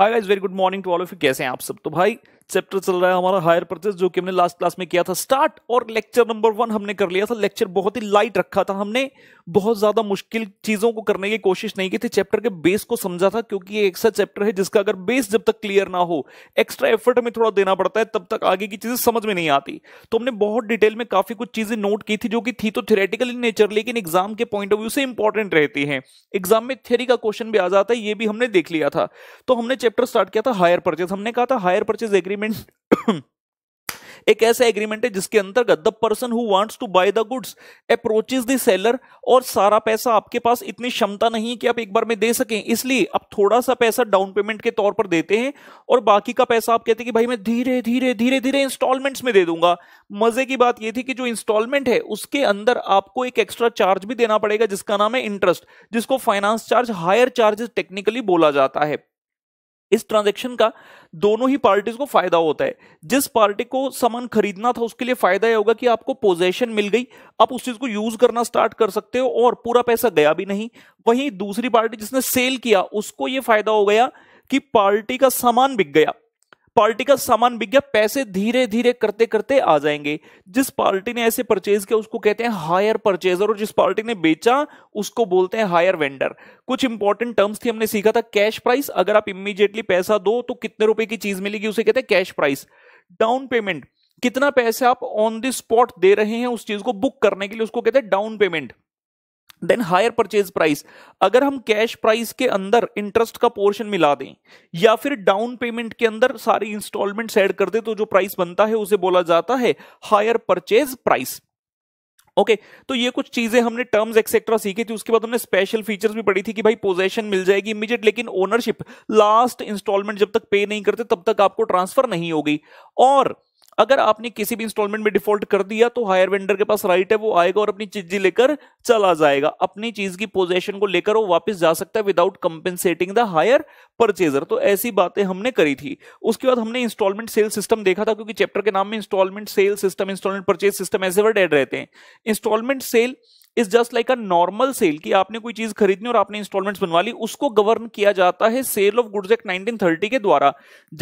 Hi guys very good morning to all of you कैसे हैं आप सब तो भाई चैप्टर चल रहा है हमारा हायर परचेज जो कि हमने लास्ट क्लास में किया था स्टार्ट और लेक्चर नंबर वन हमने कर लिया था लेक्चर बहुत ही लाइट रखा था हमने बहुत ज्यादा मुश्किल चीजों को करने की कोशिश नहीं की थी चैप्टर के बेस को समझा था क्योंकि ये एक सा चैप्टर है जिसका अगर बेस जब तक क्लियर ना हो एक्स्ट्रा एफर्ट हमें थोड़ा देना पड़ता है तब तक आगे की चीजें समझ में नहीं आती तो हमने बहुत डिटेल में काफी कुछ चीजें नोट की थी जो कि थी तो थेरेटिकल इन नेचर लेकिन एग्जाम के पॉइंट ऑफ व्यू से इंपॉर्टेंट रहती है एग्जाम में थेरी का क्वेश्चन भी आ जाता है ये भी हमने देख लिया था तो हमने चैप्टर स्टार्ट किया था हायर परचेज हमने कहा था हायर परचेज एग्री एग्रीमेंट एक ऐसा एग्रीमेंट है जिसके अंतर्गत the person who wants to buy the goods approaches the seller और सारा पैसा आपके पास इतनी क्षमता नहीं है कि आप एक बार में दे सकें इसलिए आप थोड़ा सा पैसा डाउन पेमेंट के तौर पर देते हैं और बाकी का पैसा आप कहते हैं कि भाई मैं धीरे धीरे धीरे धीरे इंस्टॉलमेंट्स में दे दूंगा मजे की बात यह थी कि जो इंस्टॉलमेंट है उसके अंदर आपको एक एक्स्ट्रा चार्ज भी देना पड़ेगा जिसका नाम है इंटरेस्ट जिसको finance charge hire charges technically बोला जाता है इस ट्रांजेक्शन का दोनों ही पार्टीज को फायदा होता है जिस पार्टी को सामान खरीदना था उसके लिए फायदा यह होगा कि आपको पोजेशन मिल गई आप उस चीज को यूज करना स्टार्ट कर सकते हो और पूरा पैसा गया भी नहीं वहीं दूसरी पार्टी जिसने सेल किया उसको यह फायदा हो गया कि पार्टी का सामान बिक गया पार्टी का सामान बिक गया पैसे धीरे धीरे करते करते आ जाएंगे जिस पार्टी ने ऐसे परचेज किया उसको कहते हैं हायर परचेजर और जिस पार्टी ने बेचा उसको बोलते हैं हायर वेंडर कुछ इंपॉर्टेंट टर्म्स थी हमने सीखा था कैश प्राइस अगर आप इमीजिएटली पैसा दो तो कितने रुपए की चीज मिलेगी उसे कहते हैं कैश प्राइस डाउन पेमेंट कितना पैसे आप ऑन द स्पॉट दे रहे हैं उस चीज को बुक करने के लिए उसको कहते हैं down payment then hire purchase price अगर हम कैश प्राइस के अंदर इंटरेस्ट का पोर्शन मिला दें या फिर डाउन पेमेंट के अंदर सारी इंस्टॉलमेंट ऐड कर दे तो जो प्राइस बनता है उसे बोला जाता है hire purchase price okay okay, तो ये कुछ चीजें हमने टर्म्स एक्सेट्रा सीखी थी उसके बाद हमने स्पेशल फीचर्स भी पढ़ी थी कि भाई पोजेशन मिल जाएगी इमीजिएट लेकिन ओनरशिप लास्ट इंस्टॉलमेंट जब तक पे नहीं करते तब तक आपको ट्रांसफर नहीं होगी और अगर आपने किसी भी इंस्टॉलमेंट में डिफॉल्ट कर दिया तो हायर वेंडर के पास राइट है वो आएगा और अपनी चीज लेकर चला जाएगा अपनी चीज की पोजेशन को लेकर वो वापस जा सकता है without compensating the hire purchaser तो ऐसी बातें हमने करी थी उसके बाद हमने इंस्टॉलमेंट सेल सिस्टम देखा था क्योंकि चैप्टर के नाम में instalment sale system instalment purchase system ऐसे वर्ड एड रहते हैं instalment sale is just like a normal sale कि आपने कोई चीज खरीदनी और आपने इंस्टॉलमेंट्स बनवा ली उसको गवर्न किया जाता है सेल ऑफ गुड्स एक्ट 1930 के द्वारा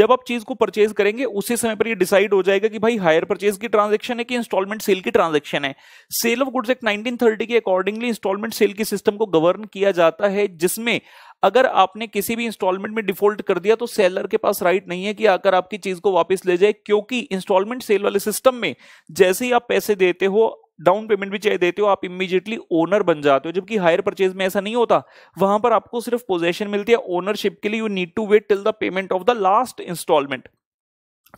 जब आप चीज को परचेज करेंगे उसी समय पर ये डिसाइड हो जाएगा कि भाई हायर परचेज की ट्रांजेक्शन है कि इंस्टॉलमेंट सेल की ट्रांजेक्शन है सेल ऑफ गुड्स एक्ट 1930 के अकॉर्डिंगली इंस्टॉलमेंट सेल के सिस्टम को गवर्न किया जाता है जिसमें अगर आपने किसी भी इंस्टॉलमेंट में डिफॉल्ट कर दिया तो सेलर के पास राइट नहीं है कि आकर आपकी चीज को वापस ले जाए क्योंकि इंस्टॉलमेंट सेल वाले सिस्टम में जैसे ही आप पैसे देते हो डाउन पेमेंट भी चाहे देते हो आप इमीजिएटली ओनर बन जाते हो जबकि हायर परचेज में ऐसा नहीं होता वहां पर आपको सिर्फ पोजेशन मिलती है ओनरशिप के लिए you need to wait till the payment of the last instalment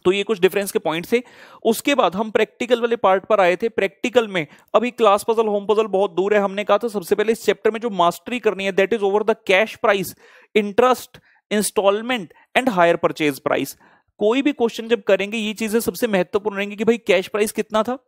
तो ये कुछ डिफरेंस के पॉइंट थे उसके बाद हम प्रैक्टिकल वाले पार्ट पर आए थे प्रैक्टिकल में अभी क्लास पजल होम पजल बहुत दूर है हमने कहा था सबसे पहले इस चैप्टर में जो मास्टरी करनी है that is over the cash price interest instalment and hire purchase price कोई भी क्वेश्चन जब करेंगे ये चीजें सबसे महत्वपूर्ण रहेंगी कि भाई कैश प्राइस कितना था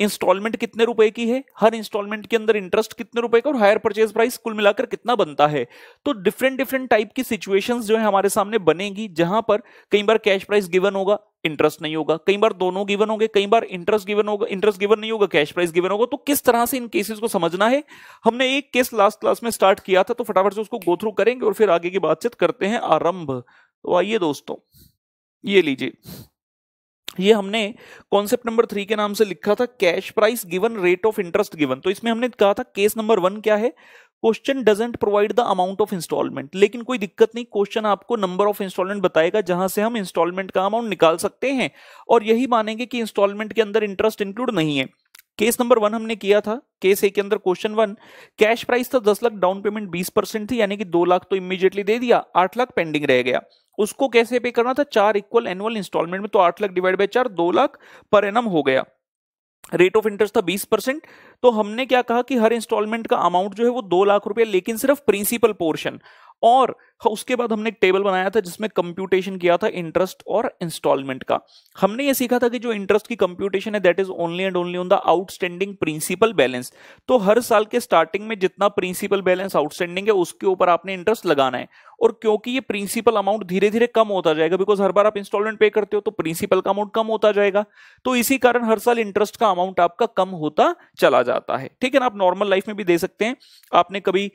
इंस्टॉलमेंट कितने रुपए की है हर इंस्टॉलमेंट के अंदर इंटरेस्ट कितने रुपए का और हायर परचेज प्राइस कुल मिलाकर कितना बनता है तो डिफरेंट डिफरेंट टाइप की सिचुएशन जो है हमारे सामने बनेगी जहां पर कई बार कैश प्राइस गिवन होगा इंटरेस्ट नहीं होगा कई बार दोनों गिवन होंगे कई बार इंटरेस्ट गिवन होगा इंटरेस्ट गिवन नहीं होगा कैश प्राइस गिवन होगा तो किस तरह से इन केसेस को समझना है हमने एक केस लास्ट क्लास में स्टार्ट किया था तो फटाफट से उसको गो थ्रू करेंगे और फिर आगे की बातचीत करते हैं आरंभ तो आइए दोस्तों ये लीजिए ये हमने कॉन्सेप्ट नंबर थ्री के नाम से लिखा था cash price given rate of interest given तो इसमें हमने कहा था केस नंबर वन क्या है question doesn't provide the amount of installment लेकिन कोई दिक्कत नहीं क्वेश्चन आपको नंबर ऑफ इंस्टॉलमेंट बताएगा जहां से हम इंस्टॉलमेंट का अमाउंट निकाल सकते हैं और यही मानेंगे कि इंस्टॉलमेंट के अंदर इंटरेस्ट इंक्लूड नहीं है केस नंबर वन हमने किया था केस ए के अंदर क्वेश्चन वन कैश प्राइस था दस लाख डाउन पेमेंट बीस परसेंट थी यानी कि दो लाख तो इमीडिएटली दे दिया आठ लाख पेंडिंग रह गया उसको कैसे पे करना था चार इक्वल एनुअल इंस्टॉलमेंट में तो आठ लाख डिवाइड बाई चार दो लाख पर एनम हो गया रेट ऑफ इंटरेस्ट था बीस परसेंट तो हमने क्या कहा कि हर इंस्टॉलमेंट का अमाउंट जो है वो दो लाख रुपए लेकिन सिर्फ प्रिंसिपल पोर्शन और हाँ, उसके बाद हमने एक टेबल बनाया था जिसमें कंप्यूटेशन किया था इंटरेस्ट और इंस्टॉलमेंट का हमने ये सीखा था कि जो इंटरेस्ट की कंप्यूटेशन है that is only and only on the outstanding principal balance तो हर साल के स्टार्टिंग में जितना प्रिंसिपल बैलेंस आउटस्टैंडिंग है उसके ऊपर आपने इंटरेस्ट लगाना है और क्योंकि ये प्रिंसिपल अमाउंट धीरे धीरे कम होता जाएगा बिकॉज हर बार आप इंस्टॉलमेंट पे करते हो तो प्रिंसिपल का अमाउंट कम होता जाएगा तो इसी कारण हर साल इंटरेस्ट का अमाउंट आपका कम होता चला जाता है ठीक है ना आप नॉर्मल लाइफ में भी दे सकते हैं आपने कभी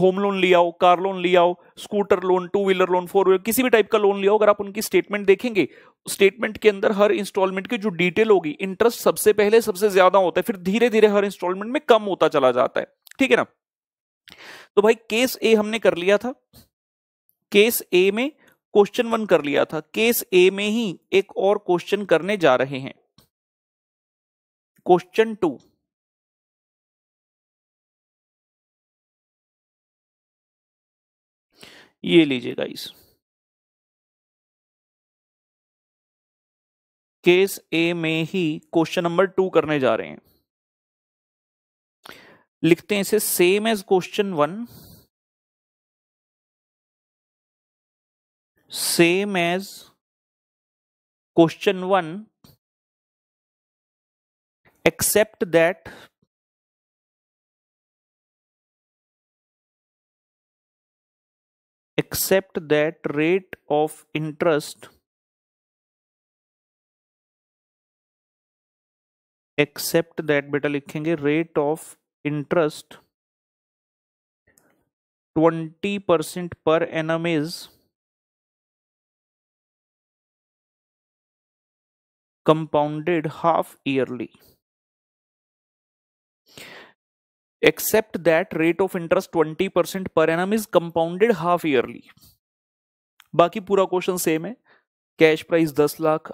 होम लोन लिया हो कार लोन लिया हो scooter scooter loan two wheeler loan four wheeler किसी भी टाइप का लोन लिया हो अगर आप उनकी स्टेटमेंट देखेंगे स्टेटमेंट के अंदर हर इंस्टॉलमेंट की जो डिटेल होगी इंटरेस्ट सबसे पहले सबसे ज्यादा होता है फिर धीरे धीरे हर इंस्टॉलमेंट में कम होता चला जाता है ठीक है ना तो भाई केस ए हमने कर लिया था केस ए में क्वेश्चन वन कर लिया था केस ए में ही एक और क्वेश्चन करने जा रहे हैं क्वेश्चन टू ये लीजिए गाइस केस ए में ही क्वेश्चन नंबर टू करने जा रहे हैं लिखते हैं इसे same as question one same as question one except that except that rate of interest except that बेटा लिखेंगे rate of interest twenty percent per annum is compounded half yearly rate of interest twenty percent per annum is compounded half yearly बाकी पूरा question same है cash price दस lakh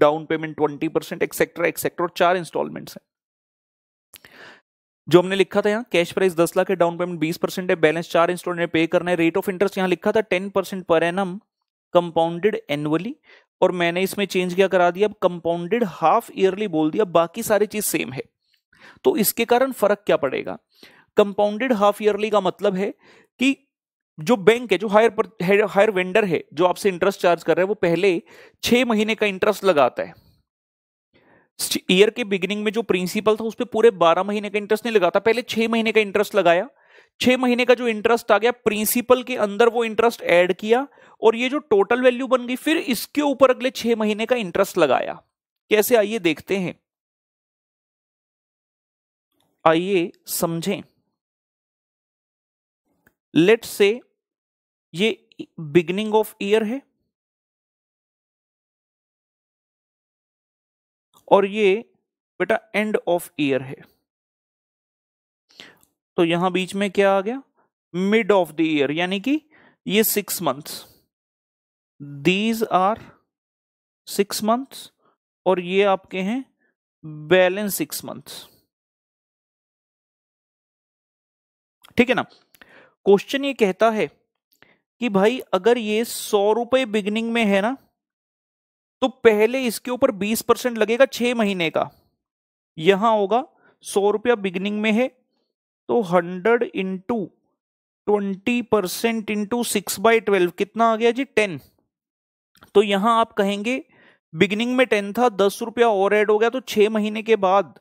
down payment twenty percent etcetera etcetera और चार instalment है जो हमने लिखा था यहाँ कैश प्राइस दस लाख है डाउन पेमेंट बीस परसेंट है बैलेंस चार इंस्टॉलमेंट पे करना है रेट ऑफ इंटरेस्ट यहाँ लिखा था ten percent per annum compounded annually और मैंने इसमें चेंज क्या करा दिया अब कंपाउंडेड हाफ ईयरली बोल दिया बाकी सारी चीज सेम है तो इसके कारण फर्क क्या पड़ेगा कंपाउंडेड हाफ ईयरली का मतलब है कि जो बैंक है जो हायर हायर वेंडर है जो आपसे इंटरेस्ट चार्ज कर रहा है वो पहले छह महीने का इंटरेस्ट लगाता है ईयर के बिगिनिंग में जो प्रिंसिपल था उस पर पूरे बारह महीने का इंटरेस्ट नहीं लगाता पहले छह महीने का इंटरेस्ट लगाया छह महीने का जो इंटरेस्ट आ गया प्रिंसिपल के अंदर वो इंटरेस्ट ऐड किया और ये जो टोटल वैल्यू बन गई फिर इसके ऊपर अगले छह महीने का इंटरेस्ट लगाया कैसे आइए देखते हैं आइए समझें लेट से ये बिगनिंग ऑफ ईयर है और ये बेटा एंड ऑफ ईयर है तो यहां बीच में क्या आ गया मिड ऑफ द ईयर यानी कि ये six months these are six months और ये आपके हैं बैलेंस सिक्स मंथ्स ठीक है ना क्वेश्चन ये कहता है कि भाई अगर ये सौ रुपए बिगनिंग में है ना तो पहले इसके ऊपर बीस परसेंट लगेगा छह महीने का यहां होगा सौ रुपया बिगनिंग में है तो hundred into twenty percent into six by twelve कितना आ गया जी टेन तो यहां आप कहेंगे बिगनिंग में टेन था दस रुपया और एड हो गया तो छह महीने के बाद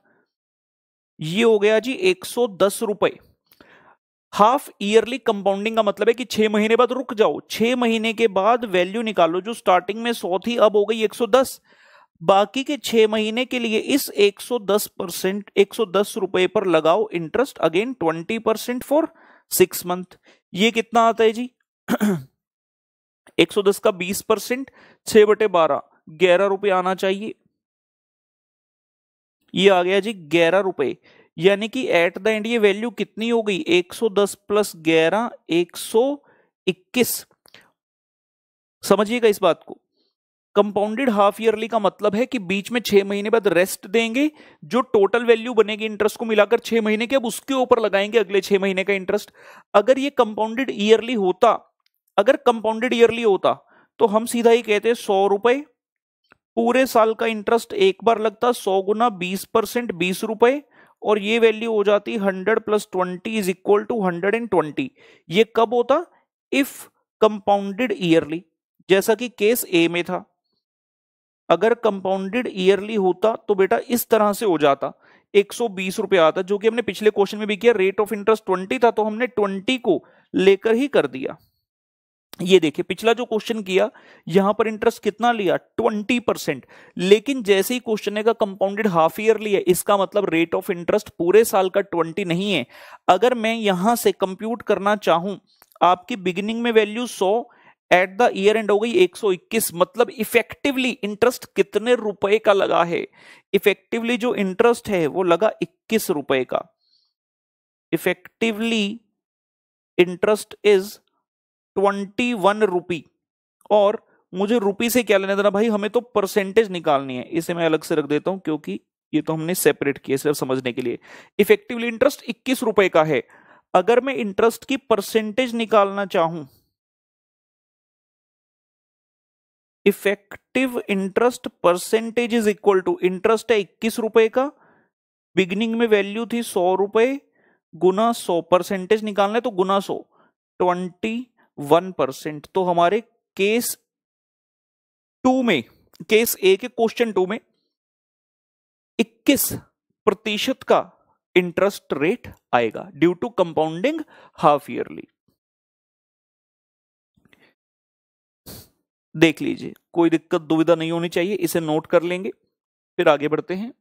ये हो गया जी एक सौ दस रुपए हाफ ईयरली कंपाउंडिंग का मतलब है कि छह महीने बाद रुक जाओ छह महीने के बाद वैल्यू निकालो जो स्टार्टिंग में सौ थी अब हो गई दस बाकी के छह महीने के लिए इस 110 परसेंट एक रुपए पर लगाओ interest again 20 percent for six month ये कितना आता है जी 110 का 20 परसेंट छ बटे बारह ग्यारह रुपए आना चाहिए ये आ गया जी ग्यारह रुपए यानी कि एट द एंड ये वैल्यू कितनी हो गई 110 प्लस 11 121 समझिएगा इस बात को कंपाउंडेड हाफ ईयरली का मतलब है कि बीच में छह महीने बाद रेस्ट देंगे जो टोटल वैल्यू बनेगी इंटरेस्ट को मिलाकर छह महीने के अब उसके ऊपर लगाएंगे अगले छह महीने का इंटरेस्ट अगर ये कंपाउंडेड ईयरली होता अगर कंपाउंडेड ईयरली होता तो हम सीधा ही कहते सौ रुपए पूरे साल का इंटरेस्ट एक बार लगता सौ गुना बीस परसेंट बीस रुपए और ये वैल्यू हो जाती hundred plus twenty is equal to hundred and twenty ये कब होता इफ कंपाउंडेड ईयरली जैसा कि केस ए में था अगर कंपाउंडेड ईयरली होता तो बेटा इस तरह से हो जाता एक सौ बीस रुपया आता जो कि हमने पिछले क्वेश्चन में भी किया रेट ऑफ इंटरेस्ट ट्वेंटी था तो हमने ट्वेंटी को लेकर ही कर दिया ये देखिए पिछला जो क्वेश्चन किया यहां पर इंटरेस्ट कितना लिया 20 परसेंट लेकिन जैसे ही क्वेश्चन का कंपाउंडेड हाफ ईयरली है इसका मतलब रेट ऑफ इंटरेस्ट पूरे साल का 20 नहीं है अगर मैं यहां से कंप्यूट करना चाहूं आपकी बिगिनिंग में value 100 at the year end हो गई 121 मतलब इफेक्टिवली इंटरेस्ट कितने रुपए का लगा है इफेक्टिवली जो इंटरेस्ट है वो लगा इक्कीस रुपए का effectively interest is twenty one rupee और मुझे रुपी से क्या लेना देना भाई हमें तो परसेंटेज निकालनी है इसे मैं अलग से रख देता हूं क्योंकि ये तो हमने सेपरेट किया सिर्फ समझने के लिए इफेक्टिवली इंटरेस्ट इक्कीस रुपए का है अगर मैं इंटरेस्ट की परसेंटेज निकालना चाहूं effective interest percentage is equal to interest है इक्कीस रुपए का बिगनिंग में वैल्यू थी सौ रुपए गुना सौ परसेंटेज निकालना है तो गुना सौ ट्वेंटी वन परसेंट तो हमारे केस टू में केस ए के क्वेश्चन टू में इक्कीस प्रतिशत का इंटरेस्ट रेट आएगा due to compounding half yearly देख लीजिए कोई दिक्कत दुविधा नहीं होनी चाहिए इसे नोट कर लेंगे फिर आगे बढ़ते हैं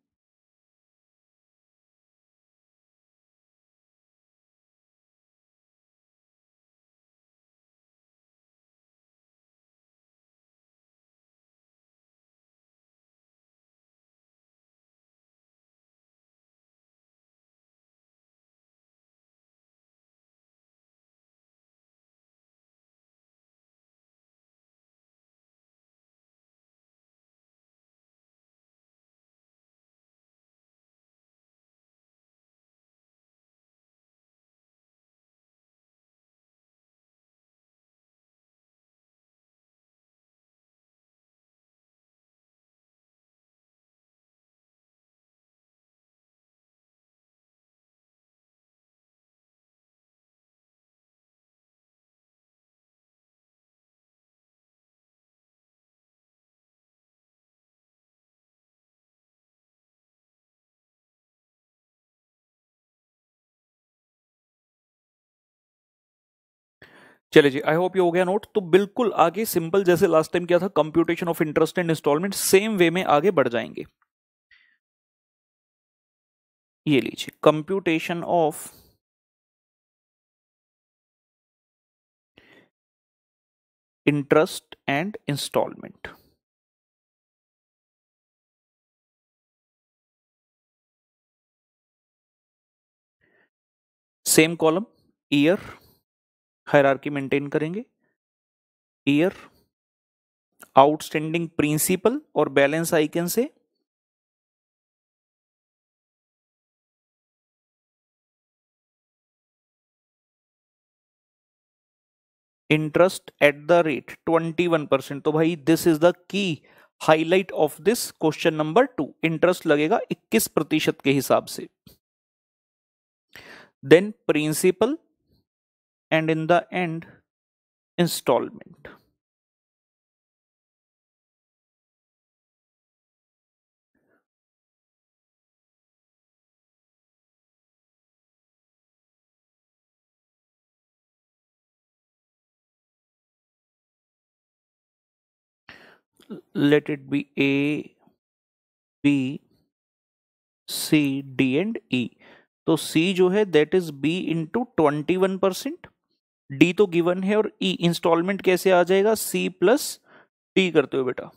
चले जी आई होप ये हो गया नोट तो बिल्कुल आगे सिंपल जैसे लास्ट टाइम किया था computation of interest and installment same way में आगे बढ़ जाएंगे ये लीजिए computation of interest and installment same column year hierarchy maintain करेंगे ईयर आउटस्टैंडिंग प्रिंसिपल और बैलेंस आइकन से interest at the rate twenty one percent तो भाई this is the key highlight of this question number two interest लगेगा इक्कीस प्रतिशत के हिसाब से then principal and in the end installment let it be a b c d and e so c jo hai that is b into 21 percent D तो given है और E e, instalment कैसे आ जाएगा सी प्लस डी करते हो बेटा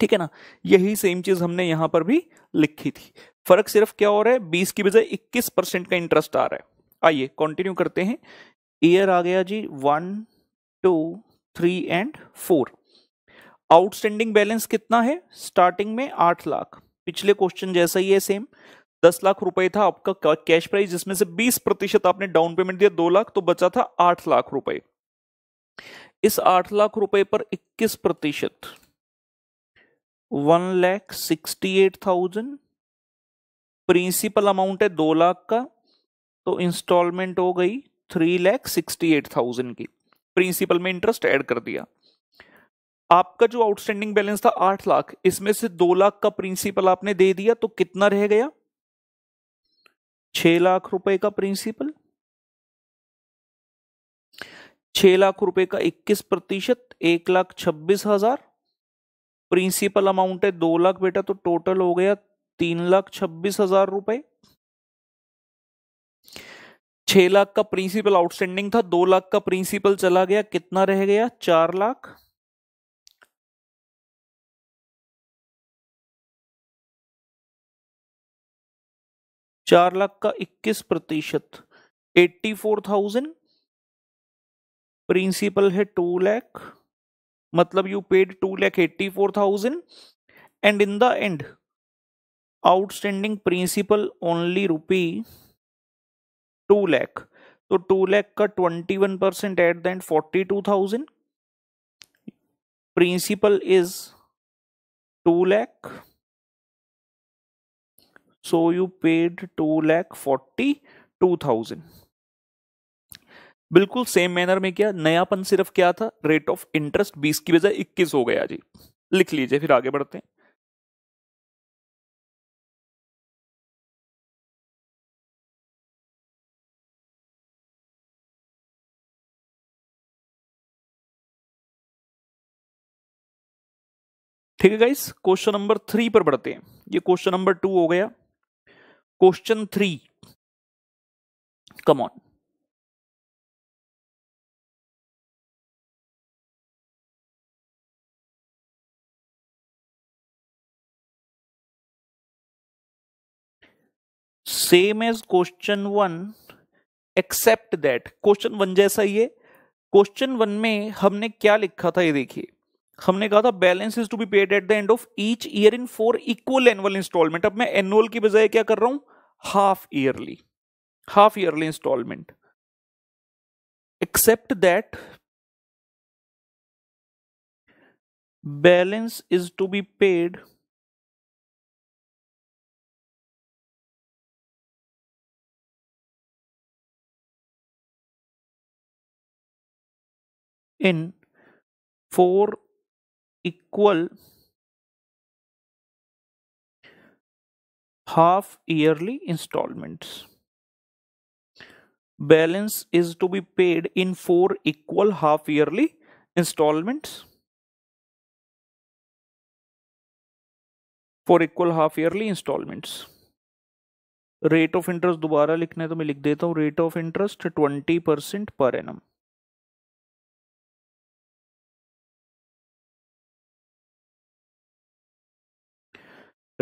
ठीक है ना यही सेम चीज हमने यहां पर भी लिखी थी फर्क सिर्फ क्या हो रहा है बीस की बजाय इक्कीस परसेंट का इंटरेस्ट आ रहा है आइए कंटिन्यू करते हैं ईयर आ गया जी one two three and four outstanding balance कितना है स्टार्टिंग में आठ लाख पिछले क्वेश्चन जैसा ही है सेम दस लाख रुपए था आपका कैश प्राइस जिसमें से बीस प्रतिशत आपने डाउन पेमेंट दिया दो लाख तो बचा था आठ लाख रुपए इस आठ लाख रुपए पर इक्कीस प्रतिशत one lakh sixty eight thousand principal amount है दो लाख का तो इंस्टॉलमेंट हो गई three lakh sixty eight thousand की प्रिंसिपल में इंटरेस्ट ऐड कर दिया आपका जो आउटस्टैंडिंग बैलेंस था आठ लाख इसमें से दो लाख का प्रिंसिपल आपने दे दिया तो कितना रह गया छह लाख रुपए का प्रिंसिपल छह लाख रुपए का इक्कीस प्रतिशत एक लाख छब्बीस हजार प्रिंसिपल अमाउंट है दो लाख बेटा तो टोटल हो गया तीन लाख छब्बीस हजार रुपए छह लाख का प्रिंसिपल आउटस्टैंडिंग था दो लाख का प्रिंसिपल चला गया कितना रह गया चार लाख चार लाख का इक्कीस प्रतिशत एट्टी फोर थाउजेंड प्रिंसिपल है टू लैख मतलब you paid two lakh eighty four thousand and in the end outstanding principal only rupee two lakh तो टू लैख का twenty one percent at the end forty two thousand principal is two lakh so you paid two lakh forty two thousand बिल्कुल same manner में क्या नयापन सिर्फ क्या था rate of interest बीस की बजाय इक्कीस हो गया जी लिख लीजिए फिर आगे बढ़ते हैं ठीक है गाइस क्वेश्चन नंबर थ्री पर बढ़ते हैं ये क्वेश्चन नंबर टू हो गया question three come on same as question one except that question one जैसा ये क्वेश्चन वन में हमने क्या लिखा था ये देखिए हमने कहा था balance is to be paid at the end of each year in four equal annual installment अब मैं एनुअल की बजाय क्या कर रहा हूं half yearly half yearly installment except that balance is to be paid in four equal half yearly installments. Balance is to be paid in four equal half yearly installments. For equal half yearly installments. Rate of interest दोबारा लिखना है तो मैं लिख देता हूँ rate of interest twenty percent per annum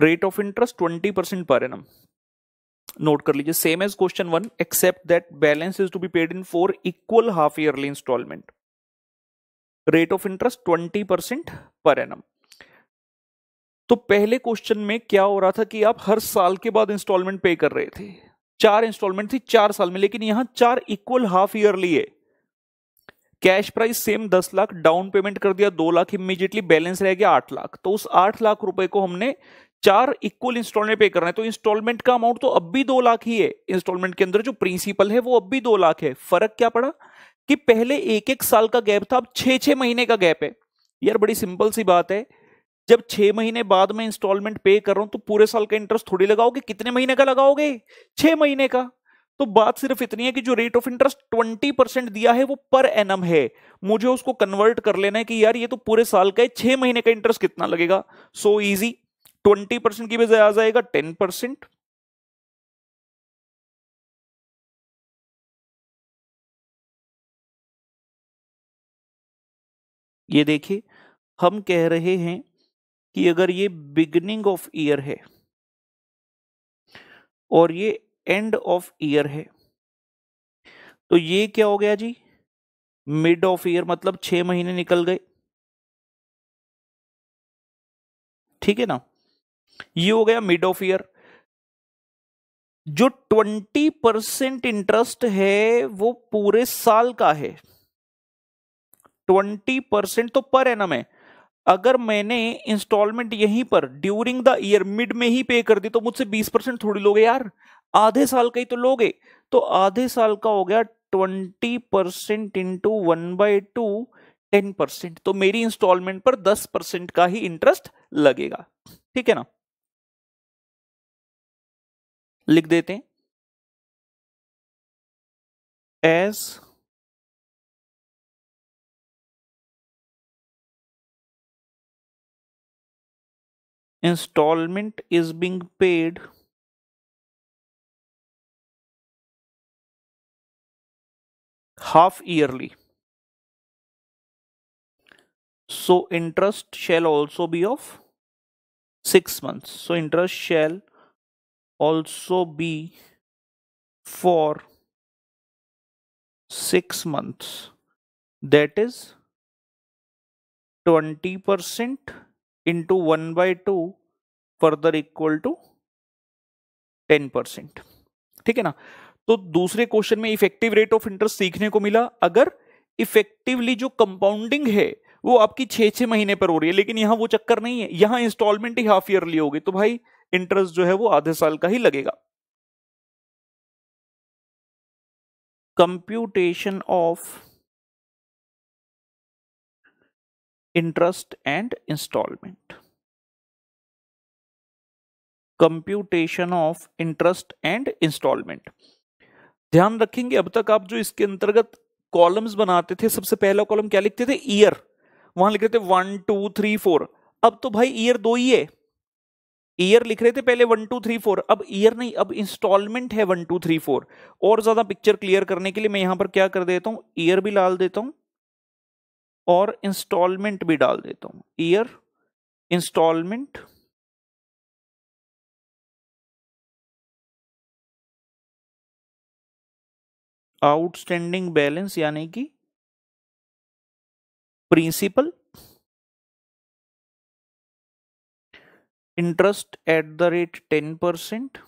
rate of interest twenty percent per annum note कर लीजिए same as question one except that balance is to be paid in four equal half yearly installment rate of interest twenty percent per annum तो पहले question में क्या हो रहा था कि आप हर साल के बाद इंस्टॉलमेंट पे कर रहे थे चार इंस्टॉलमेंट थी चार साल में लेकिन यहां चार इक्वल हाफ ईयरली है कैश प्राइस सेम दस लाख डाउन पेमेंट कर दिया दो लाख इमीजिएटली बैलेंस रह गया आठ लाख तो उस आठ लाख रुपए को हमने चार इक्वल इंस्टॉलमेंट पे कर रहे हैं तो इंस्टॉलमेंट का अमाउंट तो अब भी दो लाख ही है इंस्टॉलमेंट के अंदर जो प्रिंसिपल है वो अब भी दो लाख है फर्क क्या पड़ा कि पहले एक एक साल का गैप था अब छह छह महीने का गैप है यार बड़ी सिंपल सी बात है जब छह महीने बाद में इंस्टॉलमेंट पे कर रहा हूं तो पूरे साल का इंटरेस्ट थोड़ी लगाओगे कितने महीने का लगाओगे छह महीने का तो बात सिर्फ इतनी है कि जो rate of interest twenty percent दिया है वो पर एनम है मुझे उसको कन्वर्ट कर लेना है कि यार ये तो पूरे साल का है छह महीने का इंटरेस्ट कितना लगेगा so so easy twenty percent की बजाय आ जाएगा टेन परसेंट ये देखिए हम कह रहे हैं कि अगर ये बिगनिंग ऑफ ईयर है और ये एंड ऑफ ईयर है तो ये क्या हो गया जी मिड ऑफ ईयर मतलब छह महीने निकल गए ठीक है ना ये हो गया मिड ऑफ ईयर जो ट्वेंटी परसेंट इंटरेस्ट है वो पूरे साल का है ट्वेंटी परसेंट तो पर है ना मैं अगर मैंने इंस्टॉलमेंट यहीं पर ड्यूरिंग द ईयर मिड में ही पे कर दी तो मुझसे बीस परसेंट थोड़ी लोगे यार आधे साल का ही तो लोगे तो आधे साल का हो गया twenty percent into one by two ten percent तो मेरी इंस्टॉलमेंट पर दस परसेंट का ही इंटरेस्ट लगेगा ठीक है ना लिख देते हैं as installment is being paid half yearly so interest shall also be of six month so interest shall also be for six months that is 20% into 1 by 2 further equal to 10% ठीक है ना तो दूसरे क्वेश्चन में effective rate of interest सीखने को मिला अगर इफेक्टिवली जो कंपाउंडिंग है वो आपकी छह छह महीने पर हो रही है लेकिन यहां वो चक्कर नहीं है यहां इंस्टॉलमेंट ही हाफ ईयरली होगी तो भाई इंटरेस्ट जो है वो आधे साल का ही लगेगा computation of interest and installment computation of interest and installment ध्यान रखेंगे अब तक आप जो इसके अंतर्गत कॉलम्स बनाते थे सबसे पहला कॉलम क्या लिखते थे ईयर वहां लिखते थे वन टू थ्री फोर अब तो भाई ईयर दो ही है ईयर लिख रहे थे पहले वन टू थ्री फोर अब ईयर नहीं अब इंस्टॉलमेंट है वन टू थ्री फोर और ज्यादा पिक्चर क्लियर करने के लिए मैं यहां पर क्या कर देता हूं ईयर भी डाल देता हूं और इंस्टॉलमेंट भी डाल देता हूं ईयर इंस्टॉलमेंट आउटस्टैंडिंग बैलेंस यानी कि principal interest at the rate ten percent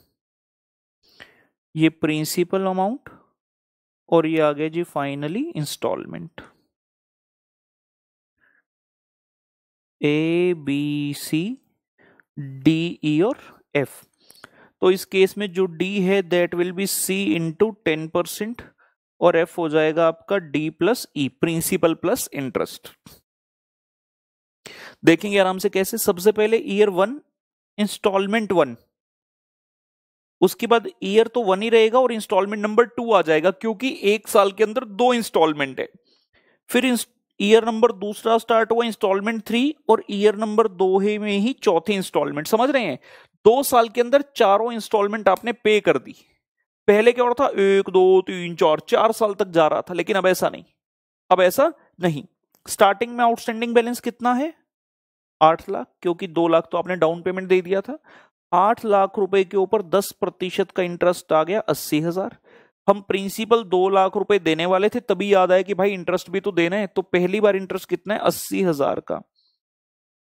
ये प्रिंसिपल अमाउंट और ये आ गया जी finally installment A B C D E और एफ तो इस केस में जो डी है that will be C into ten percent और एफ हो जाएगा आपका D plus E principal plus interest देखेंगे आराम से कैसे सबसे पहले ईयर वन इंस्टॉलमेंट वन उसके बाद ईयर तो वन ही रहेगा और इंस्टॉलमेंट नंबर टू आ जाएगा क्योंकि एक साल के अंदर दो इंस्टॉलमेंट है फिर ईयर नंबर दूसरा स्टार्ट हुआ इंस्टॉलमेंट थ्री और ईयर नंबर दो ही में ही चौथे इंस्टॉलमेंट समझ रहे हैं दो साल के अंदर चारों इंस्टॉलमेंट आपने पे कर दी पहले क्या हो रहा था एक दो तीन चार चार साल तक जा रहा था लेकिन अब ऐसा नहीं अब ऐसा नहीं स्टार्टिंग में आउटस्टैंडिंग बैलेंस कितना है आठ लाख क्योंकि दो लाख तो आपने डाउन पेमेंट दे दिया था आठ लाख रुपए के ऊपर दस प्रतिशत का इंटरेस्ट आ गया अस्सी हजार हम प्रिंसिपल दो लाख रुपए देने वाले थे तभी याद आया कि भाई इंटरेस्ट भी तो देना है तो पहली बार इंटरेस्ट कितना है अस्सी हजार का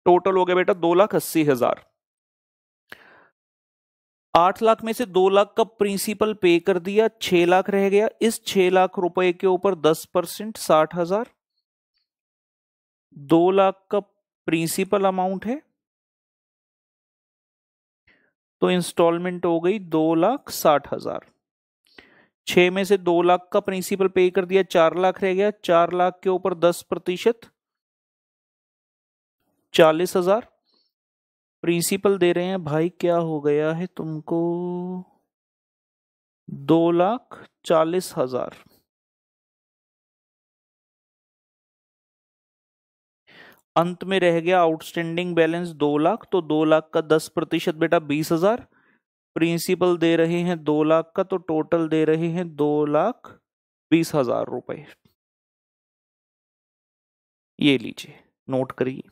टोटल हो गया बेटा दो लाख अस्सी हजार आठ लाख में से दो लाख का प्रिंसिपल पे कर दिया छह लाख रह गया इस छह लाख रुपए के ऊपर दस परसेंट साठ हजार दो लाख का प्रिंसिपल अमाउंट है तो इंस्टॉलमेंट हो गई दो लाख साठ हजार छह में से दो लाख का प्रिंसिपल पे कर दिया चार लाख रह गया चार लाख के ऊपर दस प्रतिशत चालीस हजार प्रिंसिपल दे रहे हैं भाई क्या हो गया है तुमको दो लाख चालीस हजार अंत में रह गया आउटस्टैंडिंग बैलेंस दो लाख तो दो लाख का दस प्रतिशत बेटा बीस हजार प्रिंसिपल दे रहे हैं दो लाख का तो टोटल दे रहे हैं दो लाख बीस हजार रुपए ये लीजिए नोट करिए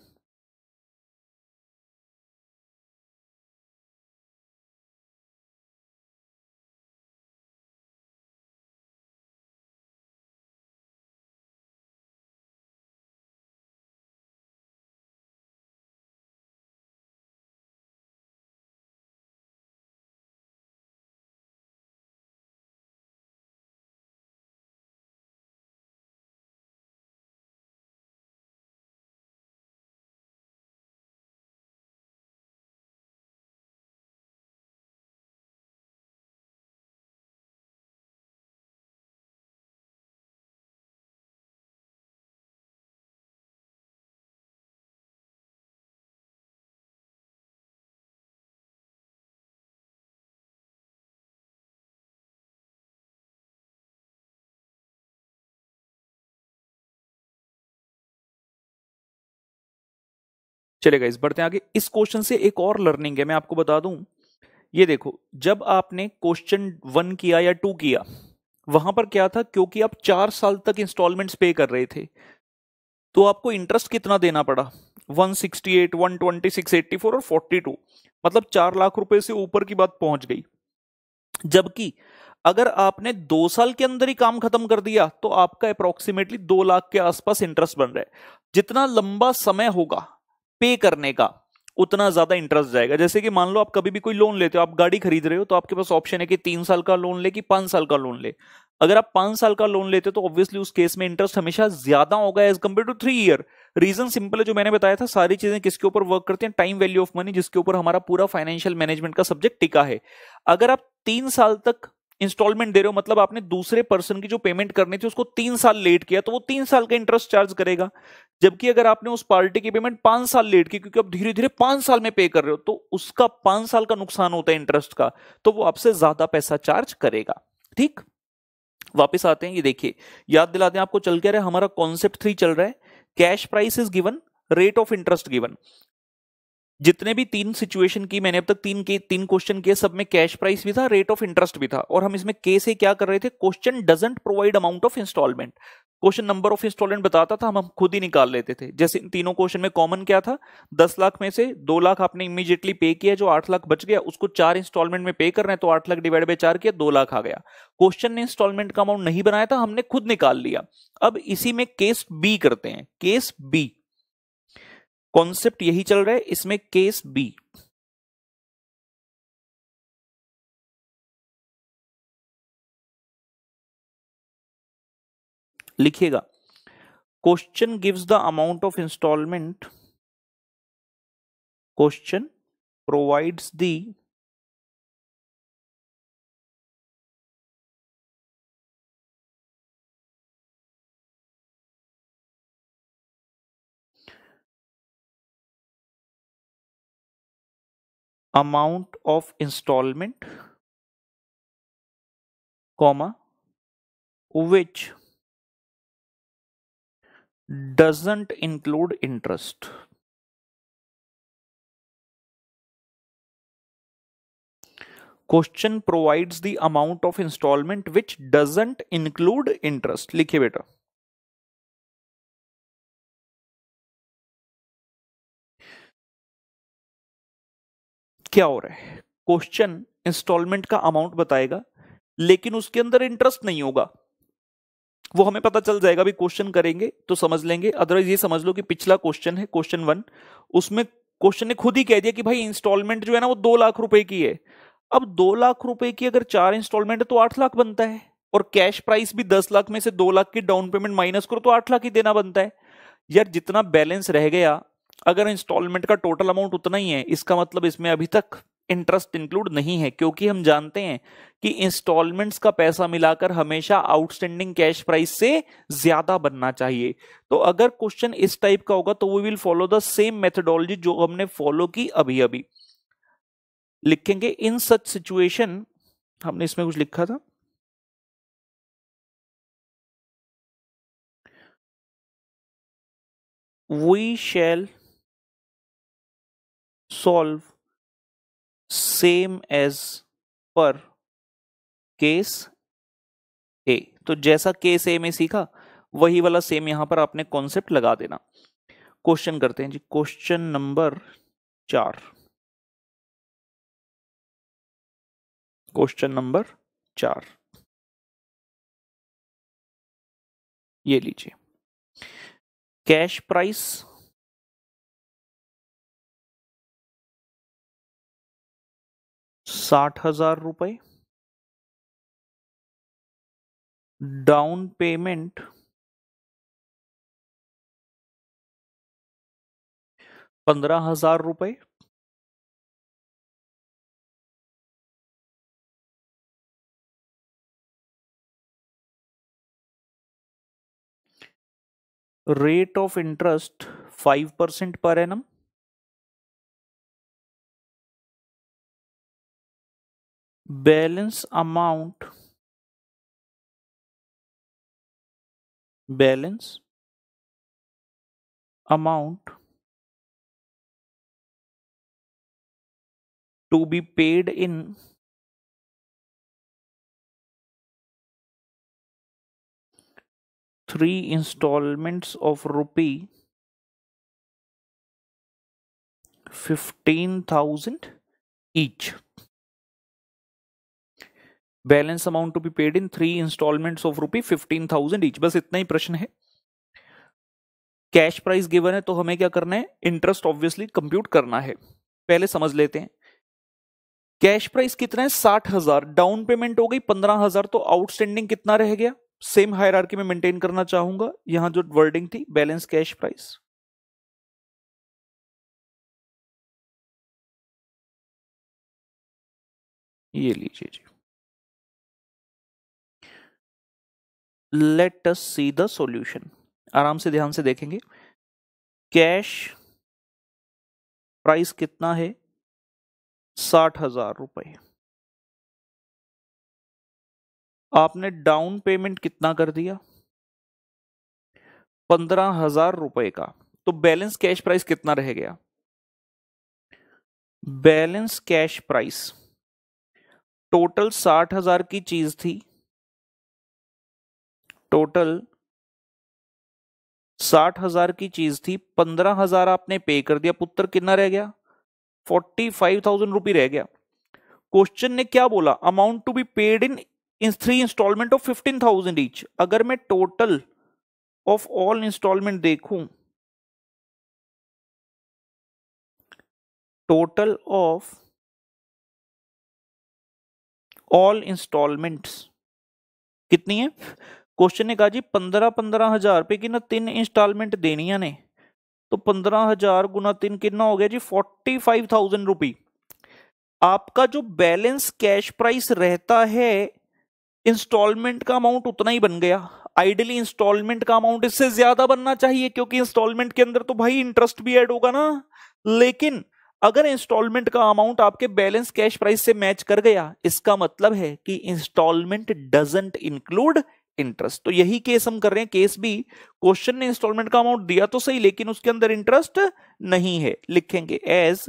चलेगा इस बढ़ते आगे इस क्वेश्चन से एक और लर्निंग है मैं आपको बता दूं ये देखो जब आपने क्वेश्चन वन किया या टू किया वहां पर क्या था क्योंकि आप चार साल तक इंस्टॉलमेंट्स पे कर रहे थे तो आपको इंटरेस्ट कितना देना पड़ा 168, 126, 84 और 42 मतलब चार लाख रुपए से ऊपर की बात पहुंच गई जबकि अगर आपने दो साल के अंदर ही काम खत्म कर दिया तो आपका अप्रोक्सीमेटली दो लाख के आसपास इंटरेस्ट बन रहा है जितना लंबा समय होगा पे करने का उतना ज्यादा इंटरेस्ट जाएगा जैसे कि मान लो आप कभी भी कोई लोन लेते हो आप गाड़ी खरीद रहे हो तो आपके पास ऑप्शन है कि तीन साल का लोन ले कि पांच साल का लोन ले अगर आप पांच साल का लोन लेते हो तो ऑब्वियसली उस केस में इंटरेस्ट हमेशा ज्यादा होगा as compare to three year reason simple है जो मैंने बताया था सारी चीजें किसके ऊपर वर्क करती हैं टाइम वैल्यू ऑफ मनी जिसके ऊपर हमारा पूरा फाइनेंशियल मैनेजमेंट का सब्जेक्ट टिका है अगर आप तीन साल तक इंस्टॉलमेंट दे रहे हो मतलब आपने दूसरे पर्सन की जो पेमेंट करनी थी उसको तीन साल लेट किया तो वो तीन साल का इंटरेस्ट चार्ज करेगा जबकि अगर आपने उस पार्टी की पेमेंट पांच साल लेट की क्योंकि आप धीरे धीरे पांच साल में पे कर रहे हो तो उसका पांच साल का नुकसान होता है इंटरेस्ट का तो वो आपसे ज्यादा पैसा चार्ज करेगा ठीक वापिस आते हैं ये देखिए याद दिलाते हैं आपको चल क्या रहे हमारा कॉन्सेप्ट थ्री चल रहा है cash price is given rate of interest given जितने भी तीन सिचुएशन की मैंने अब तक तीन के तीन क्वेश्चन किए सब में कैश प्राइस भी था रेट ऑफ इंटरेस्ट भी था और हम इसमें के से क्या कर रहे थे question doesn't provide amount of installment question number of installment बताता था हम हम खुद ही निकाल लेते थे जैसे इन तीनों क्वेश्चन में कॉमन क्या था दस लाख में से दो लाख आपने इमीजिएटली पे किया जो आठ लाख बच गया उसको चार इंस्टॉलमेंट में पे कर रहे हैं तो आठ लाख डिवाइड बाई चार किया दो लाख आ गया क्वेश्चन ने इंस्टॉलमेंट का अमाउंट नहीं बनाया था हमने खुद निकाल लिया अब इसी में केस बी करते हैं केस बी कॉन्सेप्ट यही चल रहा है इसमें केस बी लिखिएगा question gives the amount of installment question provides the amount of installment comma which doesn't include interest question provides the amount of installment which doesn't include interest likhe beta क्या हो रहा है question instalment का amount बताएगा लेकिन उसके अंदर interest नहीं होगा वो हमें पता चल जाएगा भी क्वेश्चन करेंगे तो समझ लेंगे अदरवाइज ये समझ लो कि पिछला क्वेश्चन है क्वेश्चन वन उसमें क्वेश्चन ने खुद ही कह दिया कि भाई इंस्टॉलमेंट जो है ना वो दो लाख रुपए की है अब दो लाख रुपए की अगर चार इंस्टॉलमेंट है तो आठ लाख बनता है और कैश प्राइस भी दस लाख में से दो लाख की डाउन पेमेंट माइनस करो तो आठ लाख ही देना बनता है यार जितना बैलेंस रह गया अगर इंस्टॉलमेंट का टोटल अमाउंट उतना ही है इसका मतलब इसमें अभी तक इंटरेस्ट इंक्लूड नहीं है क्योंकि हम जानते हैं कि इंस्टॉलमेंट्स का पैसा मिलाकर हमेशा आउटस्टैंडिंग कैश प्राइस से ज्यादा बनना चाहिए तो अगर क्वेश्चन इस टाइप का होगा तो we will follow the same methodology जो हमने फॉलो की अभी अभी लिखेंगे इन सच सिचुएशन हमने इसमें कुछ लिखा था we shall solve same as per case A तो जैसा केस ए में सीखा वही वाला सेम यहां पर आपने कॉन्सेप्ट लगा देना क्वेश्चन करते हैं जी क्वेश्चन नंबर चार क्वेश्चन नंबर चार ये लीजिए कैश प्राइस साठ हजार रुपये डाउन पेमेंट पंद्रह हजार रुपये rate of interest five percent per annum balance amount balance amount to be paid in three installments of rupee 15000 each balance amount to be paid in three installment of rupee fifteen thousand each बस इतना ही प्रश्न है cash price given है तो हमें क्या करना है इंटरेस्ट ऑब्वियसली कंप्यूट करना है पहले समझ लेते हैं कैश प्राइस कितना है साठ हजार डाउन पेमेंट हो गई पंद्रह हजार तो आउटस्टैंडिंग कितना रह गया सेम हायर हायरार्की में मेंटेन करना चाहूंगा यहां जो वर्डिंग थी बैलेंस कैश प्राइस ये लीजिए जी let us see the solution आराम से ध्यान से देखेंगे कैश प्राइस कितना है साठ हजार रुपये आपने डाउन पेमेंट कितना कर दिया पंद्रह हजार रुपए का तो बैलेंस कैश प्राइस कितना रह गया बैलेंस कैश प्राइस टोटल साठ हजार की चीज थी टोटल साठ हजार की चीज थी पंद्रह हजार आपने पे कर दिया पुत्र कितना रह गया फोर्टी फाइव थाउजेंड रुपी रह गया क्वेश्चन ने क्या बोला amount to be paid in three installment of fifteen thousand each अगर मैं टोटल ऑफ ऑल इंस्टॉलमेंट देखूं टोटल ऑफ ऑल इंस्टॉलमेंट्स कितनी है क्वेश्चन ने कहा जी पंद्रह पंद्रह हज़ार रुपये की ना तीन इंस्टॉलमेंट ਦੇਣੀਆਂ ਨੇ तो पंद्रह हजार गुना तीन कितना हो गया जी फोर्टी फाइव थाउजेंड रुपी आपका जो बैलेंस कैश प्राइस रहता है इंस्टॉलमेंट का अमाउंट उतना ही बन गया आइडियली इंस्टॉलमेंट का अमाउंट इससे ज्यादा बनना चाहिए क्योंकि इंस्टॉलमेंट के अंदर तो भाई इंटरेस्ट भी ऐड होगा ना लेकिन अगर इंस्टॉलमेंट का अमाउंट आपके बैलेंस कैश प्राइस से मैच कर गया इसका मतलब है कि इंस्टॉलमेंट डजेंट इंक्लूड इंटरेस्ट तो यही केस हम कर रहे हैं केस भी क्वेश्चन ने इंस्टॉलमेंट का अमाउंट दिया तो सही लेकिन उसके अंदर इंटरेस्ट नहीं है लिखेंगे as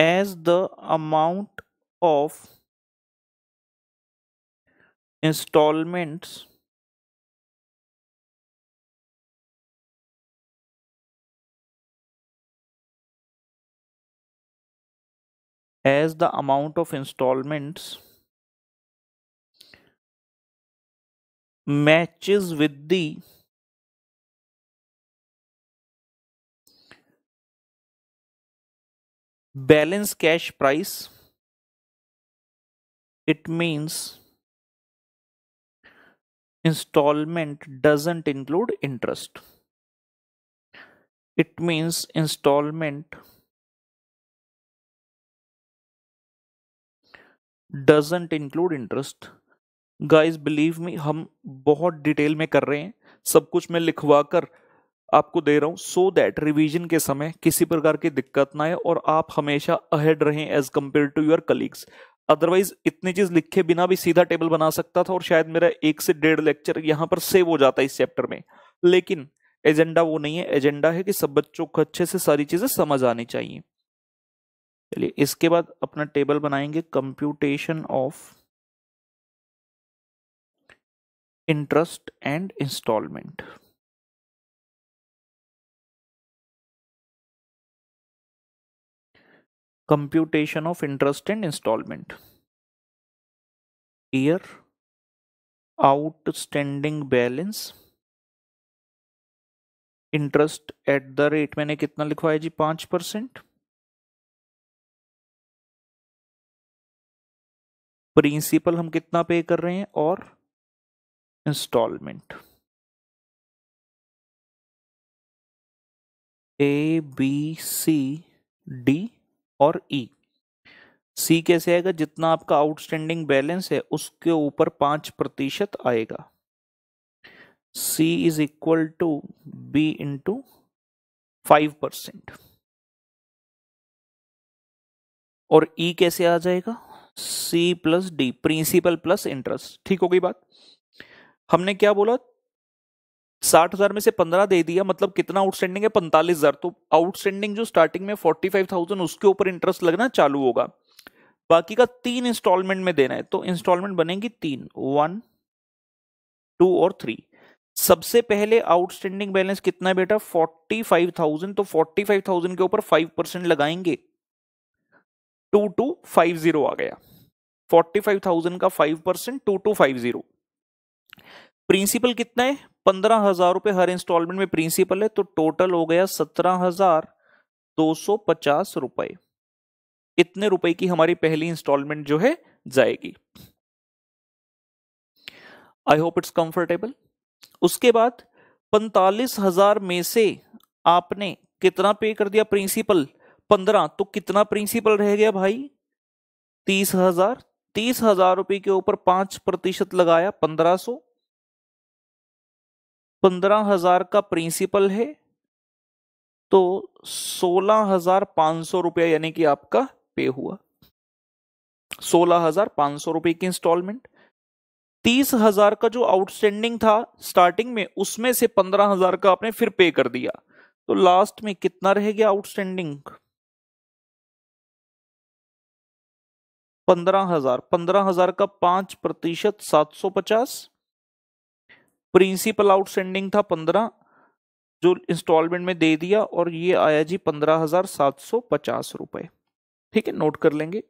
as the amount of installments as the amount of installments matches with the balance cash price it means installment doesn't include interest it means installment doesn't include interest guys believe me हम बहुत detail में कर रहे हैं सब कुछ मैं लिखवा कर आपको दे रहा हूँ सो दैट रिविजन के समय किसी प्रकार की दिक्कत ना आए और आप हमेशा अहेड रहें as compare to your colleagues otherwise इतनी चीज लिखे बिना भी सीधा टेबल बना सकता था और शायद मेरा एक से डेढ़ लेक्चर यहाँ पर सेव हो जाता इस चैप्टर में लेकिन एजेंडा वो नहीं है एजेंडा है कि सब बच्चों को अच्छे से सारी चीजें समझ आनी चाहिए चलिए इसके बाद अपना टेबल बनाएंगे computation of interest and installment computation of interest and installment year outstanding balance interest at the rate मैंने कितना लिखवाया जी पांच परसेंट प्रिंसिपल हम कितना पे कर रहे हैं और installment A B C D और ई e. सी कैसे आएगा जितना आपका आउटस्टैंडिंग बैलेंस है उसके ऊपर पांच प्रतिशत आएगा C is equal to B into five percent और ई e कैसे आ जाएगा C plus D principal plus interest ठीक हो गई बात हमने क्या बोला साठ हजार में से पंद्रह दे दिया मतलब कितना आउटस्टैंडिंग है पैंतालीस हजार तो आउटस्टैंडिंग जो स्टार्टिंग में फोर्टी फाइव थाउजेंड उसके ऊपर इंटरेस्ट लगना चालू होगा बाकी का तीन इंस्टॉलमेंट में देना है तो इंस्टॉलमेंट बनेगी तीन वन टू और थ्री सबसे पहले आउटस्टैंडिंग बैलेंस कितना है बेटा फोर्टी फाइव थाउजेंड तो फोर्टी फाइव थाउजेंड के ऊपर फाइव परसेंट लगाएंगे टू टू फाइव जीरो आ गया फोर्टी फाइव थाउजेंड का five percent two two five zero principal कितना है पंद्रह हजार रुपए हर इंस्टॉलमेंट में प्रिंसिपल है तो टोटल हो गया सत्रह हजार दो सौ पचास रुपए इतने रुपए की हमारी पहली इंस्टॉलमेंट जो है जाएगी आई होप इट्स कंफर्टेबल उसके बाद पैंतालीस हजार में से आपने कितना पे कर दिया प्रिंसिपल पंद्रह तो कितना प्रिंसिपल रह गया भाई तीस हजार तीस हजार रुपये के ऊपर पांच प्रतिशत लगाया पंद्रह सो पंद्रह हजार का प्रिंसिपल है तो सोलह हजार पांच सौ रुपया यानी कि आपका पे हुआ सोलह हजार पांच सौ रुपये की इंस्टॉलमेंट तीस हजार का जो आउटस्टैंडिंग था स्टार्टिंग में उसमें से पंद्रह हजार का आपने फिर पे कर दिया तो लास्ट में कितना रह गया आउटस्टैंडिंग पंद्रह हजार पंद्रह हजार का पांच प्रतिशत सात सौ पचास प्रिंसिपल आउटस्टैंडिंग था पंद्रह जो इंस्टॉलमेंट में दे दिया और ये आया जी पंद्रह हजार सात सौ पचास रुपए ठीक है नोट कर लेंगे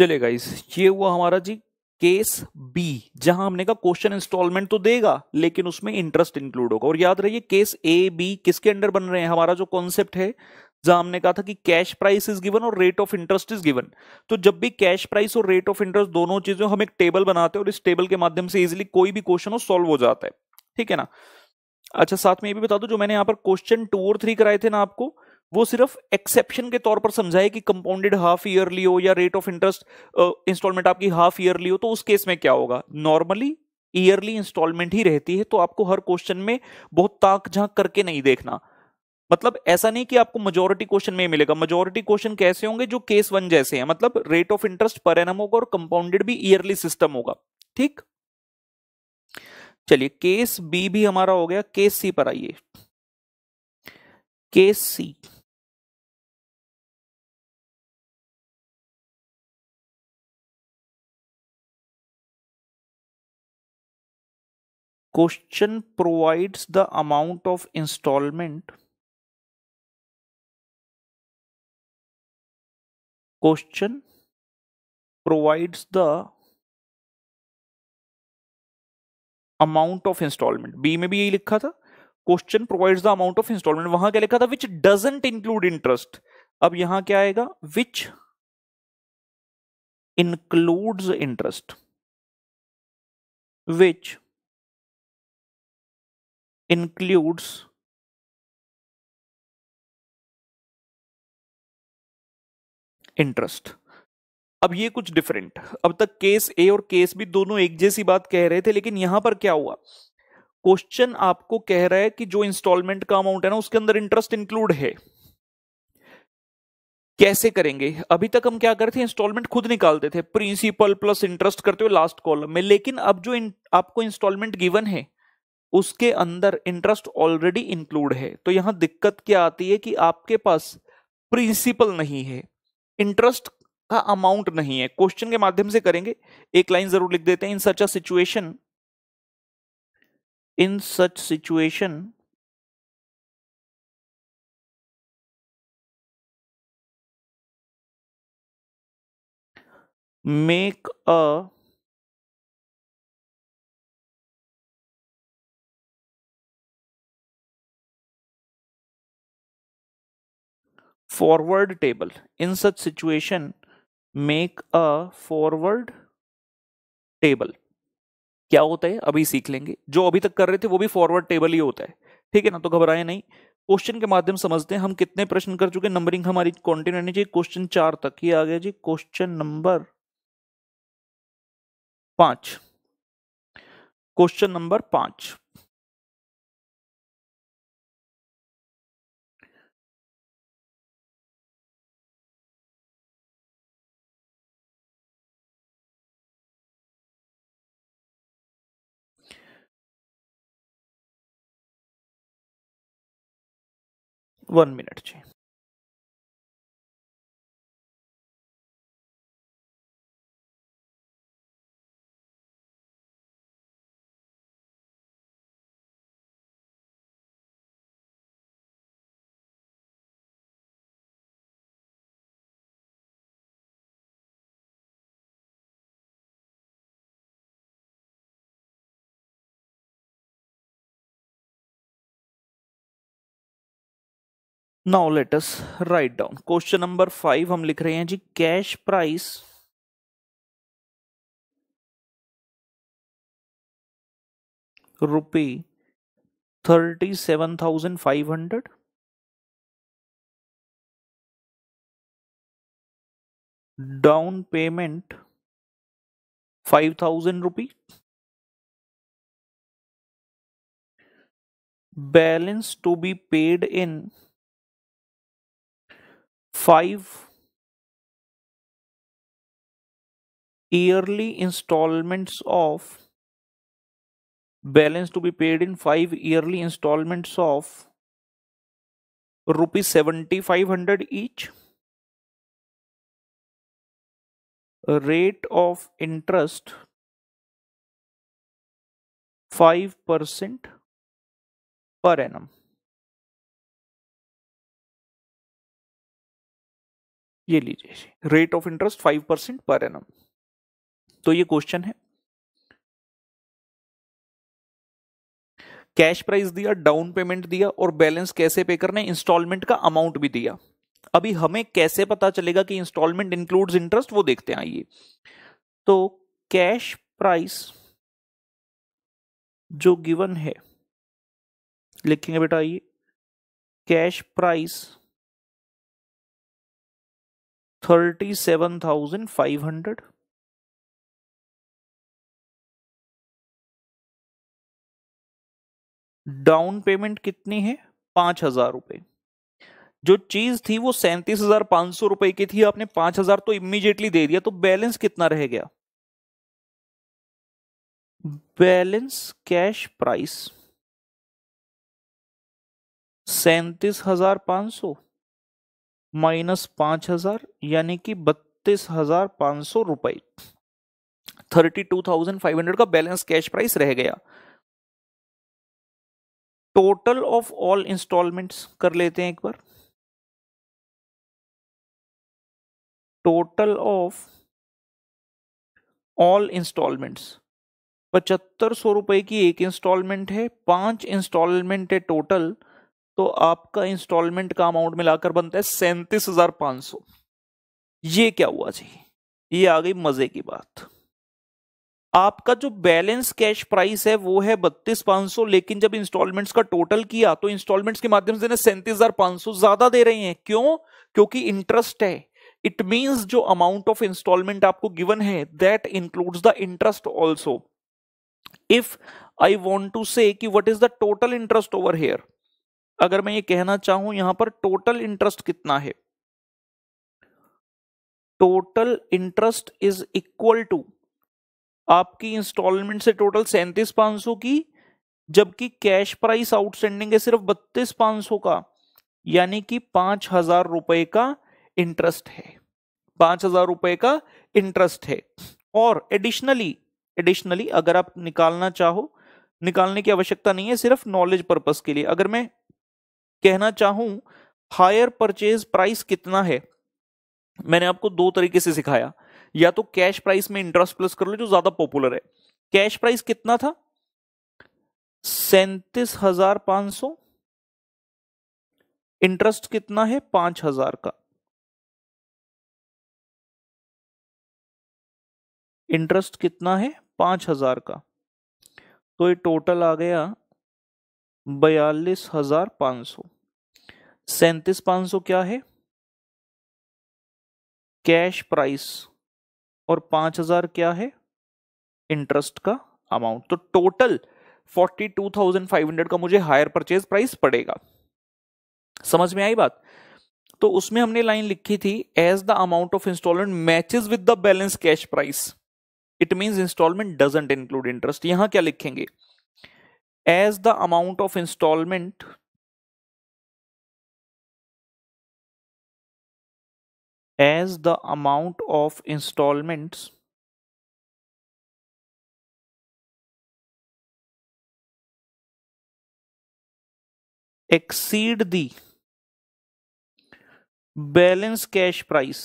चले गाइस ये हुआ हमारा जी केस बी जहां हमने कहा क्वेश्चन इंस्टॉलमेंट तो देगा लेकिन उसमें इंटरेस्ट इंक्लूड होगा और याद रहिए केस ए बी किसके अंडर बन रहे हैं हमारा जो कॉन्सेप्ट है जहां हमने कहा था कि कैश प्राइस इज गिवन और rate of interest is given तो जब भी कैश प्राइस और रेट ऑफ इंटरेस्ट दोनों चीजों हम एक टेबल बनाते हैं और इस टेबल के माध्यम से इजिली कोई भी क्वेश्चन हो सॉल्व हो जाता है ठीक है ना अच्छा साथ में ये भी बता दो जो मैंने यहाँ पर क्वेश्चन टू और थ्री कराए थे ना आपको वो सिर्फ एक्सेप्शन के तौर पर समझाए कि कंपाउंडेड हाफ ईयरली हो या रेट ऑफ इंटरेस्ट इंस्टॉलमेंट आपकी हाफ ईयरली हो तो उस केस में क्या होगा नॉर्मली ईयरली इंस्टॉलमेंट ही रहती है तो आपको हर क्वेश्चन में बहुत ताक झांक करके नहीं देखना मतलब ऐसा नहीं कि आपको मेजोरिटी क्वेश्चन में ही मिलेगा मेजोरिटी क्वेश्चन कैसे होंगे जो केस वन जैसे हैं मतलब rate of interest per annum होगा और कंपाउंडेड भी ईयरली सिस्टम होगा ठीक चलिए केस बी भी हमारा हो गया केस सी पर आइए case C question provides the amount of installment question provides the amount of installment B में भी यही लिखा था question provides the amount of installment वहां क्या लिखा था विच डजेंट इंक्लूड इंटरेस्ट अब यहां क्या आएगा which includes interest which includes interest अब ये कुछ डिफरेंट अब तक केस ए और केस बी दोनों एक जैसी बात कह रहे थे लेकिन यहां पर क्या हुआ क्वेश्चन आपको कह रहा है कि जो इंस्टॉलमेंट का अमाउंट है ना उसके अंदर इंटरेस्ट इंक्लूड है कैसे करेंगे अभी तक हम क्या करते थे इंस्टॉलमेंट खुद निकालते थे प्रिंसिपल प्लस इंटरेस्ट करते हुए लास्ट कॉलम में लेकिन अब जो इन, आपको इंस्टॉलमेंट गिवन है उसके अंदर इंटरेस्ट ऑलरेडी इंक्लूड है तो यहां दिक्कत क्या आती है कि आपके पास प्रिंसिपल नहीं है इंटरेस्ट का अमाउंट नहीं है क्वेश्चन के माध्यम से करेंगे एक लाइन जरूर लिख देते हैं in such a situation in such situation make a forward table in such situation make a forward table क्या होता है अभी सीख लेंगे जो अभी तक कर रहे थे वो भी फॉरवर्ड टेबल ही होता है ठीक है ना तो घबराए नहीं क्वेश्चन के माध्यम समझते हैं हम कितने प्रश्न कर चुके नंबरिंग हमारी कॉन्टिन्यू रहनी चाहिए क्वेश्चन चार तक ही आ गया जी क्वेश्चन नंबर पांच क्वेश्चन नंबर पांच वन मिनट है now let us write down question number five हम लिख रहे हैं जी cash price rupee thirty seven thousand five hundred down payment five thousand rupee balance to be paid in 5 yearly installments of balance to be paid in 5 yearly installments of rupees 7500 each rate of interest 5% per annum ये लीजिए rate of interest five percent per annum तो ये question है cash price दिया down payment दिया और balance कैसे पे करना है इंस्टॉलमेंट का अमाउंट भी दिया अभी हमें कैसे पता चलेगा कि इंस्टॉलमेंट इंक्लूड्स इंटरेस्ट वो देखते हैं आइए तो कैश प्राइस जो गिवन है लिखेंगे बेटा आइए cash price thirty seven thousand five hundred down payment कितनी है पांच हजार रुपए जो चीज थी वो सैंतीस हजार पांच सौ रुपए की थी आपने पांच हजार तो इमीडिएटली दे दिया तो बैलेंस कितना रह गया बैलेंस कैश प्राइस सैंतीस हजार पांच सौ माइनस पांच हजार यानी कि बत्तीस हजार पांच सौ रुपए thirty two thousand five hundred का बैलेंस कैश प्राइस रह गया टोटल ऑफ ऑल इंस्टॉलमेंट्स कर लेते हैं एक बार टोटल ऑफ ऑल इंस्टॉलमेंट्स पचहत्तर सौ रुपए की एक इंस्टॉलमेंट है पांच इंस्टॉलमेंट है टोटल तो आपका इंस्टॉलमेंट का अमाउंट मिलाकर बनता है सैंतीस हजार पांच सौ ये क्या हुआ जी ये आ गई मजे की बात आपका जो बैलेंस कैश प्राइस है वो है बत्तीस पांच सौ लेकिन जब इंस्टॉलमेंट्स का टोटल किया तो इंस्टॉलमेंट्स के माध्यम से सैंतीस हजार पांच सौ ज्यादा दे रहे हैं क्यों क्योंकि इंटरेस्ट है इट मीन्स जो अमाउंट ऑफ इंस्टॉलमेंट आपको गिवन है that includes the interest also if I want to say what is the total interest over here अगर मैं ये कहना चाहूं यहां पर टोटल इंटरेस्ट कितना है total interest is equal to आपकी इंस्टॉलमेंट से टोटल सैंतीस पांच सौ की जबकि कैश प्राइस आउटस्टैंडिंग है सिर्फ बत्तीस पांच सौ का यानी कि पांच हजार रुपए का इंटरेस्ट है पांच हजार रुपए का इंटरेस्ट है और एडिशनली एडिशनली अगर आप निकालना चाहो निकालने की आवश्यकता नहीं है सिर्फ नॉलेज पर्पस के लिए अगर मैं कहना चाहूं हायर परचेज प्राइस कितना है मैंने आपको दो तरीके से सिखाया या तो कैश प्राइस में इंटरेस्ट प्लस कर लो जो ज्यादा पॉपुलर है कैश प्राइस कितना था सैतीस हजार पांच सौ इंटरेस्ट कितना है पांच हजार का इंटरेस्ट कितना है पांच हजार का तो ये टोटल आ गया बयालीस हजार पांच सौ सैतीस पांच सौ क्या है कैश प्राइस और पांच हजार क्या है इंटरेस्ट का अमाउंट तो total forty two thousand five hundred का मुझे हायर परचेज प्राइस पड़ेगा समझ में आई बात तो उसमें हमने लाइन लिखी थी as the amount of installment matches with the balance cash price it means installment doesn't include interest यहां क्या लिखेंगे as the amount of installment as the amount of installments exceed the balance cash price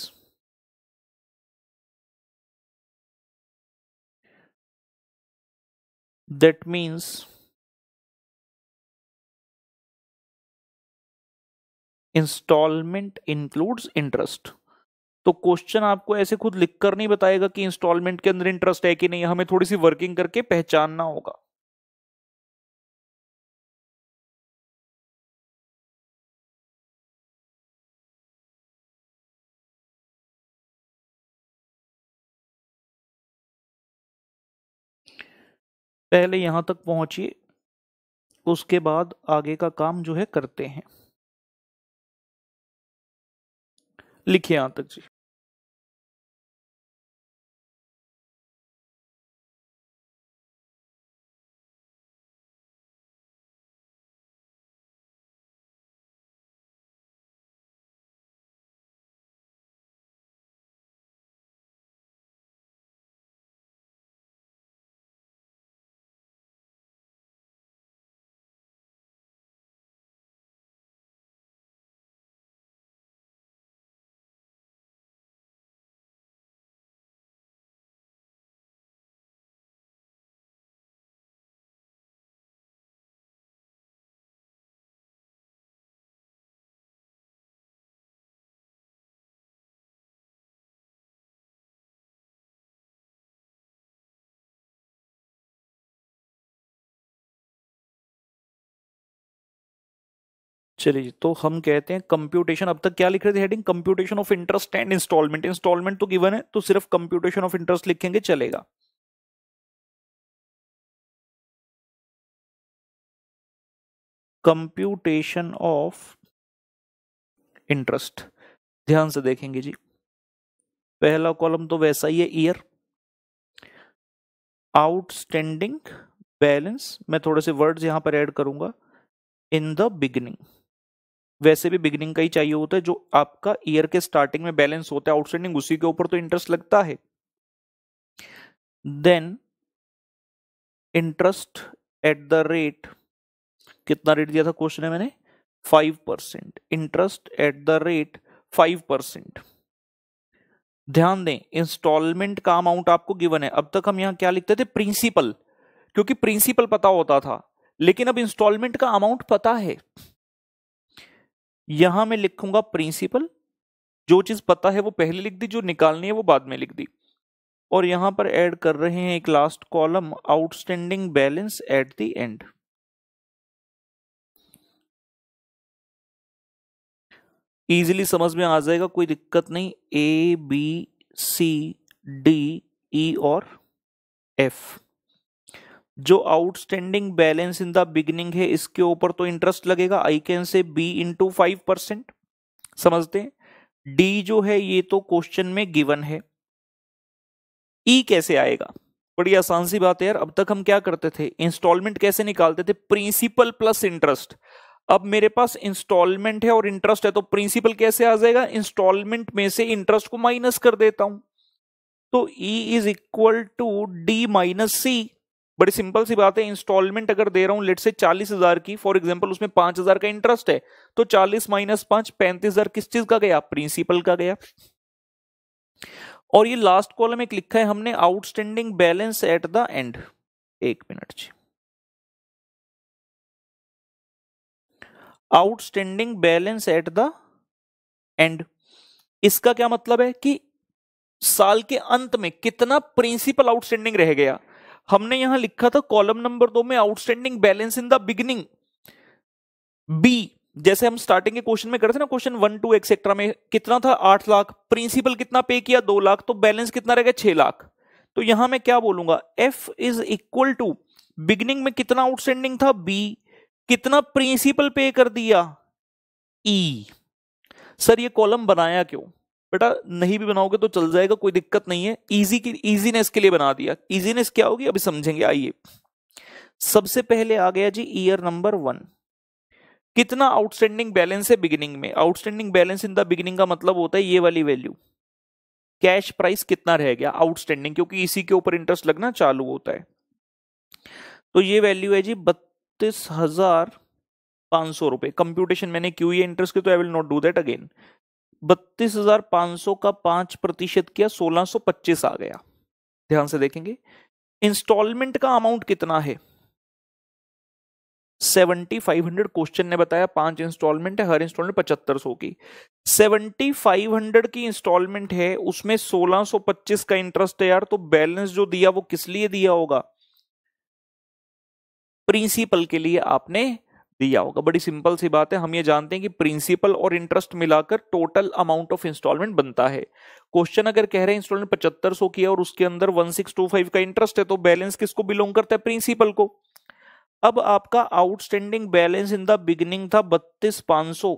that means installment includes interest तो question आपको ऐसे खुद लिखकर नहीं बताएगा कि इंस्टॉलमेंट के अंदर इंटरेस्ट है कि नहीं हमें थोड़ी सी वर्किंग करके पहचानना होगा पहले यहां तक पहुंचिए उसके बाद आगे का काम जो है करते हैं लिखे यहाँ तक जी चलिए तो हम कहते हैं कंप्यूटेशन अब तक क्या लिख रहे थे heading computation of interest and installment installment तो गिवन है तो सिर्फ कंप्यूटेशन ऑफ इंटरेस्ट लिखेंगे चलेगा कंप्यूटेशन ऑफ इंटरेस्ट ध्यान से देखेंगे जी पहला कॉलम तो वैसा ही है ईयर आउटस्टैंडिंग बैलेंस मैं थोड़े से वर्ड्स यहां पर ऐड करूंगा इन द बिगिनिंग वैसे भी बिगनिंग का ही चाहिए होता है जो आपका ईयर के स्टार्टिंग में बैलेंस होता है आउटस्टैंडिंग उसी के ऊपर तो इंटरेस्ट लगता है then interest at the rate कितना रेट दिया था क्वेश्चन है मैंने five percent interest at the rate five percent ध्यान दें इंस्टॉलमेंट का अमाउंट आपको गिवन है अब तक हम यहां क्या लिखते थे प्रिंसिपल क्योंकि प्रिंसिपल पता होता था लेकिन अब इंस्टॉलमेंट का अमाउंट पता है यहां मैं लिखूंगा प्रिंसिपल जो चीज पता है वो पहले लिख दी जो निकालनी है वो बाद में लिख दी और यहां पर ऐड कर रहे हैं एक last column outstanding balance at the end easily समझ में आ जाएगा कोई दिक्कत नहीं ए बी सी डी ई और एफ जो outstanding balance in the beginning है इसके ऊपर तो इंटरेस्ट लगेगा I can say B into five percent समझते हैं डी जो है ये तो क्वेश्चन में गिवन है ई e कैसे आएगा बड़ी आसान सी बात है यार अब तक हम क्या करते थे इंस्टॉलमेंट कैसे निकालते थे प्रिंसिपल प्लस इंटरेस्ट अब मेरे पास इंस्टॉलमेंट है और इंटरेस्ट है तो प्रिंसिपल कैसे आ जाएगा इंस्टॉलमेंट में से इंटरेस्ट को माइनस कर देता हूं तो E is equal to D minus C बड़ी सिंपल सी बात है इंस्टॉलमेंट अगर दे रहा हूं लेट से चालीस हजार की फॉर एग्जाम्पल उसमें पांच हजार का इंटरेस्ट है तो चालीस माइनस पांच पैंतीस हजार किस चीज का गया प्रिंसिपल का गया और ये लास्ट कॉलम एक लिखा है हमने outstanding balance at the end एक मिनट जी outstanding balance at the end इसका क्या मतलब है कि साल के अंत में कितना प्रिंसिपल आउटस्टैंडिंग रह गया हमने यहां लिखा था कॉलम नंबर दो में outstanding balance in the beginning B जैसे हम स्टार्टिंग के क्वेश्चन में करते ना क्वेश्चन वन टू एक्सेट्रा में कितना था आठ लाख प्रिंसिपल कितना पे किया दो लाख तो बैलेंस कितना रह गया छह लाख तो यहां मैं क्या बोलूंगा F is equal to beginning में कितना आउटस्टैंडिंग था बी कितना प्रिंसिपल पे कर दिया ई e. सर ये कॉलम बनाया क्यों बेटा नहीं भी बनाओगे तो चल जाएगा कोई दिक्कत नहीं है इजी की इजीनेस के लिए बना दिया इजीनेस क्या होगी अभी समझेंगे आइए सबसे पहले आ गया जी ईयर नंबर वन कितना आउटस्टैंडिंग बैलेंस है बिगिनिंग में outstanding balance in the beginning का मतलब होता है ये वाली वैल्यू कैश प्राइस कितना रह गया आउटस्टैंडिंग क्योंकि इसी के ऊपर इंटरेस्ट लगना चालू होता है तो ये वैल्यू है जी बत्तीस हजार पांच सौ रुपए कंप्यूटेशन मैंने क्यों ये इंटरेस्ट के तो I will not do that again बत्तीस हजार पांच सौ का पांच प्रतिशत किया सोलह सौ पच्चीस आ गया ध्यान से देखेंगे इंस्टॉलमेंट का अमाउंट कितना है 7500 फाइव हंड्रेड क्वेश्चन ने बताया पांच इंस्टॉलमेंट है हर इंस्टॉलमेंट पचहत्तर सौ की सेवेंटी फाइव हंड्रेड की इंस्टॉलमेंट है उसमें सोलह पच्चीस का इंटरेस्ट है यार तो बैलेंस जो दिया वो किस लिए दिया होगा प्रिंसिपल के लिए आपने दिया होगा बड़ी सिंपल सी बात है हम ये जानते हैं कि प्रिंसिपल और इंटरेस्ट मिलाकर टोटल अमाउंट ऑफ इंस्टॉलमेंट बनता है क्वेश्चन अगर कह रहे हैं इंस्टॉलमेंट पचहत्तर सौ की है और उसके अंदर वन सिक्स टू फाइव का इंटरेस्ट है तो बैलेंस किसको बिलोंग करता है प्रिंसिपल को अब आपका outstanding balance in the beginning था बत्तीस पांच सौ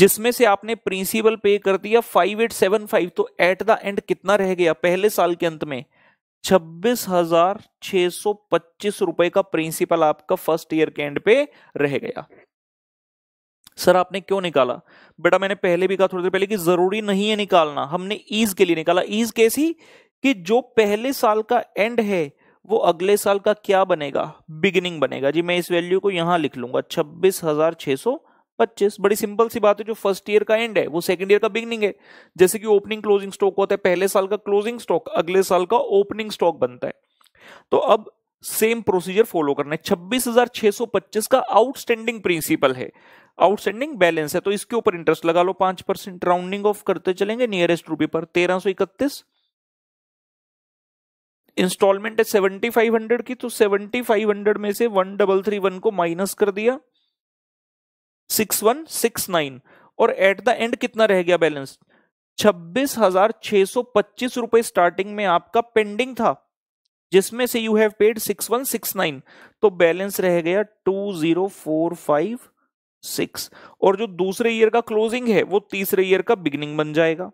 जिसमें से आपने प्रिंसिपल पे कर दिया फाइव एट सेवन फाइव तो एट द एंड कितना रह गया पहले साल के अंत में छब्बीस हजार छह सौ पच्चीस रुपए का प्रिंसिपल आपका फर्स्ट ईयर के एंड पे रह गया सर आपने क्यों निकाला बेटा मैंने पहले भी कहा थोड़ी देर पहले कि जरूरी नहीं है निकालना हमने ईज के लिए निकाला ईज कैसी कि जो पहले साल का एंड है वो अगले साल का क्या बनेगा बिगिनिंग बनेगा जी मैं इस वैल्यू को यहां लिख लूंगा छब्बीस हजार छह सौ पच्चीस बड़ी सिंपल सी बात है जो फर्स्ट ईयर का एंड है वो सेकंड ईयर का बिगनिंग है जैसे कि ओपनिंग क्लोजिंग स्टॉक होता है पहले साल का क्लोजिंग स्टॉक अगले साल का ओपनिंग स्टॉक बनता है तो अब सेम प्रोसीजर फॉलो करना है छब्बीस का आउटस्टैंडिंग प्रिंसिपल है आउटस्टैंडिंग बैलेंस है तो इसके ऊपर इंटरेस्ट लगा लो पांच परसेंट राउंडिंग ऑफ करते चलेंगे नियरेस्ट रूपी पर तेरह सौ इकतीस इंस्टॉलमेंट है सेवेंटी फाइव हंड्रेड की तो सेवेंटी फाइव हंड्रेड में से वन डबल थ्री वन को माइनस कर दिया सिक्स वन सिक्स नाइन और एट द एंड कितना रह गया बैलेंस छब्बीस हजार छह सौ पच्चीस रुपए स्टार्टिंग में आपका पेंडिंग था जिसमें से you have paid six one six nine तो बैलेंस रह गया two zero four five six और जो दूसरे ईयर का क्लोजिंग है वो तीसरे ईयर का बिगिनिंग बन जाएगा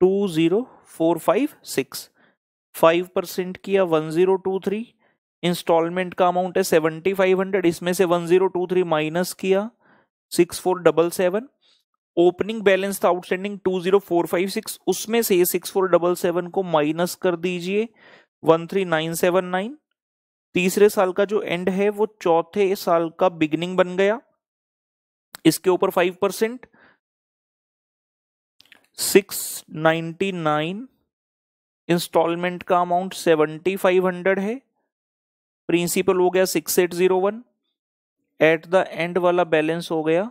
two zero four five six five percent किया one zero two three installment का अमाउंट है सेवेंटी फाइव हंड्रेड इसमें से one zero two three minus किया six four double seven opening balance था outstanding two zero four five six उसमें से six four double seven को माइनस कर दीजिए one three nine seven nine तीसरे साल का जो एंड है वो चौथे साल का बिगिनिंग बन गया इसके ऊपर five percent six ninety nine installment का अमाउंट सेवेंटी फाइव हंड्रेड है प्रिंसिपल हो गया six eight zero one at the end वाला बैलेंस हो गया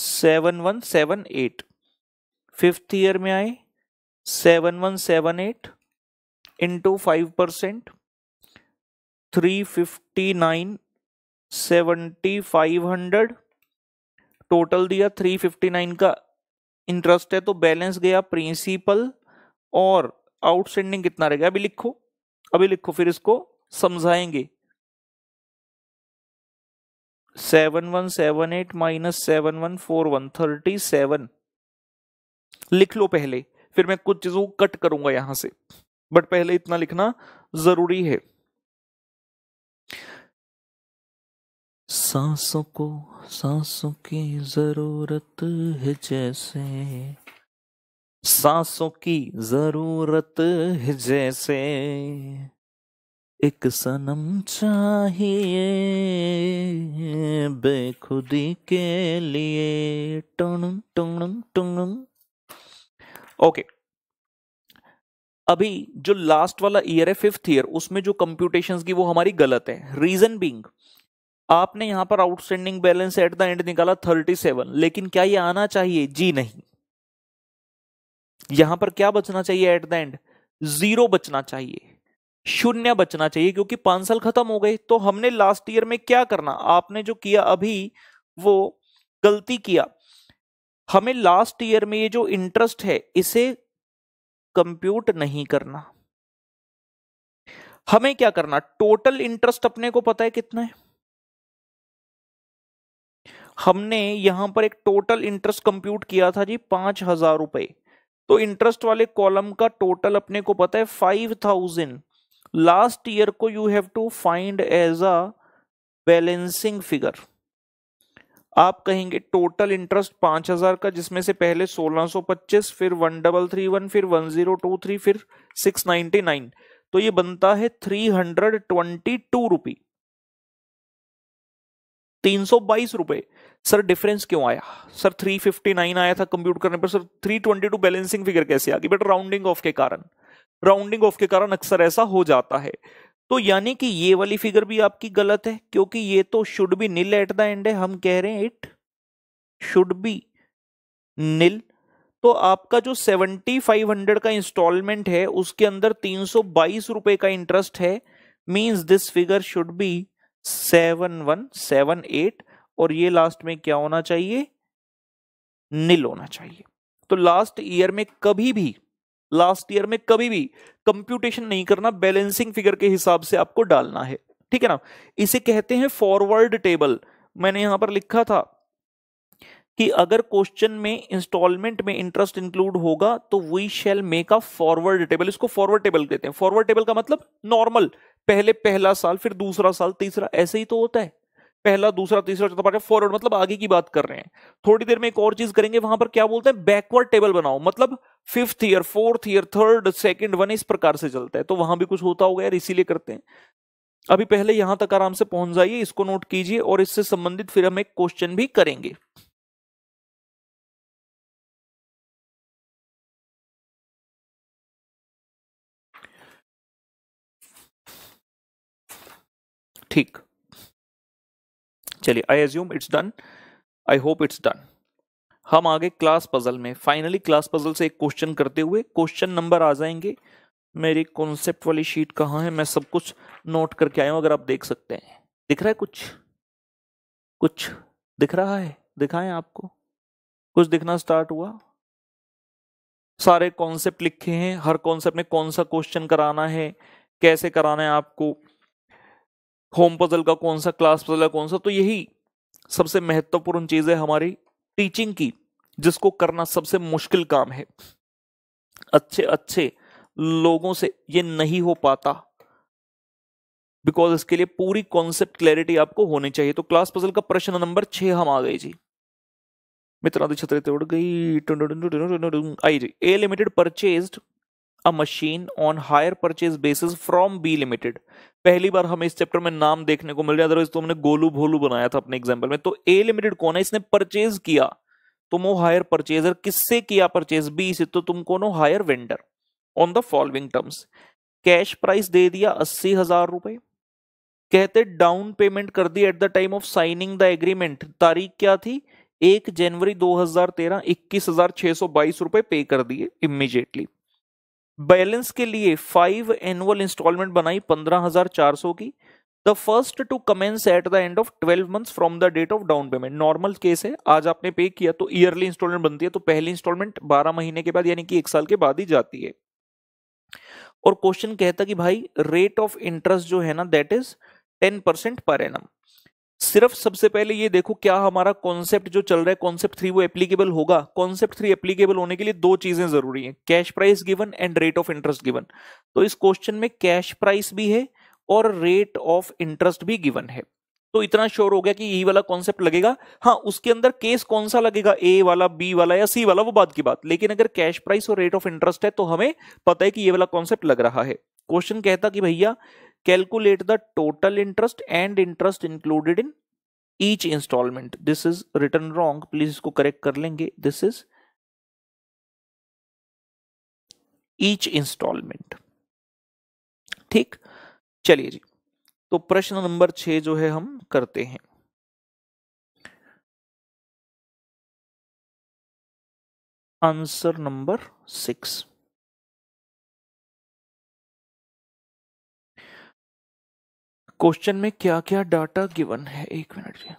seven one seven eight fifth year में आए seven one seven eight into five percent three fifty nine seventy five hundred total दिया three fifty nine का interest है तो balance गया प्रिंसिपल और आउटस्टैंडिंग कितना रह गया अभी लिखो अभी लिखो फिर इसको समझाएंगे seven one seven eight minus seven one four one thirty seven लिख लो पहले फिर मैं कुछ चीजों को कट करूंगा यहां से बट पहले इतना लिखना जरूरी है सांसों को सांसों की जरूरत है जैसे सांसों की जरूरत है जैसे एक सनम चाहिए बेखुदी के लिए टुणुं टुणुं टुणुं। ओके अभी जो लास्ट वाला ईयर है फिफ्थ ईयर उसमें जो कंप्यूटेशंस की वो हमारी गलत है रीजन बींग आपने यहां पर outstanding balance at the end निकाला थर्टी सेवन लेकिन क्या ये आना चाहिए जी नहीं यहां पर क्या बचना चाहिए एट द एंड जीरो बचना चाहिए शून्य बचना चाहिए क्योंकि पांच साल खत्म हो गए तो हमने लास्ट ईयर में क्या करना आपने जो किया अभी वो गलती किया हमें लास्ट ईयर में ये जो इंटरेस्ट है इसे कंप्यूट नहीं करना हमें क्या करना टोटल इंटरेस्ट अपने को पता है कितना है हमने यहां पर एक टोटल इंटरेस्ट कंप्यूट किया था जी पांच हजार रुपए तो इंटरेस्ट वाले कॉलम का टोटल अपने को पता है फाइव थाउजेंड लास्ट ईयर को you have to find as a balancing figure आप कहेंगे टोटल इंटरेस्ट पांच हजार का जिसमें से पहले सोलह सो पच्चीस फिर वन डबल थ्री वन फिर वन जीरो टू थ्री फिर सिक्स नाइनटी नाइन तो ये बनता है three hundred twenty two rupee तीन सौ बाईस रुपए सर डिफरेंस क्यों आया सर थ्री फिफ्टी नाइन आया था कंप्यूट करने पर sir three twenty two balancing figure कैसे आ गई बट राउंडिंग ऑफ के कारण राउंडिंग ऑफ के कारण अक्सर ऐसा हो जाता है तो यानी कि ये वाली फिगर भी आपकी गलत है क्योंकि ये तो should be nil at the end है हम कह रहे हैं इट शुड बी नील तो आपका जो 7500 का इंस्टॉलमेंट है उसके अंदर तीन रुपए का इंटरेस्ट है means this figure should be 7178 और ये लास्ट में क्या होना चाहिए नील होना चाहिए तो लास्ट ईयर में कभी भी लास्ट ईयर में कभी भी कंप्यूटेशन नहीं करना बैलेंसिंग फिगर के हिसाब से आपको डालना है ठीक है ना इसे कहते हैं फॉरवर्ड टेबल मैंने यहां पर लिखा था कि अगर क्वेश्चन में इंस्टॉलमेंट में इंटरेस्ट इंक्लूड होगा तो we shall make a forward table इसको फॉरवर्ड टेबल कहते हैं फॉरवर्ड टेबल का मतलब नॉर्मल पहले पहला साल फिर दूसरा साल तीसरा ऐसे ही तो होता है पहला दूसरा तीसरा चौथा पांचवा फॉरवर्ड मतलब आगे की बात कर रहे हैं थोड़ी देर में एक और चीज करेंगे वहां पर क्या बोलते हैं बैकवर्ड टेबल बनाओ मतलब fifth year fourth year third second one इस प्रकार से चलता है तो वहां भी कुछ होता होगा यार इसीलिए करते हैं अभी पहले यहां तक आराम से पहुंच जाइए इसको नोट कीजिए और इससे संबंधित फिर हम एक क्वेश्चन भी करेंगे ठीक चलिए I assume it's done I hope it's done हम आगे क्लास पजल में फाइनली क्लास पजल से एक क्वेश्चन करते हुए क्वेश्चन नंबर आ जाएंगे मेरी कॉन्सेप्ट वाली शीट कहाँ है मैं सब कुछ नोट करके आया हूँ अगर आप देख सकते हैं दिख रहा है कुछ कुछ दिख रहा है दिखाएं आपको कुछ दिखना स्टार्ट हुआ सारे कॉन्सेप्ट लिखे हैं हर कॉन्सेप्ट में कौन सा क्वेश्चन कराना है कैसे कराना है आपको होम पजल का कौन सा क्लास पजल का कौन सा तो यही सबसे महत्वपूर्ण चीज है हमारी टीचिंग की जिसको करना सबसे मुश्किल काम है अच्छे अच्छे लोगों से ये नहीं हो पाता बिकॉज इसके लिए पूरी कॉन्सेप्ट क्लैरिटी आपको होनी चाहिए तो क्लास पजल का प्रश्न नंबर छह हम आ गए जी मित्रादी छत्र उड़ गई आई जी A limited purchased a machine on hire purchase basis from B limited पहली बार हमें इस चैप्टर में नाम देखने को मिल रहा है अदरवाइज तो हमने गोलू भोलू बनाया था अपने एग्जाम्पल में तो ए लिमिटेड कौन है इसने परचेज किया तुम वो हायर परचेजर किससे किया परचेज बी से तो तुम कौन हो hire vendor on the following terms cash price दे दिया अस्सी हजार रुपए कहते डाउन पेमेंट कर दी at the time of signing the agreement तारीख क्या थी एक जनवरी 2013 हजार तेरह इक्कीस हजार छह सौ बाईस रुपए पे कर दिए इमीजिएटली बैलेंस के लिए फाइव एनुअल इंस्टॉलमेंट बनाई पंद्रह हजार चार सौ की the first to commence at the end of twelve months from the date of down payment normal case है आज आपने पे किया तो ईयरली इंस्टॉलमेंट बनती है तो पहली इंस्टॉलमेंट बारह महीने के बाद यानी कि एक साल के बाद ही जाती है और क्वेश्चन कहता कि भाई रेट ऑफ इंटरेस्ट जो है ना that is ten percent per annum सिर्फ सबसे पहले ये देखो क्या हमारा कॉन्सेप्ट जो चल रहा है कॉन्सेप्ट थ्री वो एप्लीकेबल होगा कॉन्सेप्ट थ्री एप्लीकेबल होने के लिए दो चीजें जरूरी हैं cash price given and rate of interest given तो इस क्वेश्चन में कैश प्राइस भी है और रेट ऑफ इंटरेस्ट भी गिवन है तो इतना श्योर हो गया कि यही वाला कॉन्सेप्ट लगेगा हाँ उसके अंदर केस कौन सा लगेगा ए वाला बी वाला या सी वाला वो बाद की बात लेकिन अगर कैश प्राइस और रेट ऑफ इंटरेस्ट है तो हमें पता है कि ये वाला कॉन्सेप्ट लग रहा है क्वेश्चन कहता कि भैया Calculate the total interest and interest included in each installment. This is written wrong. Please इसको correct कर लेंगे. This is each installment. ठीक चलिए जी तो प्रश्न नंबर छह जो है हम करते हैं आंसर नंबर सिक्स क्वेश्चन में क्या क्या डाटा गिवन है एक मिनट जी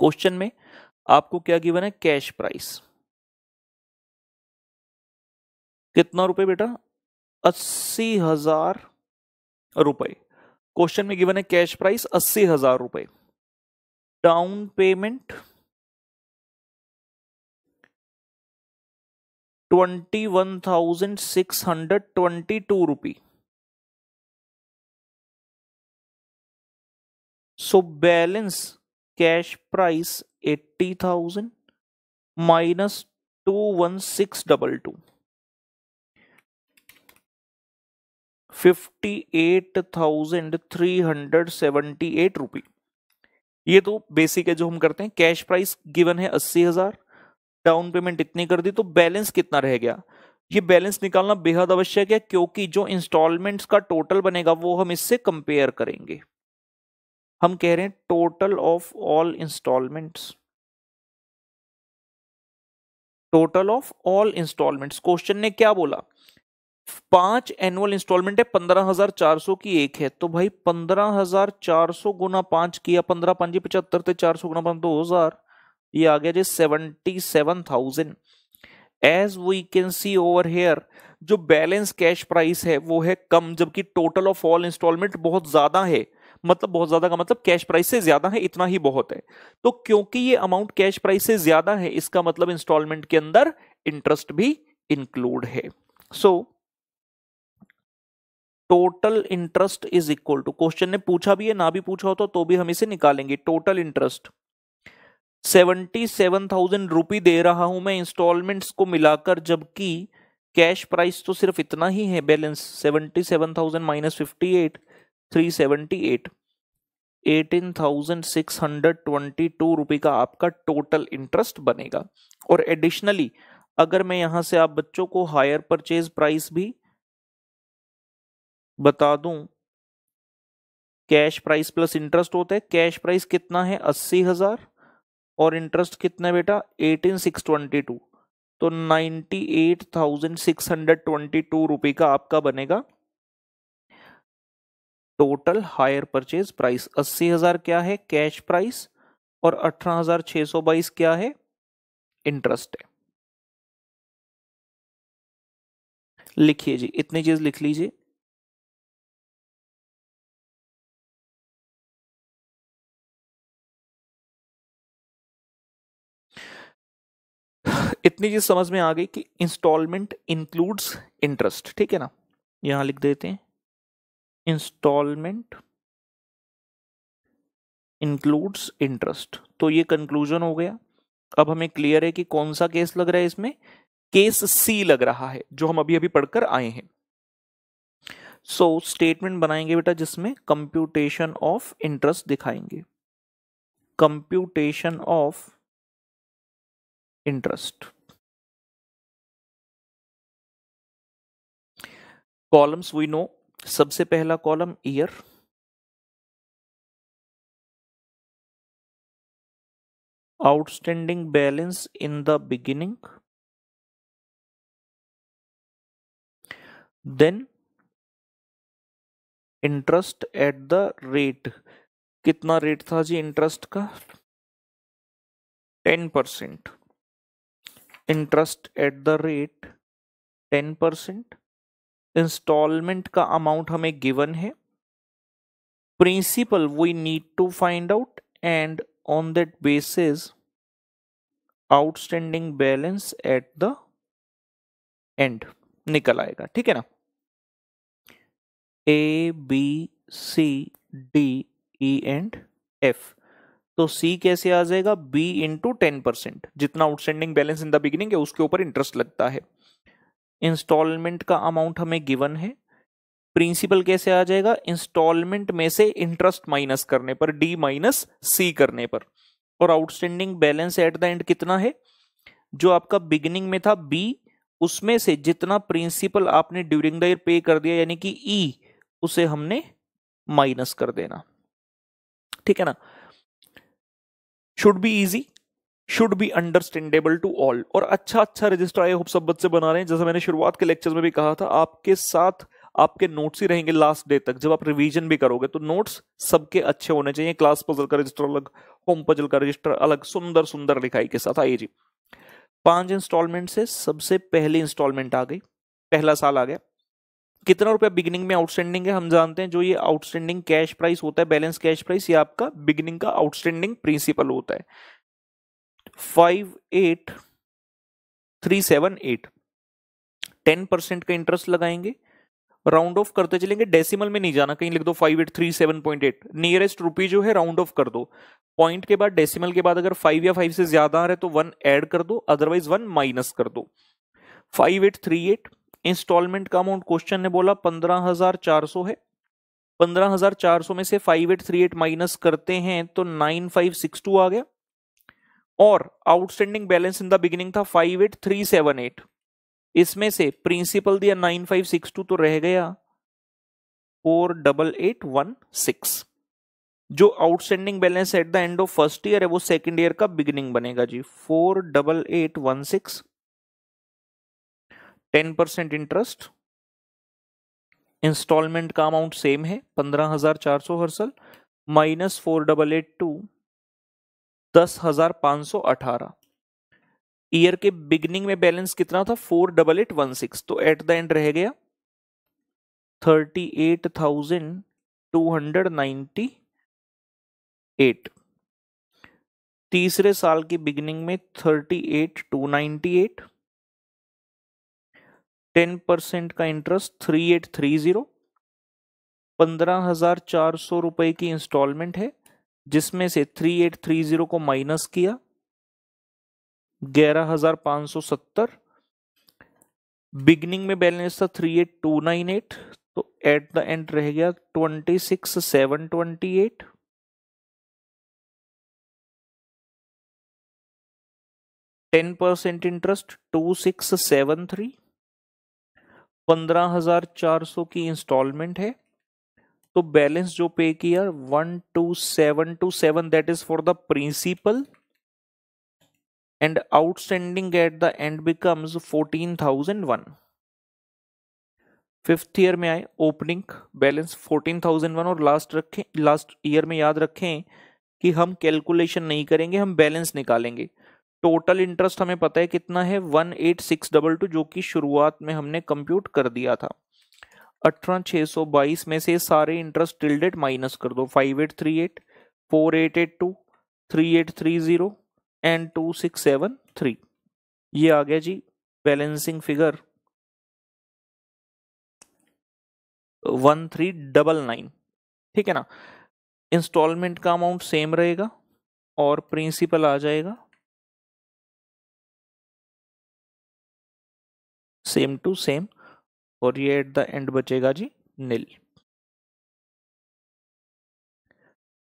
क्वेश्चन में आपको क्या गिवन है कैश प्राइस कितना रुपए बेटा अस्सी हजार रुपए क्वेश्चन में गिवन है कैश प्राइस अस्सी हजार रुपए down payment twenty one thousand six hundred twenty two rupee so balance cash price eighty thousand minus two one six double two fifty eight thousand three hundred seventy eight rupee ये तो basic है जो हम करते हैं cash price given है अस्सी हजार डाउन पेमेंट इतनी कर दी तो बैलेंस कितना रह गया ये बैलेंस निकालना बेहद आवश्यक है क्योंकि जो इंस्टॉलमेंट्स का टोटल बनेगा वो हम इससे कंपेयर करेंगे हम कह रहे हैं total of all installments total of all installments question ने क्या बोला पांच एनुअल इंस्टॉलमेंट है पंद्रह हजार चार सौ की एक है तो भाई पंद्रह हजार चार सौ गुना पांच किया पंद्रह पांच पचहत्तर चार सौ गुना पांच दो हजार ये आ गया जी seventy seven thousand as we can see over here जो बैलेंस कैश प्राइस है वो है कम जबकि टोटल ऑफ ऑल इंस्टॉलमेंट बहुत ज्यादा है मतलब बहुत ज्यादा का मतलब कैश प्राइस से ज्यादा है इतना ही बहुत है तो क्योंकि ये अमाउंट कैश प्राइस से ज्यादा है इसका मतलब इंस्टॉलमेंट के अंदर इंटरेस्ट भी इंक्लूड है so total interest is equal to question ने पूछा भी है ना भी पूछा होता तो, तो भी हम इसे निकालेंगे total interest seventy seven thousand rupee दे रहा हूं मैं इंस्टॉलमेंट्स को मिलाकर जबकि कैश प्राइस तो सिर्फ इतना ही है balance seventy seven thousand minus fifty eight three seventy eight eighteen thousand six hundred twenty two rupee का आपका टोटल इंटरेस्ट बनेगा और एडिशनली अगर मैं यहां से आप बच्चों को हायर परचेज प्राइस भी बता दूं कैश प्राइस प्लस इंटरेस्ट होता है कैश प्राइस कितना है अस्सी हजार और इंटरेस्ट कितना बेटा एटीन सिक्स ट्वेंटी टू तो ninety eight thousand six hundred twenty two रुपये का आपका बनेगा टोटल हायर परचेज प्राइस अस्सी हजार क्या है कैश प्राइस और अठारह हजार छः सौ बाईस क्या है इंटरेस्ट है लिखिए जी इतनी चीज लिख लीजिए इतनी चीज समझ में आ गई कि इंस्टॉलमेंट इंक्लूड्स इंटरेस्ट ठीक है ना यहां लिख देते हैं इंस्टॉलमेंट इंक्लूड्स इंटरेस्ट तो ये कंक्लूजन हो गया अब हमें क्लियर है कि कौन सा केस लग रहा है इसमें केस सी लग रहा है जो हम अभी अभी पढ़कर आए हैं सो so, स्टेटमेंट बनाएंगे बेटा जिसमें कंप्यूटेशन ऑफ इंटरेस्ट दिखाएंगे computation of interest columns we know सबसे पहला column year outstanding balance in the beginning then interest at the rate कितना रेट था जी इंटरेस्ट का ten percent interest at the rate ten percent installment का amount हमें गिवन है principal we need to find out and on that basis outstanding balance at the end निकल आएगा ठीक है ना A B C D E and F तो C कैसे आ जाएगा बी इंटू टेन परसेंट जितना outstanding balance in the beginning है उसके ऊपर इंटरेस्ट लगता है इंस्टॉलमेंट का अमाउंट हमें गिवन है प्रिंसिपल कैसे आ जाएगा इंस्टॉलमेंट में से इंटरेस्ट माइनस करने पर डी माइनस सी करने पर और outstanding balance at the end कितना है जो आपका बिगिनिंग में था बी उसमें से जितना प्रिंसिपल आपने ड्यूरिंग द ईयर पे कर दिया यानी कि ई e, उसे हमने माइनस कर देना ठीक है ना should be easy should be understandable to all और अच्छा अच्छा रजिस्टर आई होप सब बच्चे बना रहे हैं जैसे मैंने शुरुआत के लेक्चर में भी कहा था आपके साथ आपके नोट्स ही रहेंगे लास्ट डे तक जब आप रिवीजन भी करोगे तो नोट्स सबके अच्छे होने चाहिए क्लास पजल का रजिस्टर अलग होम पजल का रजिस्टर अलग सुंदर सुंदर लिखाई के साथ आइए जी पांच इंस्टॉलमेंट से सबसे पहली इंस्टॉलमेंट आ गई पहला साल आ गया कितना रुपया बिगिनिंग में आउटस्टैंडिंग है हम जानते हैं जो ये आउटस्टैंडिंग कैश प्राइस होता है बैलेंस कैश प्राइस ये आपका बिगिनिंग का आउटस्टैंडिंग प्रिंसिपल होता है five eight three seven eight ten percent का इंटरेस्ट लगाएंगे राउंड ऑफ करते चलेंगे डेसिमल में नहीं जाना कहीं लिख दो five eight three seven point eight nearest rupee जो है राउंड ऑफ कर दो पॉइंट के बाद डेसिमल के बाद अगर फाइव या फाइव से ज्यादा आ रहा है तो वन ऐड कर दो अदरवाइज वन माइनस कर दो five eight three eight installment का अमाउंट क्वेश्चन ने बोला पंद्रह हजार चार सौ है पंद्रह हजार चार सौ में से five eight three eight minus करते हैं तो नाइन फाइव सिक्स टू आ गया और outstanding balance in the beginning था five eight three seven eight इसमें से प्रिंसिपल दिया नाइन फाइव सिक्स टू तो रह गया four double eight one six जो outstanding balance at the end of first year है वो सेकेंड ईयर का बिगिनिंग बनेगा जी four double eight one six ten percent interest installment का अमाउंट सेम है पंद्रह हजार चार सौ हर्सल minus four double eight two दस हजार पाँच सौ अठारह ईयर के बिगनिंग में बैलेंस कितना था four double eight one six तो एट द एंड रह गया thirty eight thousand two hundred ninety eight तीसरे साल की बिगिनिंग में thirty eight two ninety eight ten percent का interest three eight three zero पंद्रह हजार चार सौ रुपए की इंस्टॉलमेंट है जिसमें से 3830 को माइनस किया 11570 बिगनिंग में बैलेंस था 38298 तो एट द एंड रह गया 26728 ten percent interest two six seven three पंद्रह हजार चार सौ की इंस्टॉलमेंट है तो बैलेंस जो पे किया one two seven two seven that is for the principal and outstanding at the end becomes fourteen thousand one fifth year में आए opening balance fourteen thousand one और लास्ट रखें लास्ट ईयर में याद रखें कि हम कैलकुलेशन नहीं करेंगे हम बैलेंस निकालेंगे टोटल इंटरेस्ट हमें पता है कितना है one eight six double two जो कि शुरुआत में हमने कंप्यूट कर दिया था अठारह छः सौ बाईस में से सारे इंटरेस्ट टिल्डेड माइनस कर दो five eight three eight four eight eight two three eight three zero and two six seven three ये आ गया जी balancing figure one three double nine ठीक है ना इंस्टॉलमेंट का अमाउंट सेम रहेगा और प्रिंसिपल आ जाएगा सेम टू सेम और ये एट द एंड बचेगा जी नील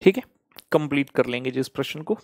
ठीक है कंप्लीट कर लेंगे जी इस प्रश्न को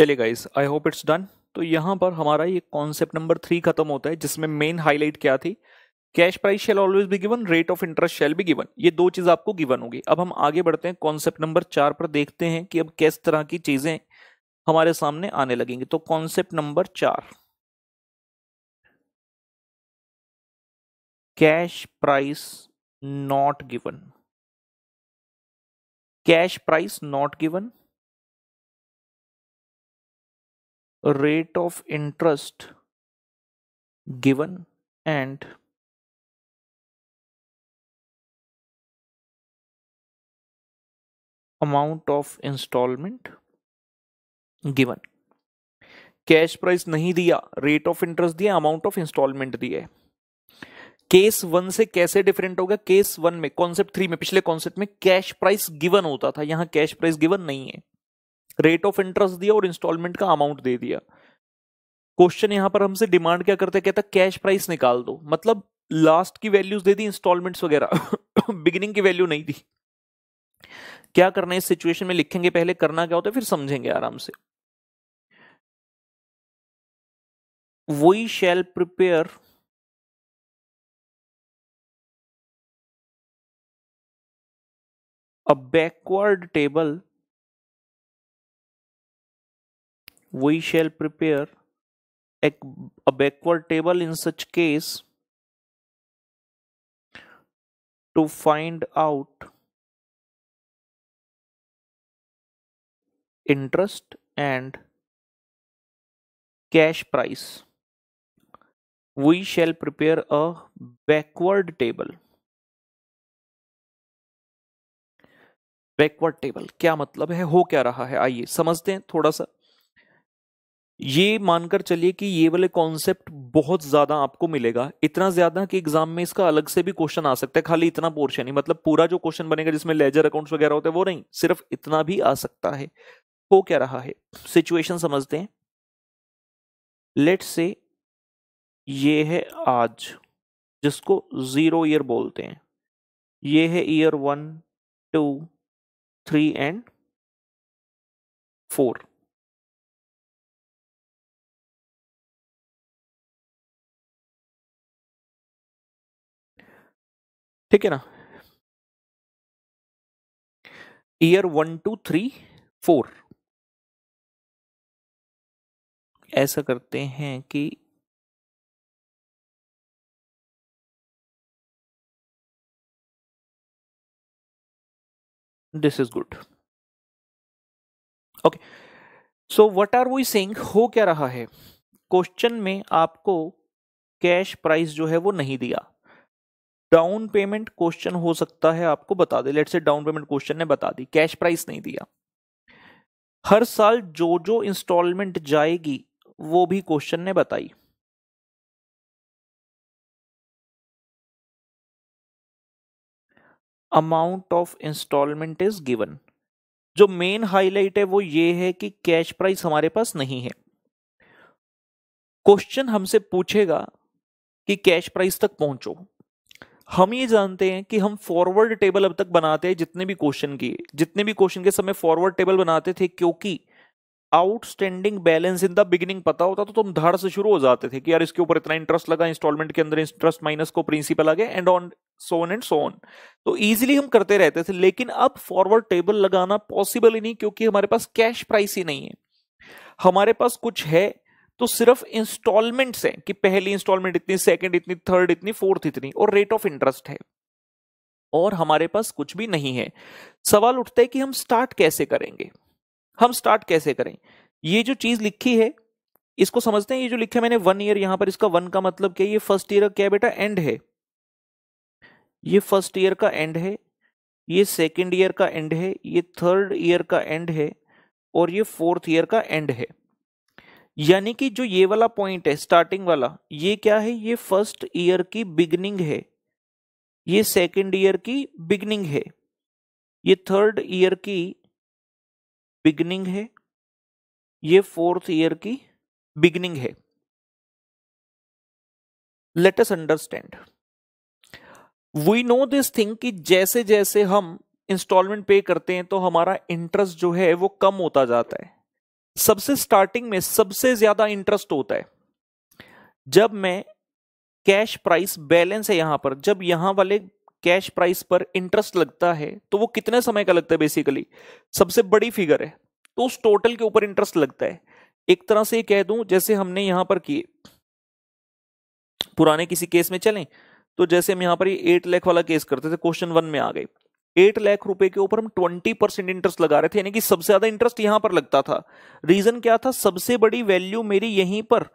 चलिए guys I hope it's done तो यहाँ पर हमारा ये कॉन्सेप्ट नंबर थ्री खत्म होता है जिसमें मेन हाईलाइट क्या थी कैश प्राइस शेल ऑलवेज भी given rate of interest shall भी गिवन ये दो चीज आपको गिवन होगी अब हम आगे बढ़ते हैं कॉन्सेप्ट नंबर चार पर देखते हैं कि अब किस तरह की चीजें हमारे सामने आने लगेंगी तो कॉन्सेप्ट नंबर चार cash price not given cash price not given rate of interest given and amount of installment given cash price नहीं दिया रेट ऑफ इंटरेस्ट दिया अमाउंट ऑफ इंस्टॉलमेंट दिए केस वन से कैसे डिफरेंट हो गया केस वन में कॉन्सेप्ट थ्री में पिछले कॉन्सेप्ट में कैश प्राइस गिवन होता था यहां कैश प्राइस गिवन नहीं है रेट ऑफ इंटरेस्ट दिया और इंस्टॉलमेंट का अमाउंट दे दिया क्वेश्चन यहां पर हमसे डिमांड क्या करते कहता कैश प्राइस निकाल दो मतलब लास्ट की वैल्यूज दे दी इंस्टॉलमेंट्स वगैरह बिगिनिंग की वैल्यू नहीं दी क्या करना है इस सिचुएशन में लिखेंगे पहले करना क्या होता है फिर समझेंगे आराम से we shall prepare a backward table we shall prepare a, a backward table in such case to find out interest and cash price we shall prepare a backward table backward table क्या मतलब है हो क्या रहा है आइए समझते हैं थोड़ा सा ये मानकर चलिए कि ये वाले कॉन्सेप्ट बहुत ज्यादा आपको मिलेगा इतना ज्यादा कि एग्जाम में इसका अलग से भी क्वेश्चन आ सकता है खाली इतना पोर्शन ही मतलब पूरा जो क्वेश्चन बनेगा जिसमें लेजर अकाउंट्स वगैरह होते हैं वो नहीं सिर्फ इतना भी आ सकता है हो क्या रहा है सिचुएशन समझते हैं लेट से ये है आज जिसको जीरो ईयर बोलते हैं ये है year one two three and four ठीक है ना year one two three four ऐसा करते हैं कि this is good okay so what are we saying हो क्या रहा है क्वेश्चन में आपको कैश प्राइस जो है वो नहीं दिया डाउन पेमेंट क्वेश्चन हो सकता है आपको बता दे let's say down payment question ने बता दी कैश प्राइस नहीं दिया हर साल जो जो इंस्टॉलमेंट जाएगी वो भी क्वेश्चन ने बताई amount of installment is given जो मेन हाईलाइट है वो ये है कि कैश प्राइस हमारे पास नहीं है क्वेश्चन हमसे पूछेगा कि कैश प्राइस तक पहुंचो हम ये जानते हैं कि हम फॉरवर्ड टेबल अब तक बनाते हैं जितने भी क्वेश्चन किए जितने भी क्वेश्चन के समय फॉरवर्ड टेबल बनाते थे क्योंकि outstanding balance in the beginning पता होता तो तुम धार से शुरू हो जाते थे कि यार इसके ऊपर इतना इंटरेस्ट लगा इंस्टॉलमेंट के अंदर इंटरेस्ट माइनस को प्रिंसिपल आ and on so on and so on तो इजिली हम करते रहते थे लेकिन अब फॉरवर्ड टेबल लगाना पॉसिबल ही नहीं क्योंकि हमारे पास कैश प्राइस ही नहीं है हमारे पास कुछ है तो सिर्फ इंस्टॉलमेंट्स हैं कि पहली इंस्टॉलमेंट इतनी सेकंड इतनी थर्ड इतनी फोर्थ इतनी और रेट ऑफ इंटरेस्ट है और हमारे पास कुछ भी नहीं है सवाल उठता है कि हम स्टार्ट कैसे करेंगे हम स्टार्ट कैसे करें ये जो चीज लिखी है इसको समझते हैं ये जो लिखा मैंने वन ईयर यहां पर इसका वन का मतलब क्या ये फर्स्ट ईयर क्या बेटा एंड है ये फर्स्ट ईयर का एंड है ये सेकेंड ईयर का एंड है ये थर्ड ईयर का एंड है और ये फोर्थ ईयर का एंड है यानी कि जो ये वाला पॉइंट है स्टार्टिंग वाला ये क्या है ये फर्स्ट ईयर की बिगनिंग है ये सेकंड ईयर की बिगनिंग है ये थर्ड ईयर की बिगनिंग है ये फोर्थ ईयर की बिगनिंग है let us understand we know this thing कि जैसे जैसे हम इंस्टॉलमेंट पे करते हैं तो हमारा इंटरेस्ट जो है वो कम होता जाता है सबसे स्टार्टिंग में सबसे ज्यादा इंटरेस्ट होता है जब मैं कैश प्राइस बैलेंस है यहां पर जब यहां वाले कैश प्राइस पर इंटरेस्ट लगता है तो वो कितने समय का लगता है बेसिकली सबसे बड़ी फिगर है तो उस टोटल के ऊपर इंटरेस्ट लगता है एक तरह से कह दूं जैसे हमने यहां पर किए पुराने किसी केस में चलें तो जैसे हम यहां पर ये एट लाख वाला केस करते थे क्वेश्चन वन में आ गए एट लाख रुपए के ऊपर हम ट्वेंटी परसेंट इंटरेस्ट लगा रहे थे यानी कि सबसे ज्यादा इंटरेस्ट यहां पर लगता था रीजन क्या था सबसे बड़ी वैल्यू मेरी यहीं पर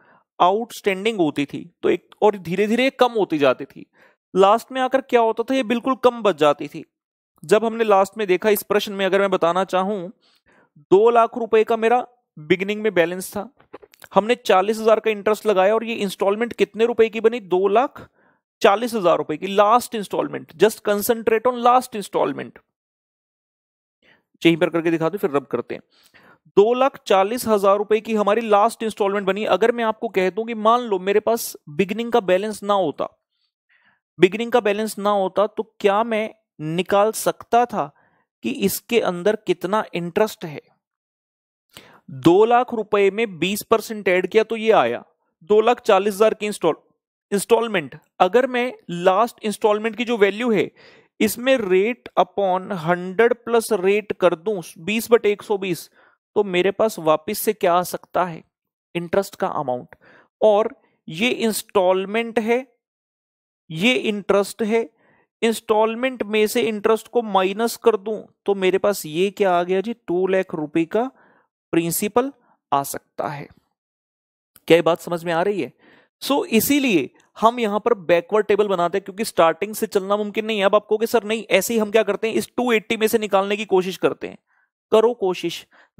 आउटस्टैंडिंग होती थी तो एक और धीरे धीरे कम होती जाती थी लास्ट में आकर क्या होता था ये बिल्कुल कम बच जाती थी जब हमने लास्ट में देखा इस प्रश्न में अगर मैं बताना चाहूं दो लाख रुपए का मेरा बिगिनिंग में बैलेंस था हमने चालीस हजार का इंटरेस्ट लगाया और ये इंस्टॉलमेंट कितने रुपए की बनी दो लाख चालीस हजार रुपए की last installment just concentrate on last installment यहीं पर करके दिखाते फिर रब करते हैं दो लाख चालीस हजार रुपए की हमारी लास्ट इंस्टॉलमेंट बनी अगर मैं आपको कह दूं कि मान लो मेरे पास बिगनिंग का बैलेंस ना होता बिगनिंग का बैलेंस ना होता तो क्या मैं निकाल सकता था कि इसके अंदर कितना इंटरेस्ट है दो लाख रुपए में बीस परसेंट एड किया तो ये आया दो लाख चालीस हजार की इंस्टॉल इंस्टॉलमेंट अगर मैं लास्ट इंस्टॉलमेंट की जो वैल्यू है इसमें rate upon hundred plus rate कर दूं बीस बट एक सौ बीस तो मेरे पास वापस से क्या आ सकता है इंटरेस्ट का अमाउंट और ये इंस्टॉलमेंट है ये इंटरेस्ट है इंस्टॉलमेंट में से इंटरेस्ट को माइनस कर दूं तो मेरे पास ये क्या आ गया जी टू लाख रुपए का प्रिंसिपल आ सकता है क्या बात समझ में आ रही है सो so, इसीलिए हम यहां पर बैकवर्ड टेबल बनाते हैं क्योंकि स्टार्टिंग से चलना मुमकिन नहीं है अब आपको कि सर नहीं ऐसे ही हम क्या करते हैं इस 280 में से निकालने की कोशिश करते हैं करो कोशिश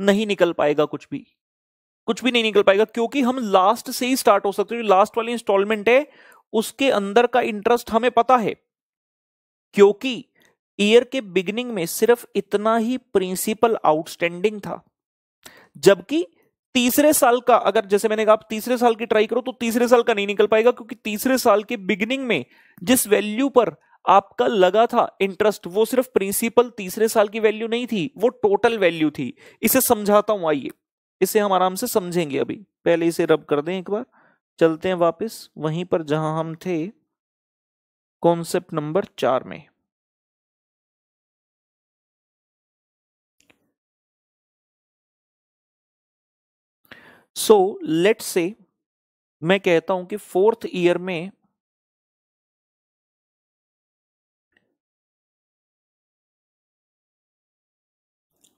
नहीं निकल पाएगा कुछ भी कुछ भी नहीं निकल पाएगा क्योंकि हम लास्ट से ही स्टार्ट हो सकते हैं लास्ट वाली इंस्टॉलमेंट है उसके अंदर का इंटरेस्ट हमें पता है क्योंकि ईयर के बिगिनिंग में सिर्फ इतना ही प्रिंसिपल आउटस्टैंडिंग था जबकि तीसरे साल का अगर जैसे मैंने कहा आप तीसरे साल की ट्राई करो तो तीसरे साल का नहीं निकल पाएगा क्योंकि तीसरे साल के बिगिनिंग में जिस वैल्यू पर आपका लगा था इंटरेस्ट वो सिर्फ प्रिंसिपल तीसरे साल की वैल्यू नहीं थी वो टोटल वैल्यू थी इसे समझाता हूं आइए इसे हम आराम से समझेंगे अभी पहले इसे रब कर दें एक बार चलते हैं वापस वहीं पर जहां हम थे कॉन्सेप्ट नंबर चार में सो लेट से मैं कहता हूं कि फोर्थ ईयर में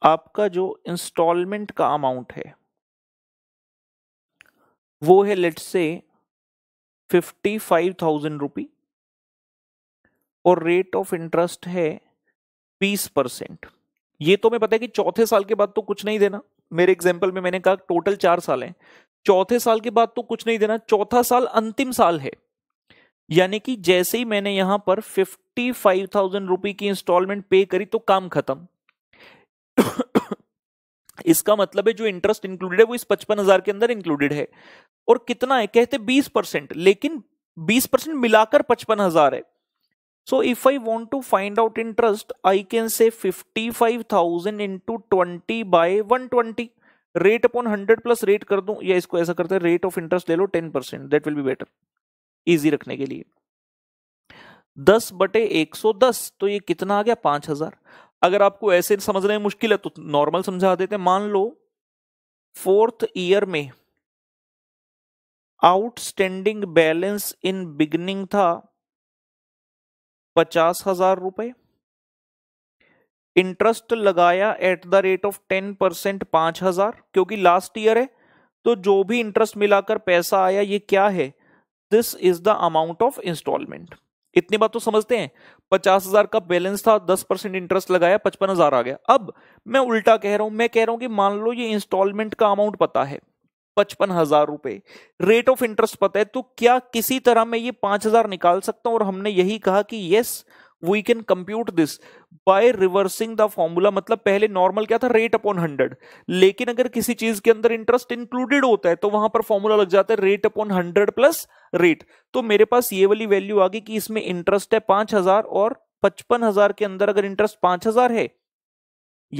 आपका जो इंस्टॉलमेंट का अमाउंट है वो है लेट से फिफ्टी फाइव थाउजेंड रुपी और रेट ऑफ इंटरेस्ट है बीस परसेंट ये तो मैं पता है कि चौथे साल के बाद तो कुछ नहीं देना मेरे एग्जाम्पल में मैंने कहा टोटल चार साल हैं चौथे साल के बाद तो कुछ नहीं देना चौथा साल अंतिम साल है यानी कि जैसे ही मैंने यहां पर फिफ्टी फाइव थाउजेंड रुपी की इंस्टॉलमेंट पे करी तो काम खत्म इसका मतलब है जो इंटरेस्ट इंक्लूडेड है वो इस पचपन हजार के अंदर इंक्लूडेड है और कितना है कहते बीस परसेंट लेकिन बीस परसेंट मिलाकर पचपन हजार है So if I want to find out interest, I can say 55,000 into 20 by 120. Rate upon hundred plus rate कर दूं या इसको ऐसा करते हैं रेट ऑफ इंटरेस्ट ले लो ten percent that will be better easy रखने के लिए दस बटे एक सौ दस तो ये कितना आ गया पांच हजार अगर आपको ऐसे समझने में मुश्किल है तो नॉर्मल समझा देते हैं मान लो फोर्थ ईयर में आउटस्टैंडिंग बैलेंस इन बिगनिंग था पचास हजार रुपए इंटरेस्ट लगाया at the rate of ten percent पांच हजार क्योंकि लास्ट ईयर है तो जो भी इंटरेस्ट मिलाकर पैसा आया ये क्या है this is the amount of installment इतनी बात तो समझते हैं पचास हजार का बैलेंस था दस परसेंट इंटरेस्ट लगाया पचपन हजार आ गया अब मैं उल्टा कह रहा हूं मैं कह रहा हूं कि मान लो ये इंस्टॉलमेंट का अमाउंट पता है पचपन हजार रुपए रेट ऑफ इंटरेस्ट पता है तो क्या किसी तरह मैं ये पांच हजार निकाल सकता हूं और हमने यही कहा कि yes we can compute this by reversing the formula मतलब पहले नॉर्मल क्या था रेट अपॉन हंड्रेड लेकिन अगर किसी चीज के अंदर इंटरेस्ट इंक्लूडेड होता है तो वहां पर फॉर्मूला लग जाता है rate upon hundred plus rate तो मेरे पास ये वाली वैल्यू आ गई कि इसमें इंटरेस्ट है पांच हजार और पचपन हजार के अंदर अगर इंटरेस्ट पांच हजार है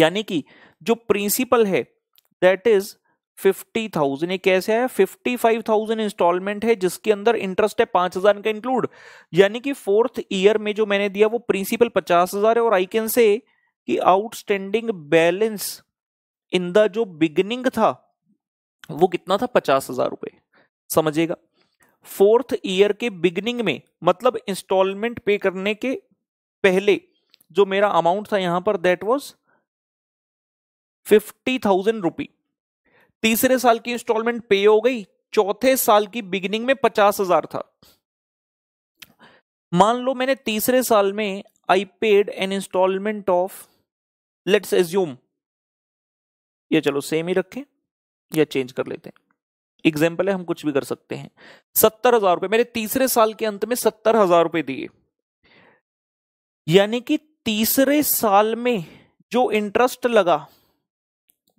यानी कि जो प्रिंसिपल है दैट इज फिफ्टी थाउजेंड ये कैसे है फिफ्टी फाइव थाउजेंड इंस्टॉलमेंट है जिसके अंदर इंटरेस्ट है पांच हजार का इंक्लूड यानी कि फोर्थ ईयर में जो मैंने दिया वो प्रिंसिपल पचास हजार है और आई कैन से कि आउटस्टैंडिंग बैलेंस इन द जो बिगनिंग था वो कितना था पचास हजार रुपए समझिएगा फोर्थ ईयर के बिगनिंग में मतलब इंस्टॉलमेंट पे करने के पहले जो मेरा अमाउंट था यहां पर that was fifty thousand rupee तीसरे साल की इंस्टॉलमेंट पे हो गई चौथे साल की बिगिनिंग में पचास हजार था मान लो मैंने तीसरे साल में I paid an installment of let's assume ये चलो सेम ही रखें या चेंज कर लेते हैं एग्जाम्पल है हम कुछ भी कर सकते हैं सत्तर हजार रुपये मैंने तीसरे साल के अंत में सत्तर हजार रुपए दिए यानी कि तीसरे साल में जो इंटरेस्ट लगा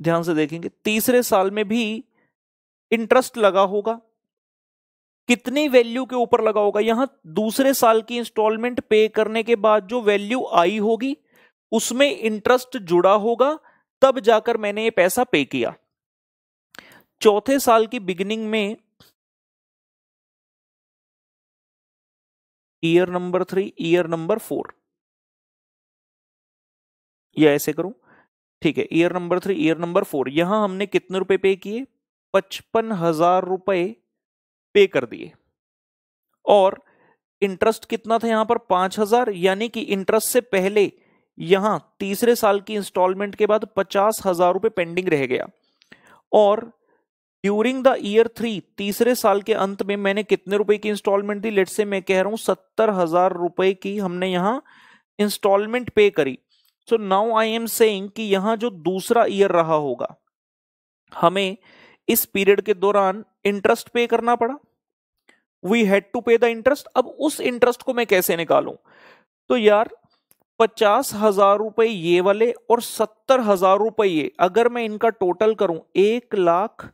ध्यान से देखेंगे तीसरे साल में भी इंटरेस्ट लगा होगा कितनी वैल्यू के ऊपर लगा होगा यहां दूसरे साल की इंस्टॉलमेंट पे करने के बाद जो वैल्यू आई होगी उसमें इंटरेस्ट जुड़ा होगा तब जाकर मैंने ये पैसा पे किया चौथे साल की बिगिनिंग में year number three year number four या ऐसे करूं ठीक है year number three year number four यहां हमने कितने रुपए पे किए पचपन हजार रुपए पे कर दिए और इंटरेस्ट कितना था यहां पर पांच हजार यानी कि इंटरेस्ट से पहले यहां तीसरे साल की इंस्टॉलमेंट के बाद पचास हजार रुपए पेंडिंग रह गया और ड्यूरिंग द ईयर थ्री तीसरे साल के अंत में मैंने कितने रुपए की इंस्टॉलमेंट दी लेट से मैं कह रहा हूं सत्तर हजार रुपए की हमने यहां इंस्टॉलमेंट पे करी so now I am saying कि यहां जो दूसरा ईयर रहा होगा हमें इस पीरियड के दौरान इंटरेस्ट पे करना पड़ा we had to pay the interest अब उस इंटरेस्ट को मैं कैसे निकालू तो यार पचास हजार रुपए ये वाले और सत्तर हजार रुपए ये अगर मैं इनका टोटल करूं एक लाख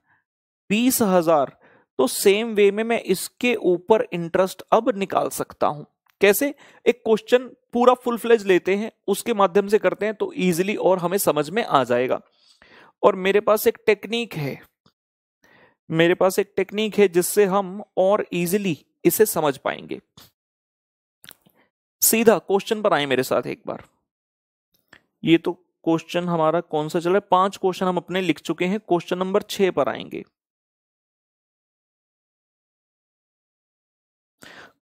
बीस हजार तो सेम वे में मैं इसके ऊपर इंटरेस्ट अब निकाल सकता हूं कैसे एक क्वेश्चन पूरा फुल फ्लेज लेते हैं उसके माध्यम से करते हैं तो ईजिली और हमें समझ में आ जाएगा और मेरे पास एक टेक्निक है मेरे पास एक टेक्निक है जिससे हम और इजिली इसे समझ पाएंगे सीधा क्वेश्चन पर आए मेरे साथ एक बार ये तो क्वेश्चन हमारा कौन सा चल रहा है पांच क्वेश्चन हम अपने लिख चुके हैं क्वेश्चन नंबर छह पर आएंगे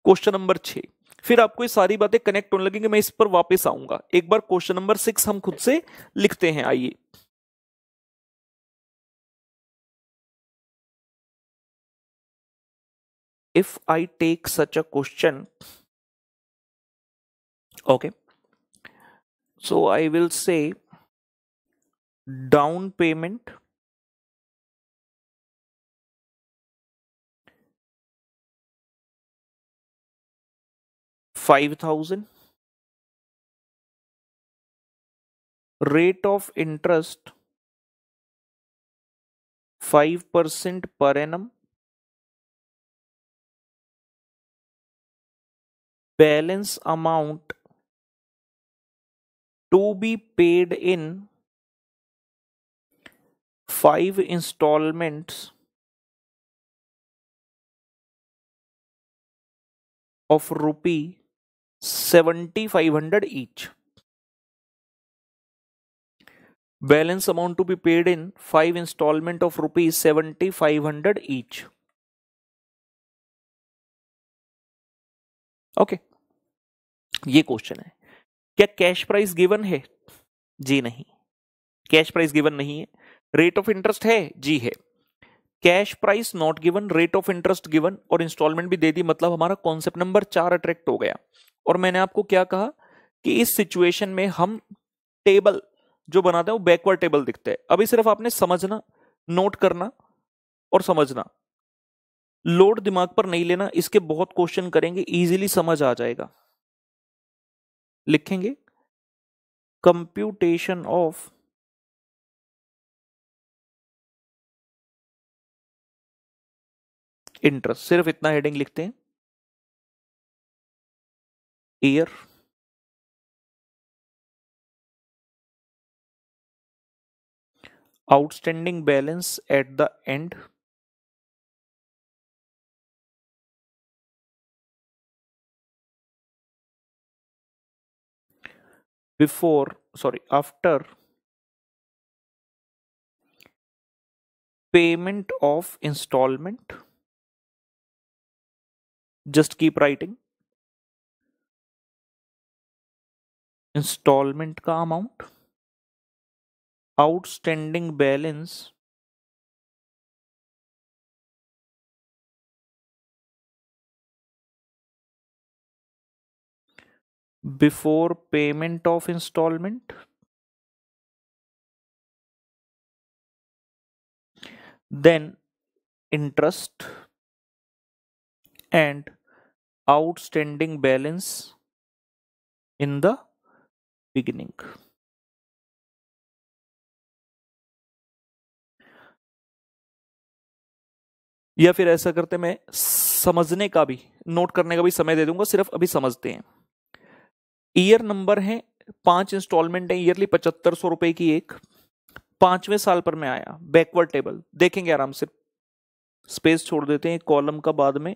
क्वेश्चन नंबर छह फिर आपको ये सारी बातें कनेक्ट होने लगेंगी मैं इस पर वापस आऊंगा एक बार क्वेश्चन नंबर सिक्स हम खुद से लिखते हैं आइए if I take such a question okay so I will say down payment 5000 rate of interest 5% per annum balance amount to be paid in 5 installments of rupee seventy five hundred each balance amount to be paid in five installment of rupees seventy five hundred each okay ये question है क्या cash price given है जी नहीं cash price given नहीं है rate of interest है जी है cash price not given rate of interest given और इंस्टॉलमेंट भी दे दी मतलब हमारा कॉन्सेप्ट नंबर चार अट्रैक्ट हो गया और मैंने आपको क्या कहा कि इस सिचुएशन में हम टेबल जो बनाते हैं वो बैकवर्ड टेबल दिखते हैं अभी सिर्फ आपने समझना नोट करना और समझना लोड दिमाग पर नहीं लेना इसके बहुत क्वेश्चन करेंगे इजीली समझ आ जाएगा लिखेंगे कंप्यूटेशन ऑफ इंटरेस्ट सिर्फ इतना हेडिंग लिखते हैं Here, outstanding balance at the end before sorry after payment of installment just keep writing installment amount, outstanding balance before payment of installment then interest and outstanding balance in the beginning या फिर ऐसा करते मैं समझने का भी note करने का भी समय दे दूंगा सिर्फ अभी समझते हैं ईयर नंबर है पांच इंस्टॉलमेंट है ईयरली पचहत्तर सौ रुपए की एक पांचवें साल पर मैं आया बैकवर्ड टेबल देखेंगे आराम से स्पेस छोड़ देते हैं कॉलम का बाद में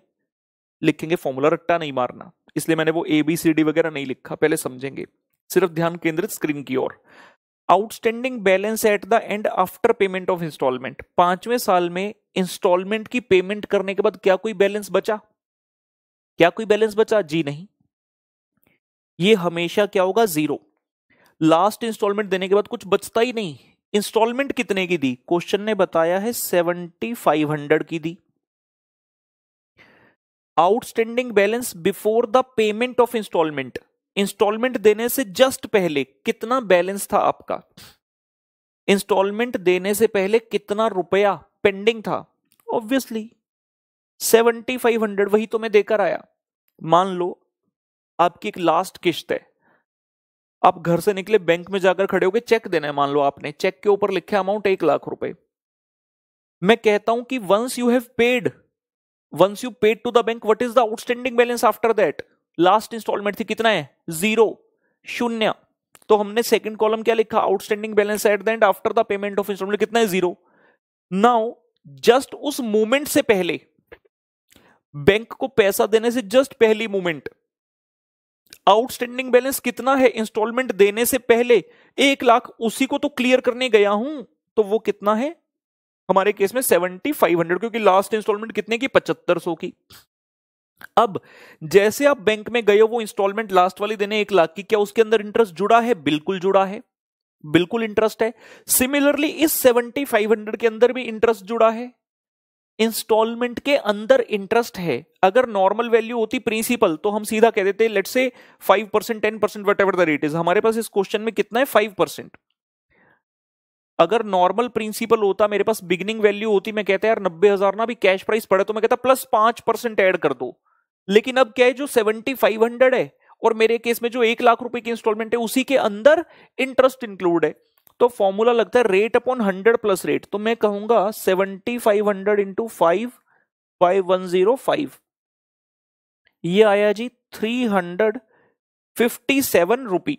लिखेंगे फॉर्मूला रट्टा नहीं मारना इसलिए मैंने वो ए बी सी डी वगैरह नहीं लिखा पहले समझेंगे सिर्फ ध्यान केंद्रित स्क्रीन की ओर outstanding balance at the end after payment of installment पांचवें साल में इंस्टॉलमेंट की पेमेंट करने के बाद क्या कोई बैलेंस बचा क्या कोई बैलेंस बचा जी नहीं ये हमेशा क्या होगा जीरो लास्ट इंस्टॉलमेंट देने के बाद कुछ बचता ही नहीं इंस्टॉलमेंट कितने की दी क्वेश्चन ने बताया है सेवेंटी फाइव हंड्रेड की दी outstanding balance before the payment of installment installment देने से जस्ट पहले कितना बैलेंस था आपका इंस्टॉलमेंट देने से पहले कितना रुपया पेंडिंग था ऑब्वियसली सेवेंटी फाइव हंड्रेड वही तो मैं देकर आया मान लो आपकी एक लास्ट किश्त है आप घर से निकले बैंक में जाकर खड़े हो गए चेक देना है मान लो आपने चेक के ऊपर लिखे अमाउंट एक लाख रुपए मैं कहता हूं कि once you have paid once you paid to the bank what is the outstanding balance after that last installment थी कितना है जीरो शून्य तो हमने सेकंड कॉलम क्या लिखा outstanding balance at the end after the payment of instalment कितना है जीरो नाउ जस्ट उस मूवमेंट से पहले बैंक को पैसा देने से जस्ट पहली मूवमेंट आउटस्टैंडिंग बैलेंस कितना है इंस्टॉलमेंट देने से पहले एक लाख उसी को तो क्लियर करने गया हूं तो वो कितना है हमारे केस में सेवेंटी फाइव हंड्रेड क्योंकि लास्ट इंस्टॉलमेंट कितने की पचहत्तर सौ की अब जैसे आप बैंक में गए हो वो इंस्टॉलमेंट लास्ट वाली देने एक लाख की क्या उसके अंदर इंटरेस्ट जुड़ा है बिल्कुल जुड़ा है बिल्कुल इंटरेस्ट है सिमिलरली इस सेवेंटी फाइव हंड्रेड के अंदर भी इंटरेस्ट जुड़ा है इंस्टॉलमेंट के अंदर इंटरेस्ट है अगर नॉर्मल वैल्यू होती प्रिंसिपल तो हम सीधा कह देते let's say five percent ten percent whatever the rate is हमारे पास इस क्वेश्चन में कितना है फाइव परसेंट अगर नॉर्मल प्रिंसिपल होता मेरे पास बिगनिंग वैल्यू होती मैं कहता यार नब्बे हजार ना अभी कैश प्राइस पड़े तो मैं कहता प्लस पांच परसेंट एड कर दो लेकिन अब क्या है जो सेवेंटी फाइव हंड्रेड है और मेरे केस में जो एक लाख रुपए की इंस्टॉलमेंट है उसी के अंदर इंटरेस्ट इंक्लूड है तो फॉर्मूला लगता है rate upon hundred plus rate तो मैं कहूंगा seventy five hundred into five by one zero five ये आया जी three hundred fifty seven rupee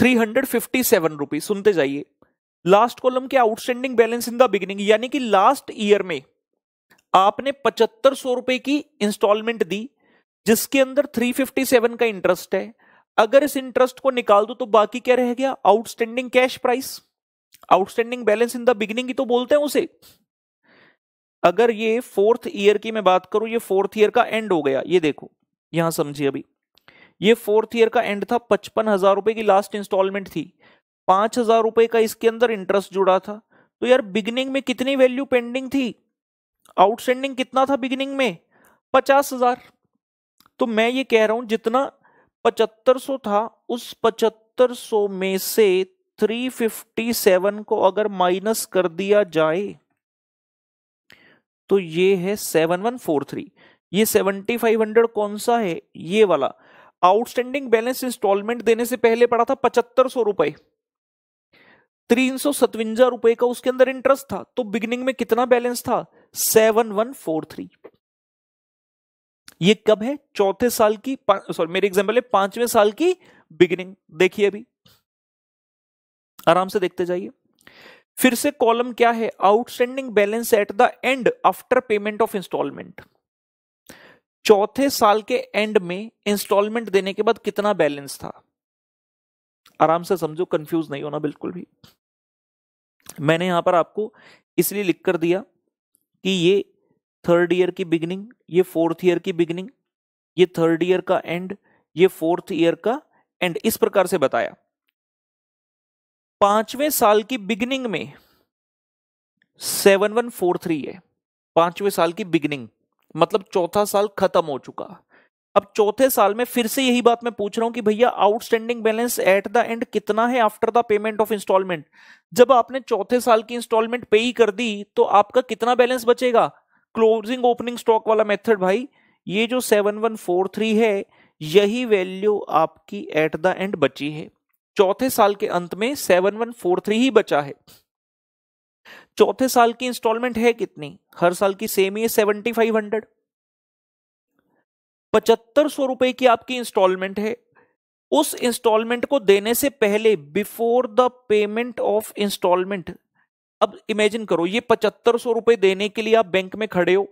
three hundred fifty seven rupees सुनते जाइए लास्ट कॉलम के outstanding balance in the beginning यानी कि लास्ट ईयर में आपने पचहत्तर सौ रुपए की इंस्टॉलमेंट दी जिसके अंदर थ्री फिफ्टी सेवन का इंटरेस्ट है अगर इस इंटरेस्ट को निकाल दो तो बाकी क्या रह गया outstanding cash price outstanding balance in the beginning ही तो बोलते हैं उसे अगर ये फोर्थ ईयर की मैं बात करूं ये फोर्थ ईयर का एंड हो गया ये देखो यहां समझिए अभी ये फोर्थ ईयर का एंड था पचपन हजार रुपए की लास्ट इंस्टॉलमेंट थी पांच हजार रुपए का इसके अंदर इंटरेस्ट जुड़ा था तो यार बिगिनिंग में कितनी वैल्यू पेंडिंग थी आउटस्टैंडिंग कितना था बिगिनिंग में पचास हजार तो मैं ये कह रहा हूं जितना पचहत्तर सौ था उस पचहत्तर सौ में से थ्री फिफ्टी सेवन को अगर माइनस कर दिया जाए तो ये है सेवन वन फोर थ्री ये सेवेंटी फाइव हंड्रेड कौन सा है ये वाला आउटस्टैंडिंग बैलेंस इंस्टॉलमेंट देने से पहले पड़ा था पचहत्तर सौ रुपए तीन सौ सतवंजा रुपए का उसके अंदर इंटरेस्ट था तो बिगिनिंग में कितना बैलेंस था सेवन वन फोर थ्री ये कब है चौथे साल की सॉरी मेरी एग्जाम्पल है पांचवें साल की बिगिनिंग देखिए अभी आराम से देखते जाइए फिर से कॉलम क्या है outstanding balance at the end after payment of instalment चौथे साल के एंड में इंस्टॉलमेंट देने के बाद कितना बैलेंस था आराम से समझो कंफ्यूज नहीं होना बिल्कुल भी मैंने यहां पर आपको इसलिए लिख कर दिया कि ये थर्ड ईयर की बिगिनिंग ये फोर्थ ईयर की बिगिनिंग ये थर्ड ईयर का एंड ये फोर्थ ईयर का एंड इस प्रकार से बताया पांचवें साल की बिगिनिंग में सेवन वन फोर थ्री है पांचवें साल की बिगिनिंग मतलब चौथा साल खत्म हो चुका अब चौथे साल में फिर से यही बात मैं पूछ रहा हूं कि भैया outstanding balance at the end कितना है after the payment of instalment जब आपने चौथे साल की इंस्टॉलमेंट पे ही कर दी तो आपका कितना बैलेंस बचेगा क्लोजिंग ओपनिंग स्टॉक वाला मेथड भाई ये जो सेवन वन फोर थ्री है यही वैल्यू आपकी एट द एंड बची है चौथे साल के अंत में सेवन वन फोर थ्री ही बचा है चौथे साल की इंस्टॉलमेंट है कितनी हर साल की सेम ही है सेवेंटी फाइव हंड्रेड पचहत्तर सौ रुपए की आपकी इंस्टॉलमेंट है उस इंस्टॉलमेंट को देने से पहले before the payment of instalment अब इमेजिन करो ये पचहत्तर सौ रुपए देने के लिए आप बैंक में खड़े हो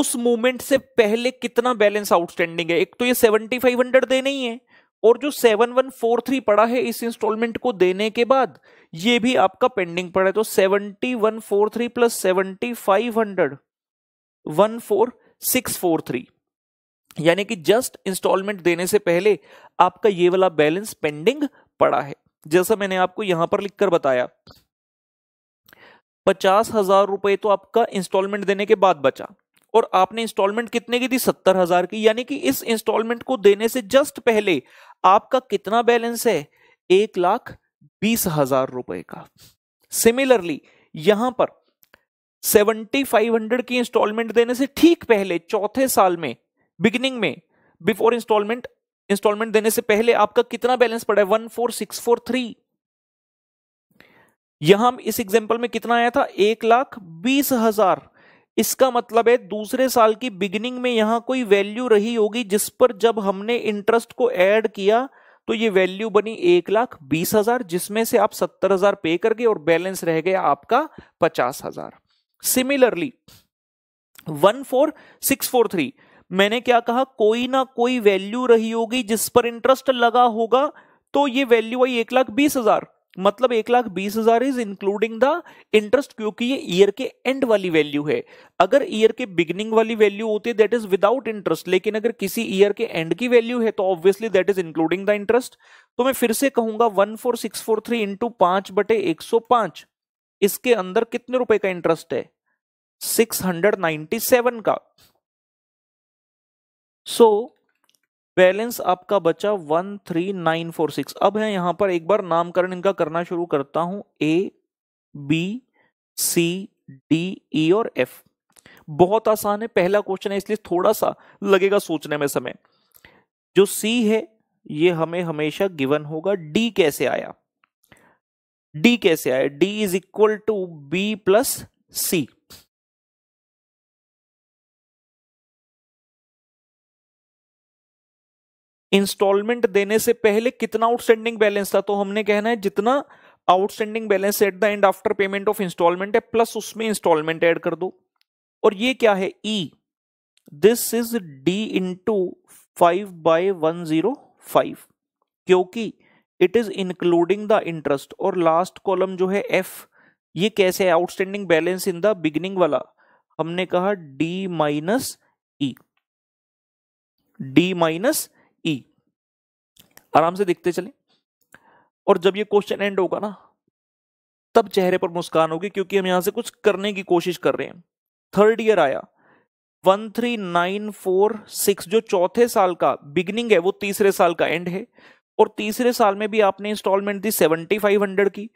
उस मूवमेंट से पहले कितना बैलेंस आउटस्टैंडिंग है एक तो ये सेवेंटी फाइव हंड्रेड देना ही है और जो सेवन वन फोर थ्री पड़ा है इस इंस्टॉलमेंट को देने के बाद ये भी आपका पेंडिंग पड़ा है तो seventy one four three plus seventy five hundred one four six four three यानी कि जस्ट इंस्टॉलमेंट देने से पहले आपका ये वाला बैलेंस पेंडिंग पड़ा है जैसा मैंने आपको यहां पर लिखकर बताया पचास हजार रुपए तो आपका इंस्टॉलमेंट देने के बाद बचा और आपने इंस्टॉलमेंट कितने की दी सत्तर हजार की यानी कि इस इंस्टॉलमेंट को देने से जस्ट पहले आपका कितना बैलेंस है एक लाख बीस हजार रुपए का सिमिलरली यहां पर सेवेंटी फाइव हंड्रेड की इंस्टॉलमेंट देने से ठीक पहले चौथे साल में बिगिनिंग में बिफोर इंस्टॉलमेंट इंस्टॉलमेंट देने से पहले आपका कितना बैलेंस पड़ा है one four six four three यहां इस एग्जाम्पल में कितना आया था एक लाख बीस हजार इसका मतलब है दूसरे साल की बिगिनिंग में यहां कोई वैल्यू रही होगी जिस पर जब हमने इंटरेस्ट को ऐड किया तो ये वैल्यू बनी एक लाख बीस हजार जिसमें से आप सत्तर हजार पे कर गए और बैलेंस रह गया आपका पचास हजार similarly one four six four three मैंने क्या कहा कोई ना कोई वैल्यू रही होगी जिस पर इंटरेस्ट लगा होगा तो ये वैल्यू आई एक लाख बीस हजार मतलब एक लाख बीस हजार इज इंक्लूडिंग द इंटरेस्ट क्योंकि ये ईयर के एंड वाली वैल्यू है अगर ईयर के बिगिनिंग वाली वैल्यू होती है दैट इज विदाउट इंटरेस्ट लेकिन अगर किसी ईयर के एंड की वैल्यू है तो obviously that is including the interest तो मैं फिर से कहूंगा one four six four three into पांच बटे एक सौ पांच इसके अंदर कितने रुपए का इंटरेस्ट है सिक्स हंड्रेड नाइन्टी सेवन का सो so, बैलेंस आपका बचा one three nine four six अब है यहां पर एक बार नामकरण इनका करना शुरू करता हूं ए बी सी डी ई और एफ बहुत आसान है पहला क्वेश्चन है इसलिए थोड़ा सा लगेगा सोचने में समय जो सी है ये हमें हमेशा गिवन होगा डी कैसे आया डी कैसे आया D is equal to B plus C instalment देने से पहले कितना आउटस्टैंडिंग बैलेंस था तो हमने कहना है जितना outstanding balance at the end after payment of instalment है प्लस उसमें इंस्टॉलमेंट ऐड कर दो और ये क्या है E this is D into five by one zero five क्योंकि it is including the interest और लास्ट कॉलम जो है एफ ये कैसे है outstanding balance in the beginning वाला हमने कहा D minus E D minus आराम से देखते चले और जब ये क्वेश्चन एंड होगा ना तब चेहरे पर मुस्कान होगी क्योंकि हम यहां से कुछ करने की कोशिश कर रहे हैं थर्ड ईयर आया one three nine four six जो चौथे साल का बिगनिंग है वो तीसरे साल का एंड है और तीसरे साल में भी आपने इंस्टॉलमेंट दी सेवेंटी फाइव हंड्रेड की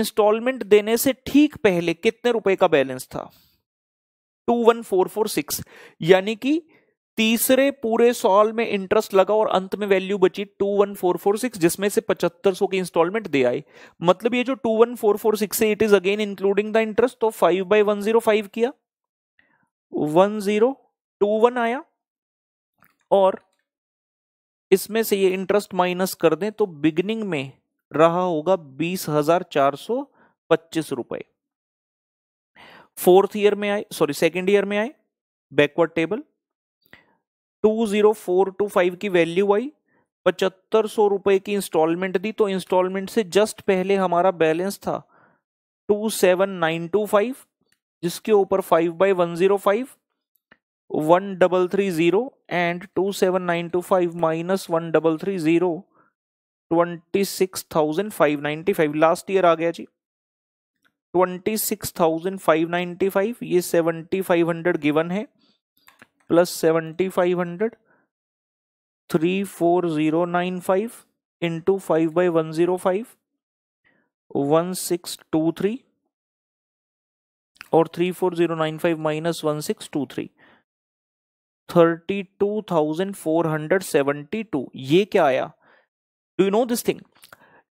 इंस्टॉलमेंट देने से ठीक पहले कितने रुपए का बैलेंस था two one four four six यानी कि तीसरे पूरे सॉल में इंटरेस्ट लगा और अंत में वैल्यू बची two one four four six जिसमें से पचहत्तर सौ की इंस्टॉलमेंट दे आई मतलब ये जो two one four four six है it is again including the interest तो five by one zero five किया वन जीरो टू वन आया और इसमें से ये इंटरेस्ट माइनस कर दें तो बिगनिंग में रहा होगा बीस हजार चार सौ पच्चीस रुपए फोर्थ ईयर में आए सॉरी सेकेंड ईयर में आए backward table two zero four two five की वैल्यू आई पचहत्तर सौ रुपये की इंस्टॉलमेंट दी तो इंस्टॉलमेंट से जस्ट पहले हमारा बैलेंस था two seven nine two five जिसके ऊपर five by one zero five one double three zero and two seven nine two five minus one double three zero twenty six thousand five ninety five last year आ गया जी twenty six thousand five ninety five ये seventy five hundred given है plus seventy five hundred three four zero nine five into five by one zero five one six two three और three four zero nine five minus one six two three thirty two thousand four hundred seventy two ये क्या आया do you know this thing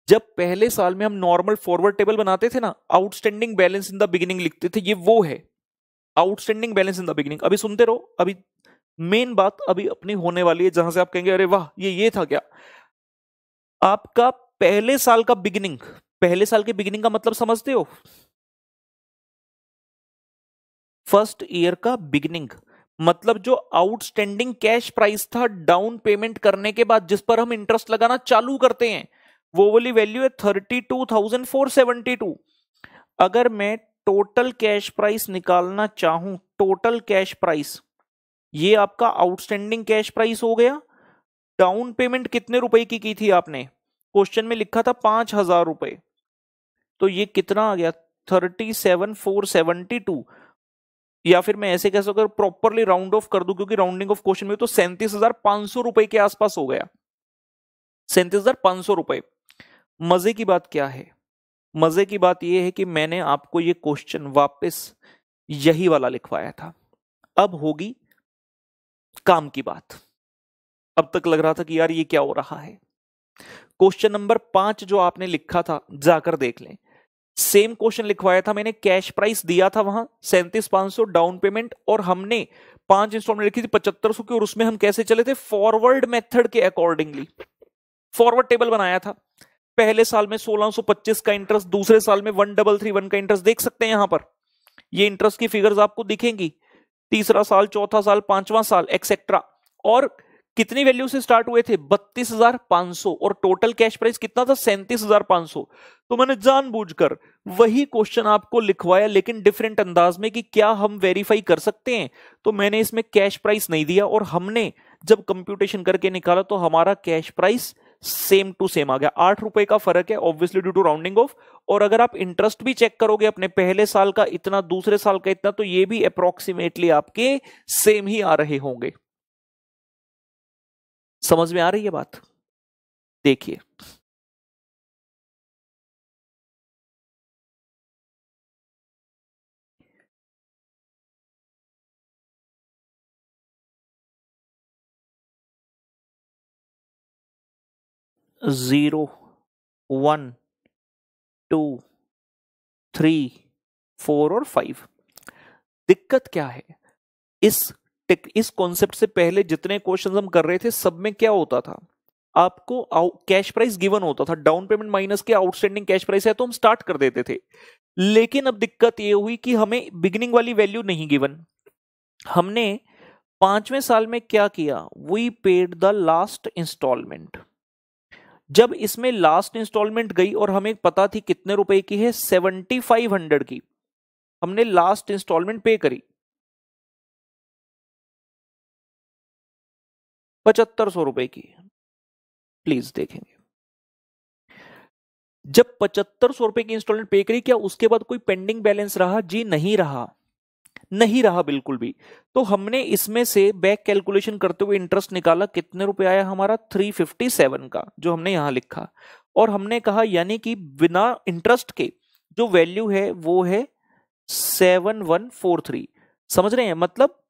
जब पहले साल में हम normal forward table बनाते थे ना outstanding balance in the beginning लिखते थे ये वो है outstanding balance in the beginning अभी सुनते रहो अभी मेन बात अभी अपनी होने वाली है जहां से आप कहेंगे अरे वाह ये ये था क्या आपका पहले साल का बिगिनिंग पहले साल के बिगिनिंग का मतलब समझते हो फर्स्ट ईयर का बिगिनिंग मतलब जो आउटस्टैंडिंग कैश प्राइस था डाउन पेमेंट करने के बाद जिस पर हम इंटरेस्ट लगाना चालू करते हैं वो वाली वैल्यू है thirty two thousand four seventy two अगर मैं टोटल कैश प्राइस निकालना चाहूं टोटल कैश प्राइस ये आपका आउटस्टैंडिंग कैश प्राइस हो गया डाउन पेमेंट कितने रुपए की की थी आपने क्वेश्चन में लिखा था पांच हजार रुपए तो ये कितना आ गया thirty seven four seventy two या फिर मैं ऐसे कह सकता हूं प्रॉपरली राउंड ऑफ कर दूं क्योंकि राउंडिंग ऑफ क्वेश्चन में तो सैंतीस हजार पांच सौ रुपए के आसपास हो गया सैंतीस हजार पांच सौ रुपए मजे की बात क्या है मज़े की बात यह है कि मैंने आपको ये क्वेश्चन वापस यही वाला लिखवाया था अब होगी काम की बात अब तक लग रहा था कि यार ये क्या हो रहा है क्वेश्चन नंबर पांच जो आपने लिखा था जाकर देख लें सेम क्वेश्चन लिखवाया था मैंने कैश प्राइस दिया था वहां सैंतीस पांच सौ डाउन पेमेंट और हमने पांच इंस्टॉलमेंट लिखी थी पचहत्तर सौ की और उसमें हम कैसे चले थे फॉरवर्ड मेथड के अकॉर्डिंगली फॉरवर्ड टेबल बनाया था पहले साल में 1625 का इंटरेस्ट दूसरे साल में वन डबल थ्री वन का इंटरेस्ट देख सकते हैं यहां पर ये इंटरेस्ट की फिगर्स आपको दिखेंगी तीसरा साल चौथा साल पांचवा साल एक्सेट्रा और कितनी वैल्यू से स्टार्ट हुए थे 32,500 और टोटल कैश प्राइस कितना था 37,500 तो मैंने जानबूझकर वही क्वेश्चन आपको लिखवाया लेकिन डिफरेंट अंदाज में कि क्या हम वेरीफाई कर सकते हैं तो मैंने इसमें कैश प्राइस नहीं दिया और हमने जब कंप्यूटेशन करके निकाला तो हमारा cash price same to same आ गया आठ रुपए का फर्क है obviously due to rounding off और अगर आप इंटरेस्ट भी चेक करोगे अपने पहले साल का इतना दूसरे साल का इतना तो ये भी अप्रोक्सीमेटली आपके सेम ही आ रहे होंगे समझ में आ रही है बात देखिए zero one two three four और फाइव दिक्कत क्या है इस टिक इस कॉन्सेप्ट से पहले जितने क्वेश्चन हम कर रहे थे सब में क्या होता था आपको कैश प्राइस गिवन होता था डाउन पेमेंट माइनस के आउटस्टैंडिंग कैश प्राइस है तो हम स्टार्ट कर देते थे लेकिन अब दिक्कत ये हुई कि हमें बिगिनिंग वाली वैल्यू नहीं गिवन हमने पांचवें साल में क्या किया we paid the last instalment जब इसमें लास्ट इंस्टॉलमेंट गई और हमें पता थी कितने रुपए की है सेवेंटी फाइव हंड्रेड की हमने लास्ट इंस्टॉलमेंट पे करी पचहत्तर सौ रुपए की प्लीज देखेंगे जब पचहत्तर सौ रुपए की इंस्टॉलमेंट पे करी क्या उसके बाद कोई पेंडिंग बैलेंस रहा जी नहीं रहा नहीं रहा बिल्कुल भी तो हमने इसमें से बैक कैलकुलेशन करते हुए इंटरेस्ट निकाला कितने रुपए आया हमारा 357 का जो हमने यहां लिखा और हमने कहा यानी कि बिना इंटरेस्ट के जो वैल्यू है वो है सेवन वन फोर थ्री समझ रहे हैं मतलब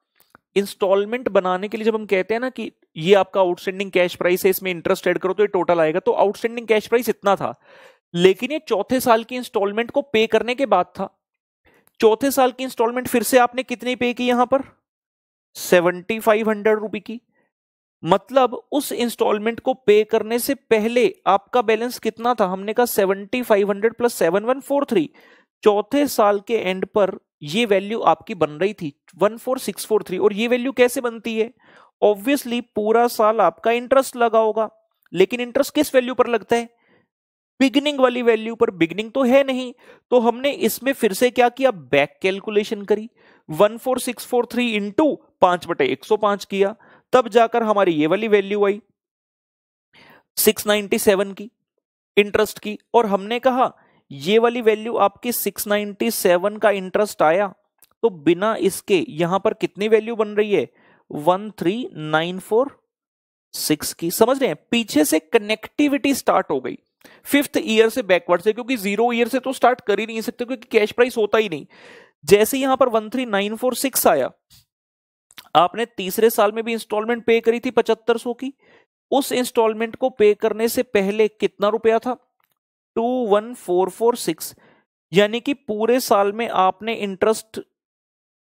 इंस्टॉलमेंट बनाने के लिए जब हम कहते हैं ना कि ये आपका आउटस्टैंडिंग कैश प्राइस है इसमें इंटरेस्ट ऐड करो तो ये टोटल आएगा तो आउटस्टैंडिंग कैश प्राइस इतना था लेकिन ये चौथे साल की इंस्टॉलमेंट को पे करने के बाद था चौथे साल की इंस्टॉलमेंट फिर से आपने कितनी पे की यहां पर सेवेंटी फाइव हंड्रेड रुपी की मतलब उस इंस्टॉलमेंट को पे करने से पहले आपका बैलेंस कितना था हमने कहा seventy five hundred plus seven one four three चौथे साल के एंड पर ये वैल्यू आपकी बन रही थी one four six four three और ये वैल्यू कैसे बनती है ऑब्वियसली पूरा साल आपका इंटरेस्ट लगा होगा लेकिन इंटरेस्ट किस वैल्यू पर लगता है बिगनिंग वाली वैल्यू पर बिगनिंग तो है नहीं तो हमने इसमें फिर से क्या किया बैक कैलकुलेशन करी one four six four three into पांच बटे एक सौ पांच किया तब जाकर हमारी ये वाली वैल्यू आई सिक्स नाइनटी सेवन की इंटरेस्ट की और हमने कहा ये वाली वैल्यू आपकी 697 का इंटरेस्ट आया तो बिना इसके यहां पर कितनी वैल्यू बन रही है वन सिक्स की समझ रहे हैं पीछे से कनेक्टिविटी स्टार्ट हो गई फिफ्थ ईयर से बैकवर्ड से क्योंकि जीरो ईयर से तो स्टार्ट कर ही नहीं सकते क्योंकि कैश प्राइस होता ही नहीं जैसे यहां पर one three nine four six आया आपने तीसरे साल में भी इंस्टॉलमेंट पे करी थी पचहत्तर सौ की उस इंस्टॉलमेंट को पे करने से पहले कितना रुपया था two one four four six यानी कि पूरे साल में आपने इंटरेस्ट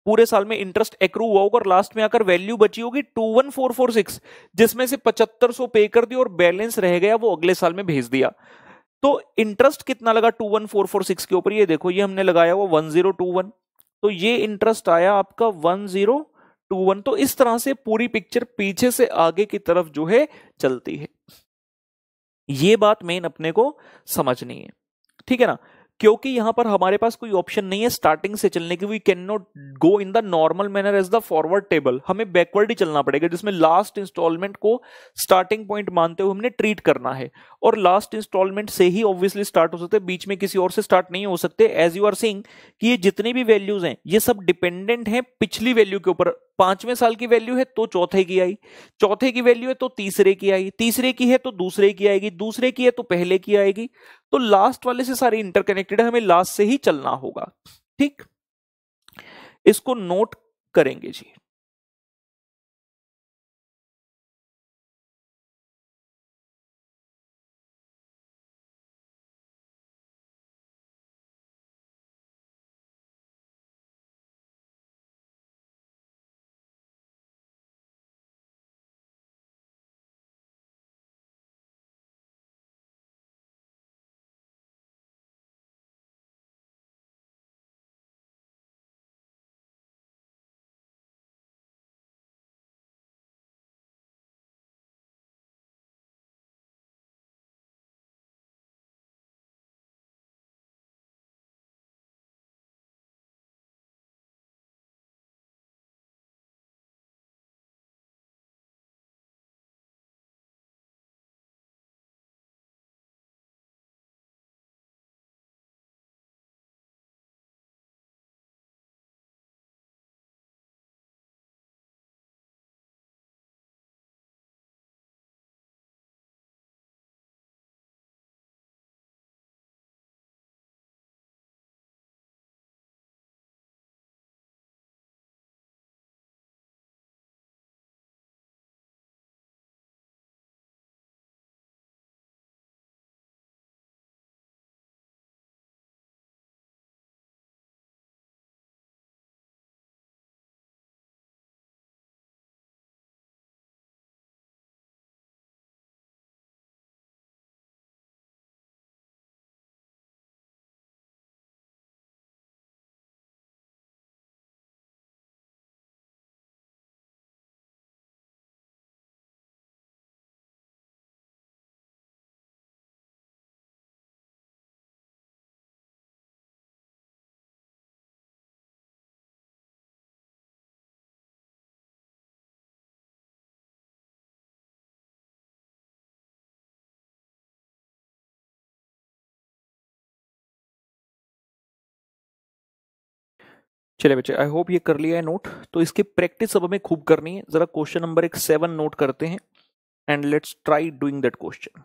पूरे साल में इंटरेस्ट एक्रू हुआ होगा और लास्ट में आकर वैल्यू बची होगी two one four four six जिसमें से पचहत्तर सौ पे कर दिया और बैलेंस रह गया वो अगले साल में भेज दिया तो इंटरेस्ट कितना लगा two one four four six के ऊपर ये देखो ये हमने लगाया हुआ वन जीरो टू वन तो ये इंटरेस्ट आया आपका वन जीरो टू वन तो इस तरह से पूरी पिक्चर पीछे से आगे की तरफ जो है चलती है ये बात मेन अपने को समझनी है ठीक है ना क्योंकि यहां पर हमारे पास कोई ऑप्शन नहीं है स्टार्टिंग से चलने की we can not go in the normal manner as the forward table हमें बैकवर्ड ही चलना पड़ेगा जिसमें लास्ट इंस्टॉलमेंट को स्टार्टिंग पॉइंट मानते हुए हमने ट्रीट करना है और लास्ट इंस्टॉलमेंट से ही ऑब्वियसली स्टार्ट हो सकते बीच में किसी और से स्टार्ट नहीं हो सकते एज यू आर सींग ये जितनी भी वैल्यूज हैं ये सब डिपेंडेंट हैं पिछली वैल्यू के ऊपर पांचवें साल की वैल्यू है तो चौथे की आई चौथे की वैल्यू है तो तीसरे की आई तीसरे की है तो दूसरे की आएगी दूसरे की है तो पहले की आएगी तो लास्ट वाले से सारी इंटरकनेक्टेड है हमें लास्ट से ही चलना होगा ठीक इसको नोट करेंगे जी चले बच्चे आई होप ये कर लिया है नोट तो इसकी प्रैक्टिस अब हमें खूब करनी है जरा क्वेश्चन नंबर एक सेवन नोट करते हैं and let's try doing that question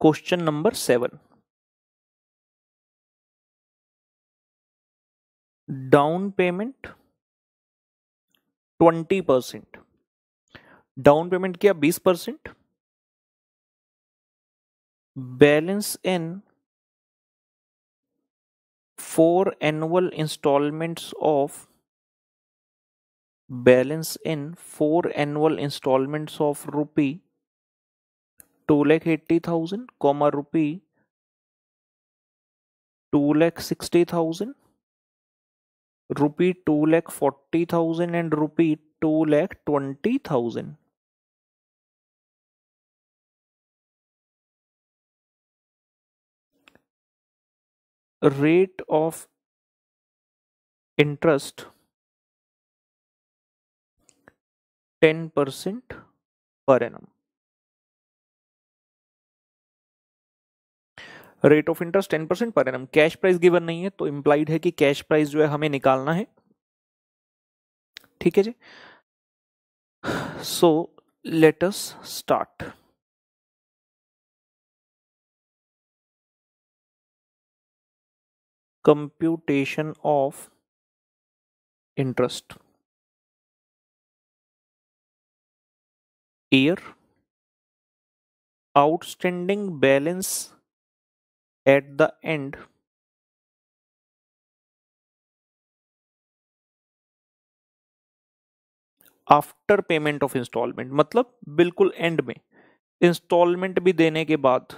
question number seven down payment twenty percent down payment किया बीस percent balance in four annual installments of balance in four annual installments of rupee 2 lakh 80,000 comma rupee 2 lakh 60,000 rupee 2 lakh 40,000 and rupee 2 lakh 20,000 rate of interest 10% per annum rate of interest ten percent per annum cash price given नहीं है तो implied है कि cash price जो है हमें निकालना है ठीक है जी so let's start computation of interest year outstanding balance at the end after payment of instalment मतलब बिल्कुल एंड में इंस्टॉलमेंट भी देने के बाद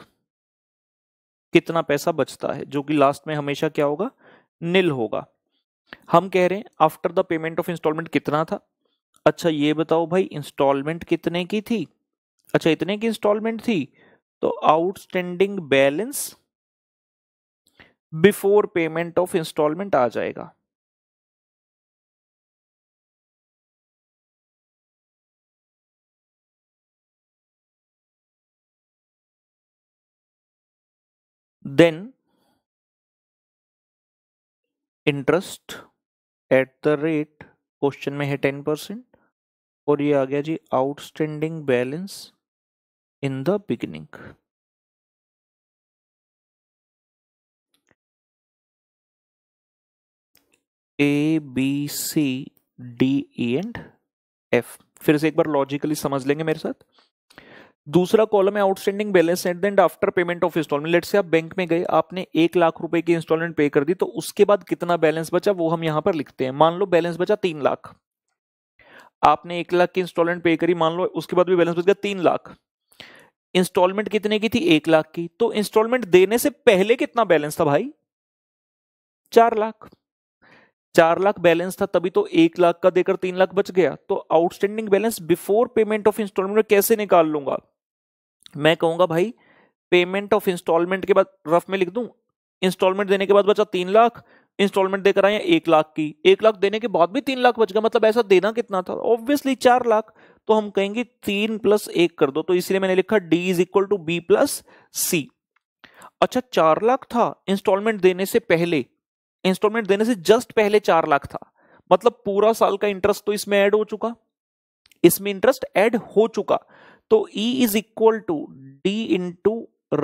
कितना पैसा बचता है जो कि लास्ट में हमेशा क्या होगा निल होगा हम कह रहे हैं after the payment of instalment कितना था अच्छा ये बताओ भाई इंस्टॉलमेंट कितने की थी अच्छा इतने की इंस्टॉलमेंट थी तो outstanding balance before payment of instalment आ जाएगा then interest at the rate question में है टेन परसेंट और ये आ गया जी outstanding balance in the beginning A B C D E and F फिर से एक बार लॉजिकली समझ लेंगे मेरे साथ दूसरा कॉलम है outstanding balance at the end after payment of instalment late से आप बैंक में गए आपने एक लाख रुपए की इंस्टॉलमेंट पे कर दी तो उसके बाद कितना बैलेंस बचा वो हम यहां पर लिखते हैं मान लो बैलेंस बचा तीन लाख आपने एक लाख की इंस्टॉलमेंट पे करी मान लो उसके बाद भी बैलेंस बच गया तीन लाख इंस्टॉलमेंट कितने की थी एक लाख की तो इंस्टॉलमेंट देने से पहले कितना बैलेंस था भाई चार लाख चार लाख बैलेंस था तभी तो एक लाख का देकर तीन लाख बच गया तो outstanding balance before payment of instalment कैसे निकाल लूंगा मैं कहूंगा भाई पेमेंट ऑफ इंस्टॉलमेंट के बाद रफ में लिख दू इंस्टॉलमेंट देने के बाद बचा तीन लाख इंस्टॉलमेंट देकर आए एक लाख की एक लाख देने के बाद भी तीन लाख बच गया मतलब ऐसा देना कितना था ऑब्वियसली चार लाख तो हम कहेंगे तीन प्लस एक कर दो तो इसलिए मैंने लिखा D is equal to B plus C अच्छा चार लाख था इंस्टॉलमेंट देने से पहले इंस्टॉलमेंट देने से जस्ट पहले चार लाख था मतलब पूरा साल का इंटरेस्ट तो इसमें ऐड हो चुका इसमें इंटरेस्ट ऐड हो चुका तो E is equal to D into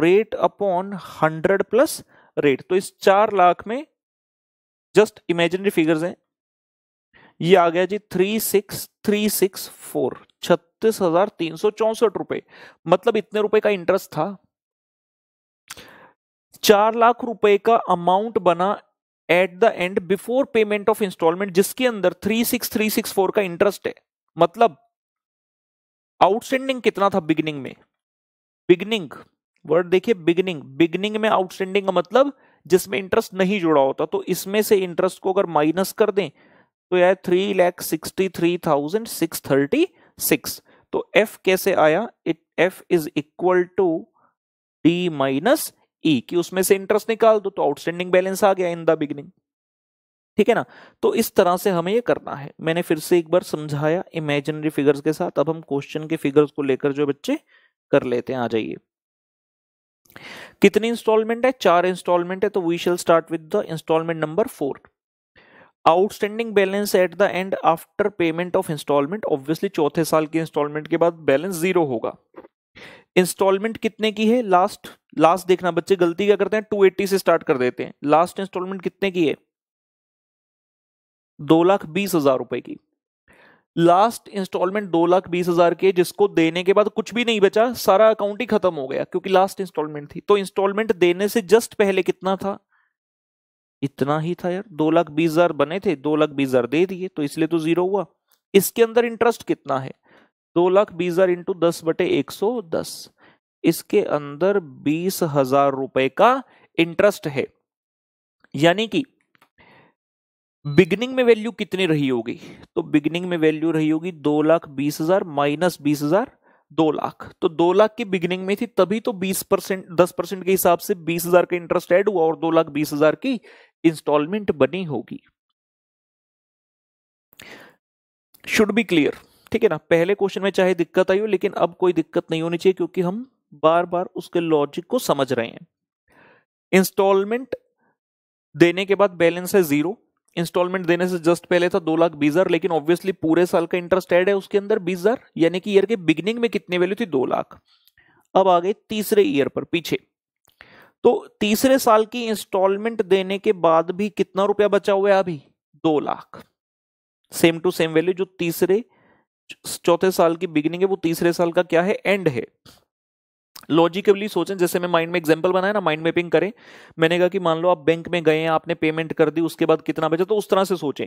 rate upon hundred plus rate तो इस चार लाख में जस्ट इमेजिनरी फिगर्स हैं ये आ गया जी three six three six four छत्तीस हजार तीन सौ चौसठ रुपए मतलब इतने रुपए का इंटरेस्ट था चार लाख रुपए का अमाउंट बना at the end before payment of instalment जिसके अंदर three six three six four का इंटरेस्ट है मतलब आउटस्टैंडिंग कितना था बिगनिंग में बिगनिंग वर्ड देखिए बिगनिंग बिगनिंग में आउटस्टैंडिंग का मतलब जिसमें इंटरेस्ट नहीं जुड़ा होता तो इसमें से इंटरेस्ट को अगर माइनस कर दें तो यह three lakh sixty three thousand six thirty six तो एफ कैसे आया it F is equal to D minus E कि उसमें से इंटरेस्ट निकाल दो तो आउटस्टैंडिंग बैलेंस आ गया इन द बिगनिंग ठीक है ना तो इस तरह से हमें ये करना है मैंने फिर से एक बार समझाया इमेजिनरी फिगर्स के साथ अब हम क्वेश्चन के फिगर्स को लेकर जो बच्चे कर लेते हैं आ जाइए कितनी इंस्टॉलमेंट है चार इंस्टॉलमेंट है तो we shall start with the instalment number four outstanding balance at the end after payment of instalment obviously चौथे साल के इंस्टॉलमेंट के बाद बैलेंस जीरो होगा इंस्टॉलमेंट कितने की है लास्ट लास्ट देखना बच्चे गलती क्या करते हैं 280 से स्टार्ट कर देते हैं लास्ट इंस्टॉलमेंट कितने की है दो लाख बीस हजार रुपए की लास्ट इंस्टॉलमेंट दो लाख बीस हजार के जिसको देने के बाद कुछ भी नहीं बचा सारा अकाउंट ही खत्म हो गया क्योंकि लास्ट इंस्टॉलमेंट थी तो इंस्टॉलमेंट देने से जस्ट पहले कितना था इतना ही था यार दो लाख बीस हजार बने थे दो लाख बीस हजार दे दिए तो इसलिए तो जीरो हुआ इसके अंदर इंटरेस्ट कितना है दो लाख बीस हजार इंटू दस बटे एक सौ दस इसके अंदर बीस हजार रुपए का इंटरेस्ट है यानी कि बिगनिंग में वैल्यू कितनी रही होगी तो बिगनिंग में वैल्यू रही होगी दो लाख बीस हजार माइनस बीस हजार दो लाख तो दो लाख की बिगनिंग में थी तभी तो बीस परसेंट दस परसेंट के हिसाब से बीस हजार का इंटरेस्ट ऐड हुआ और दो लाख बीस हजार की इंस्टॉलमेंट बनी होगी शुड बी क्लियर ठीक है ना पहले क्वेश्चन में चाहे दिक्कत आई हो लेकिन अब कोई दिक्कत नहीं होनी चाहिए क्योंकि हम बार बार उसके लॉजिक को समझ रहे हैं इंस्टॉलमेंट देने के बाद बैलेंस है जीरो इंस्टॉलमेंट देने से जस्ट पहले था दो लाख बीस हजार लेकिन ऑब्वियसली पूरे साल का इंटरेस्ट एड है उसके अंदर बीस हजार यानी कि ईयर के बिगनिंग में कितनी वैल्यू थी दो लाख अब आ गए तीसरे ईयर पर पीछे तो तीसरे साल की इंस्टॉलमेंट देने के बाद भी कितना रुपया बचा हुआ है अभी दो lakh same to same value जो तीसरे चौथे साल की बिगनिंग है वो तीसरे साल का क्या है एंड है लॉजिकली सोचें जैसे मैं माइंड में एग्जाम्पल बनाया ना माइंड मैपिंग करें मैंने कहा कि मान लो आप बैंक में गए हैं आपने पेमेंट कर दी उसके बाद कितना बचा तो उस तरह से सोचें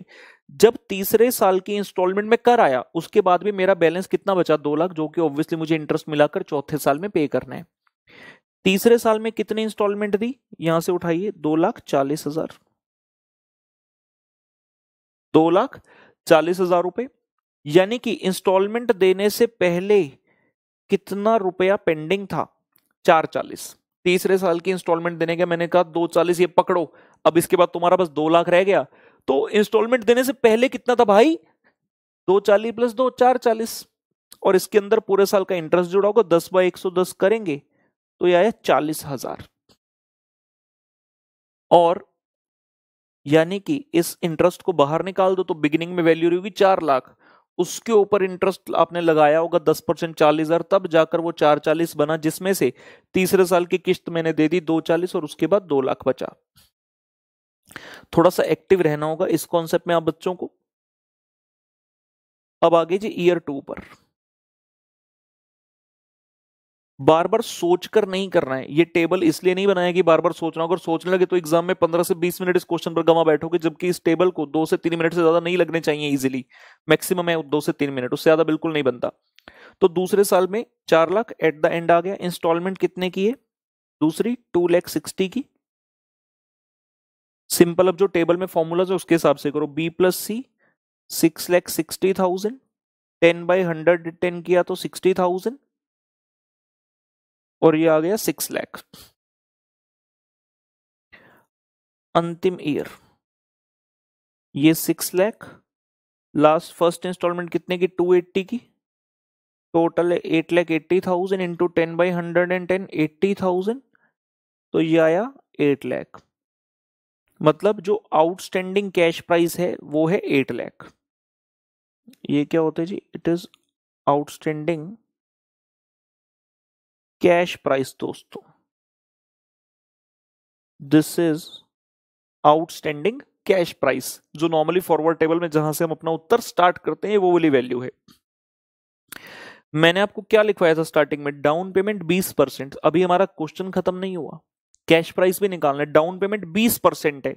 जब तीसरे साल की इंस्टॉलमेंट में कर आया उसके बाद भी मेरा बैलेंस कितना बचा दो लाख जो कि ऑब्वियसली मुझे इंटरेस्ट मिलाकर चौथे साल में पे करना है तीसरे साल में कितने इंस्टॉलमेंट दी यहां से उठाइए दो लाख चालीस हजार दो लाख चालीस हजार रुपए यानी कि इंस्टॉलमेंट देने से पहले कितना रुपया पेंडिंग था चार चालीस तीसरे साल की इंस्टॉलमेंट देने के मैंने कहा दो चालीस ये पकड़ो अब इसके बाद तुम्हारा बस दो लाख रह गया तो इंस्टॉलमेंट देने से पहले कितना था भाई दो चालीस प्लस दो चार चालीस और इसके अंदर पूरे साल का इंटरेस्ट जुड़ा होगा दस बाय एक सौ दस करेंगे तो यह आया चालीस हजार और यानी कि इस इंटरेस्ट को बाहर निकाल दो तो बिगिनिंग में वैल्यू होगी चार लाख उसके ऊपर इंटरेस्ट आपने लगाया होगा दस परसेंट चालीस हजार तब जाकर वो चार चालीस बना जिसमें से तीसरे साल की किस्त मैंने दे दी दो चालीस और उसके बाद दो लाख बचा थोड़ा सा एक्टिव रहना होगा इस कॉन्सेप्ट में आप बच्चों को अब आगे जी ईयर टू पर बार बार सोचकर नहीं करना है ये टेबल इसलिए नहीं बनाया कि बार बार सोचना अगर सोचने लगे तो एग्जाम में पंद्रह से बीस मिनट इस क्वेश्चन पर गवा बैठोगे जबकि इस टेबल को दो से तीन मिनट से ज्यादा नहीं लगने चाहिए इजिली मैक्सिमम है दो से तीन मिनट उससे ज्यादा बिल्कुल नहीं बनता तो दूसरे साल में चार लाख एट द एंड आ गया इंस्टॉलमेंट कितने की है दूसरी टू लैख सिक्सटी की सिंपल अब जो टेबल में फॉर्मूलाज है उसके हिसाब से करो B plus C six lakh sixty thousand ten by hundred ten किया तो सिक्सटी थाउजेंड और ये आ गया सिक्स लैख अंतिम ईयर ये six lakh last first instalment कितने की टू एट्टी की टोटल है eight lakh eighty thousand into ten by hundred and ten eighty thousand तो ये आया एट लैख मतलब जो आउटस्टैंडिंग कैश प्राइस है वो है एट लैख ये क्या होता है जी it is outstanding cash price दोस्तों this is outstanding cash price जो नॉर्मली फॉरवर्ड टेबल में जहां से हम अपना उत्तर स्टार्ट करते हैं वो वाली वैल्यू है मैंने आपको क्या लिखवाया था स्टार्टिंग में डाउन पेमेंट 20 परसेंट अभी हमारा क्वेश्चन खत्म नहीं हुआ कैश प्राइस भी निकालना है डाउन पेमेंट 20 परसेंट है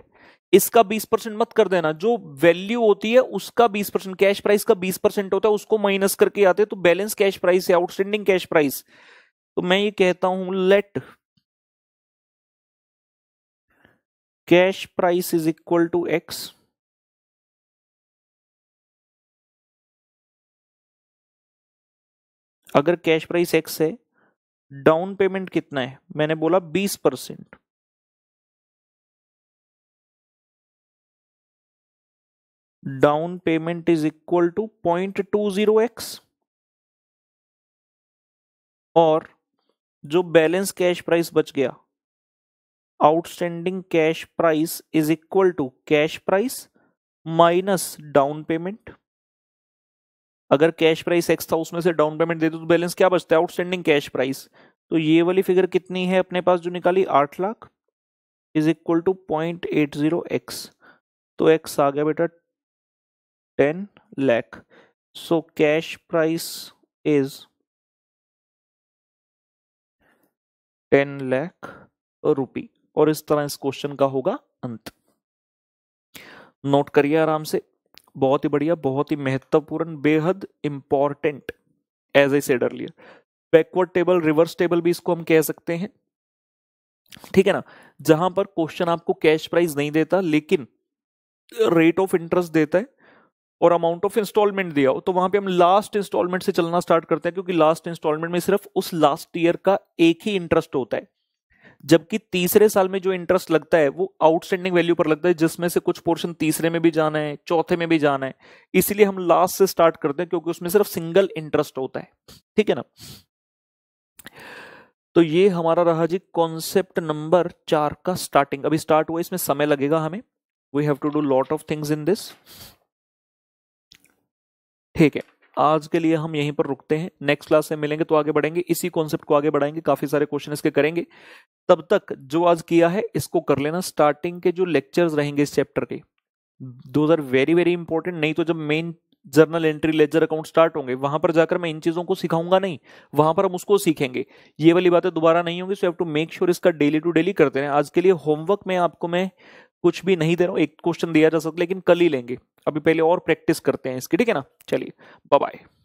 इसका 20 परसेंट मत कर देना जो वैल्यू होती है उसका 20 परसेंट कैश प्राइस का 20 परसेंट होता है उसको माइनस करके आते हैं तो बैलेंस कैश प्राइस है आउटस्टैंडिंग कैश प्राइस तो मैं ये कहता हूं let cash price is equal to x अगर कैश प्राइस एक्स है डाउन पेमेंट कितना है मैंने बोला बीस percent down payment is equal to point two zero x और जो बैलेंस कैश प्राइस बच गया outstanding cash price is equal to cash price minus down payment अगर कैश प्राइस एक्स था उसमें से डाउन पेमेंट दे दो तो बैलेंस क्या बचता है आउटस्टैंडिंग कैश प्राइस तो ये वाली फिगर कितनी है अपने पास जो निकाली आठ lakh is equal to point eight zero x तो एक्स आ गया बेटा ten lakh so cash price is ten lakh rupee और इस तरह इस क्वेश्चन का होगा अंत नोट करिए आराम से बहुत ही बढ़िया बहुत ही महत्वपूर्ण बेहद important as a said earlier backward table reverse table भी इसको हम कह सकते हैं ठीक है ना जहां पर क्वेश्चन आपको कैश प्राइस नहीं देता लेकिन रेट ऑफ इंटरेस्ट देता है और अमाउंट ऑफ इंस्टॉलमेंट दिया हो तो वहां पे हम लास्ट इंस्टॉलमेंट से चलना स्टार्ट करते हैं क्योंकि लास्ट इंस्टॉलमेंट में सिर्फ उस लास्ट ईयर का एक ही इंटरेस्ट होता है जबकि तीसरे साल में जो इंटरेस्ट लगता है वो आउटस्टैंडिंग वैल्यू पर लगता है जिसमें से कुछ पोर्शन तीसरे में भी जाना है चौथे में भी जाना है इसलिए हम लास्ट से स्टार्ट करते हैं क्योंकि उसमें सिर्फ सिंगल इंटरेस्ट होता है ठीक है ना तो ये हमारा रहा जी कॉन्सेप्ट नंबर चार का स्टार्टिंग अभी स्टार्ट हुआ इसमें समय लगेगा हमें we have to do lot of things in this ठीक है आज के लिए हम यहीं पर रुकते हैं नेक्स्ट क्लास में मिलेंगे तो आगे बढ़ेंगे इसी कॉन्सेप्ट को आगे बढ़ाएंगे काफी सारे क्वेश्चन इसके करेंगे तब तक जो आज किया है इसको कर लेना स्टार्टिंग के जो लेक्चर्स रहेंगे इस चैप्टर के those are very very important नहीं तो जब main journal entry ledger account start होंगे वहां पर जाकर मैं इन चीजों को सिखाऊंगा नहीं वहां पर हम उसको सीखेंगे ये वाली बातें दोबारा नहीं होंगी so have to make sure इसका डेली टू डेली करते रहे आज के लिए होमवर्क में आपको मैं कुछ भी नहीं दे रहा हूं एक क्वेश्चन दिया जा सकता लेकिन कल ही लेंगे अभी पहले और प्रैक्टिस करते हैं इसकी ठीक है ना चलिए बाय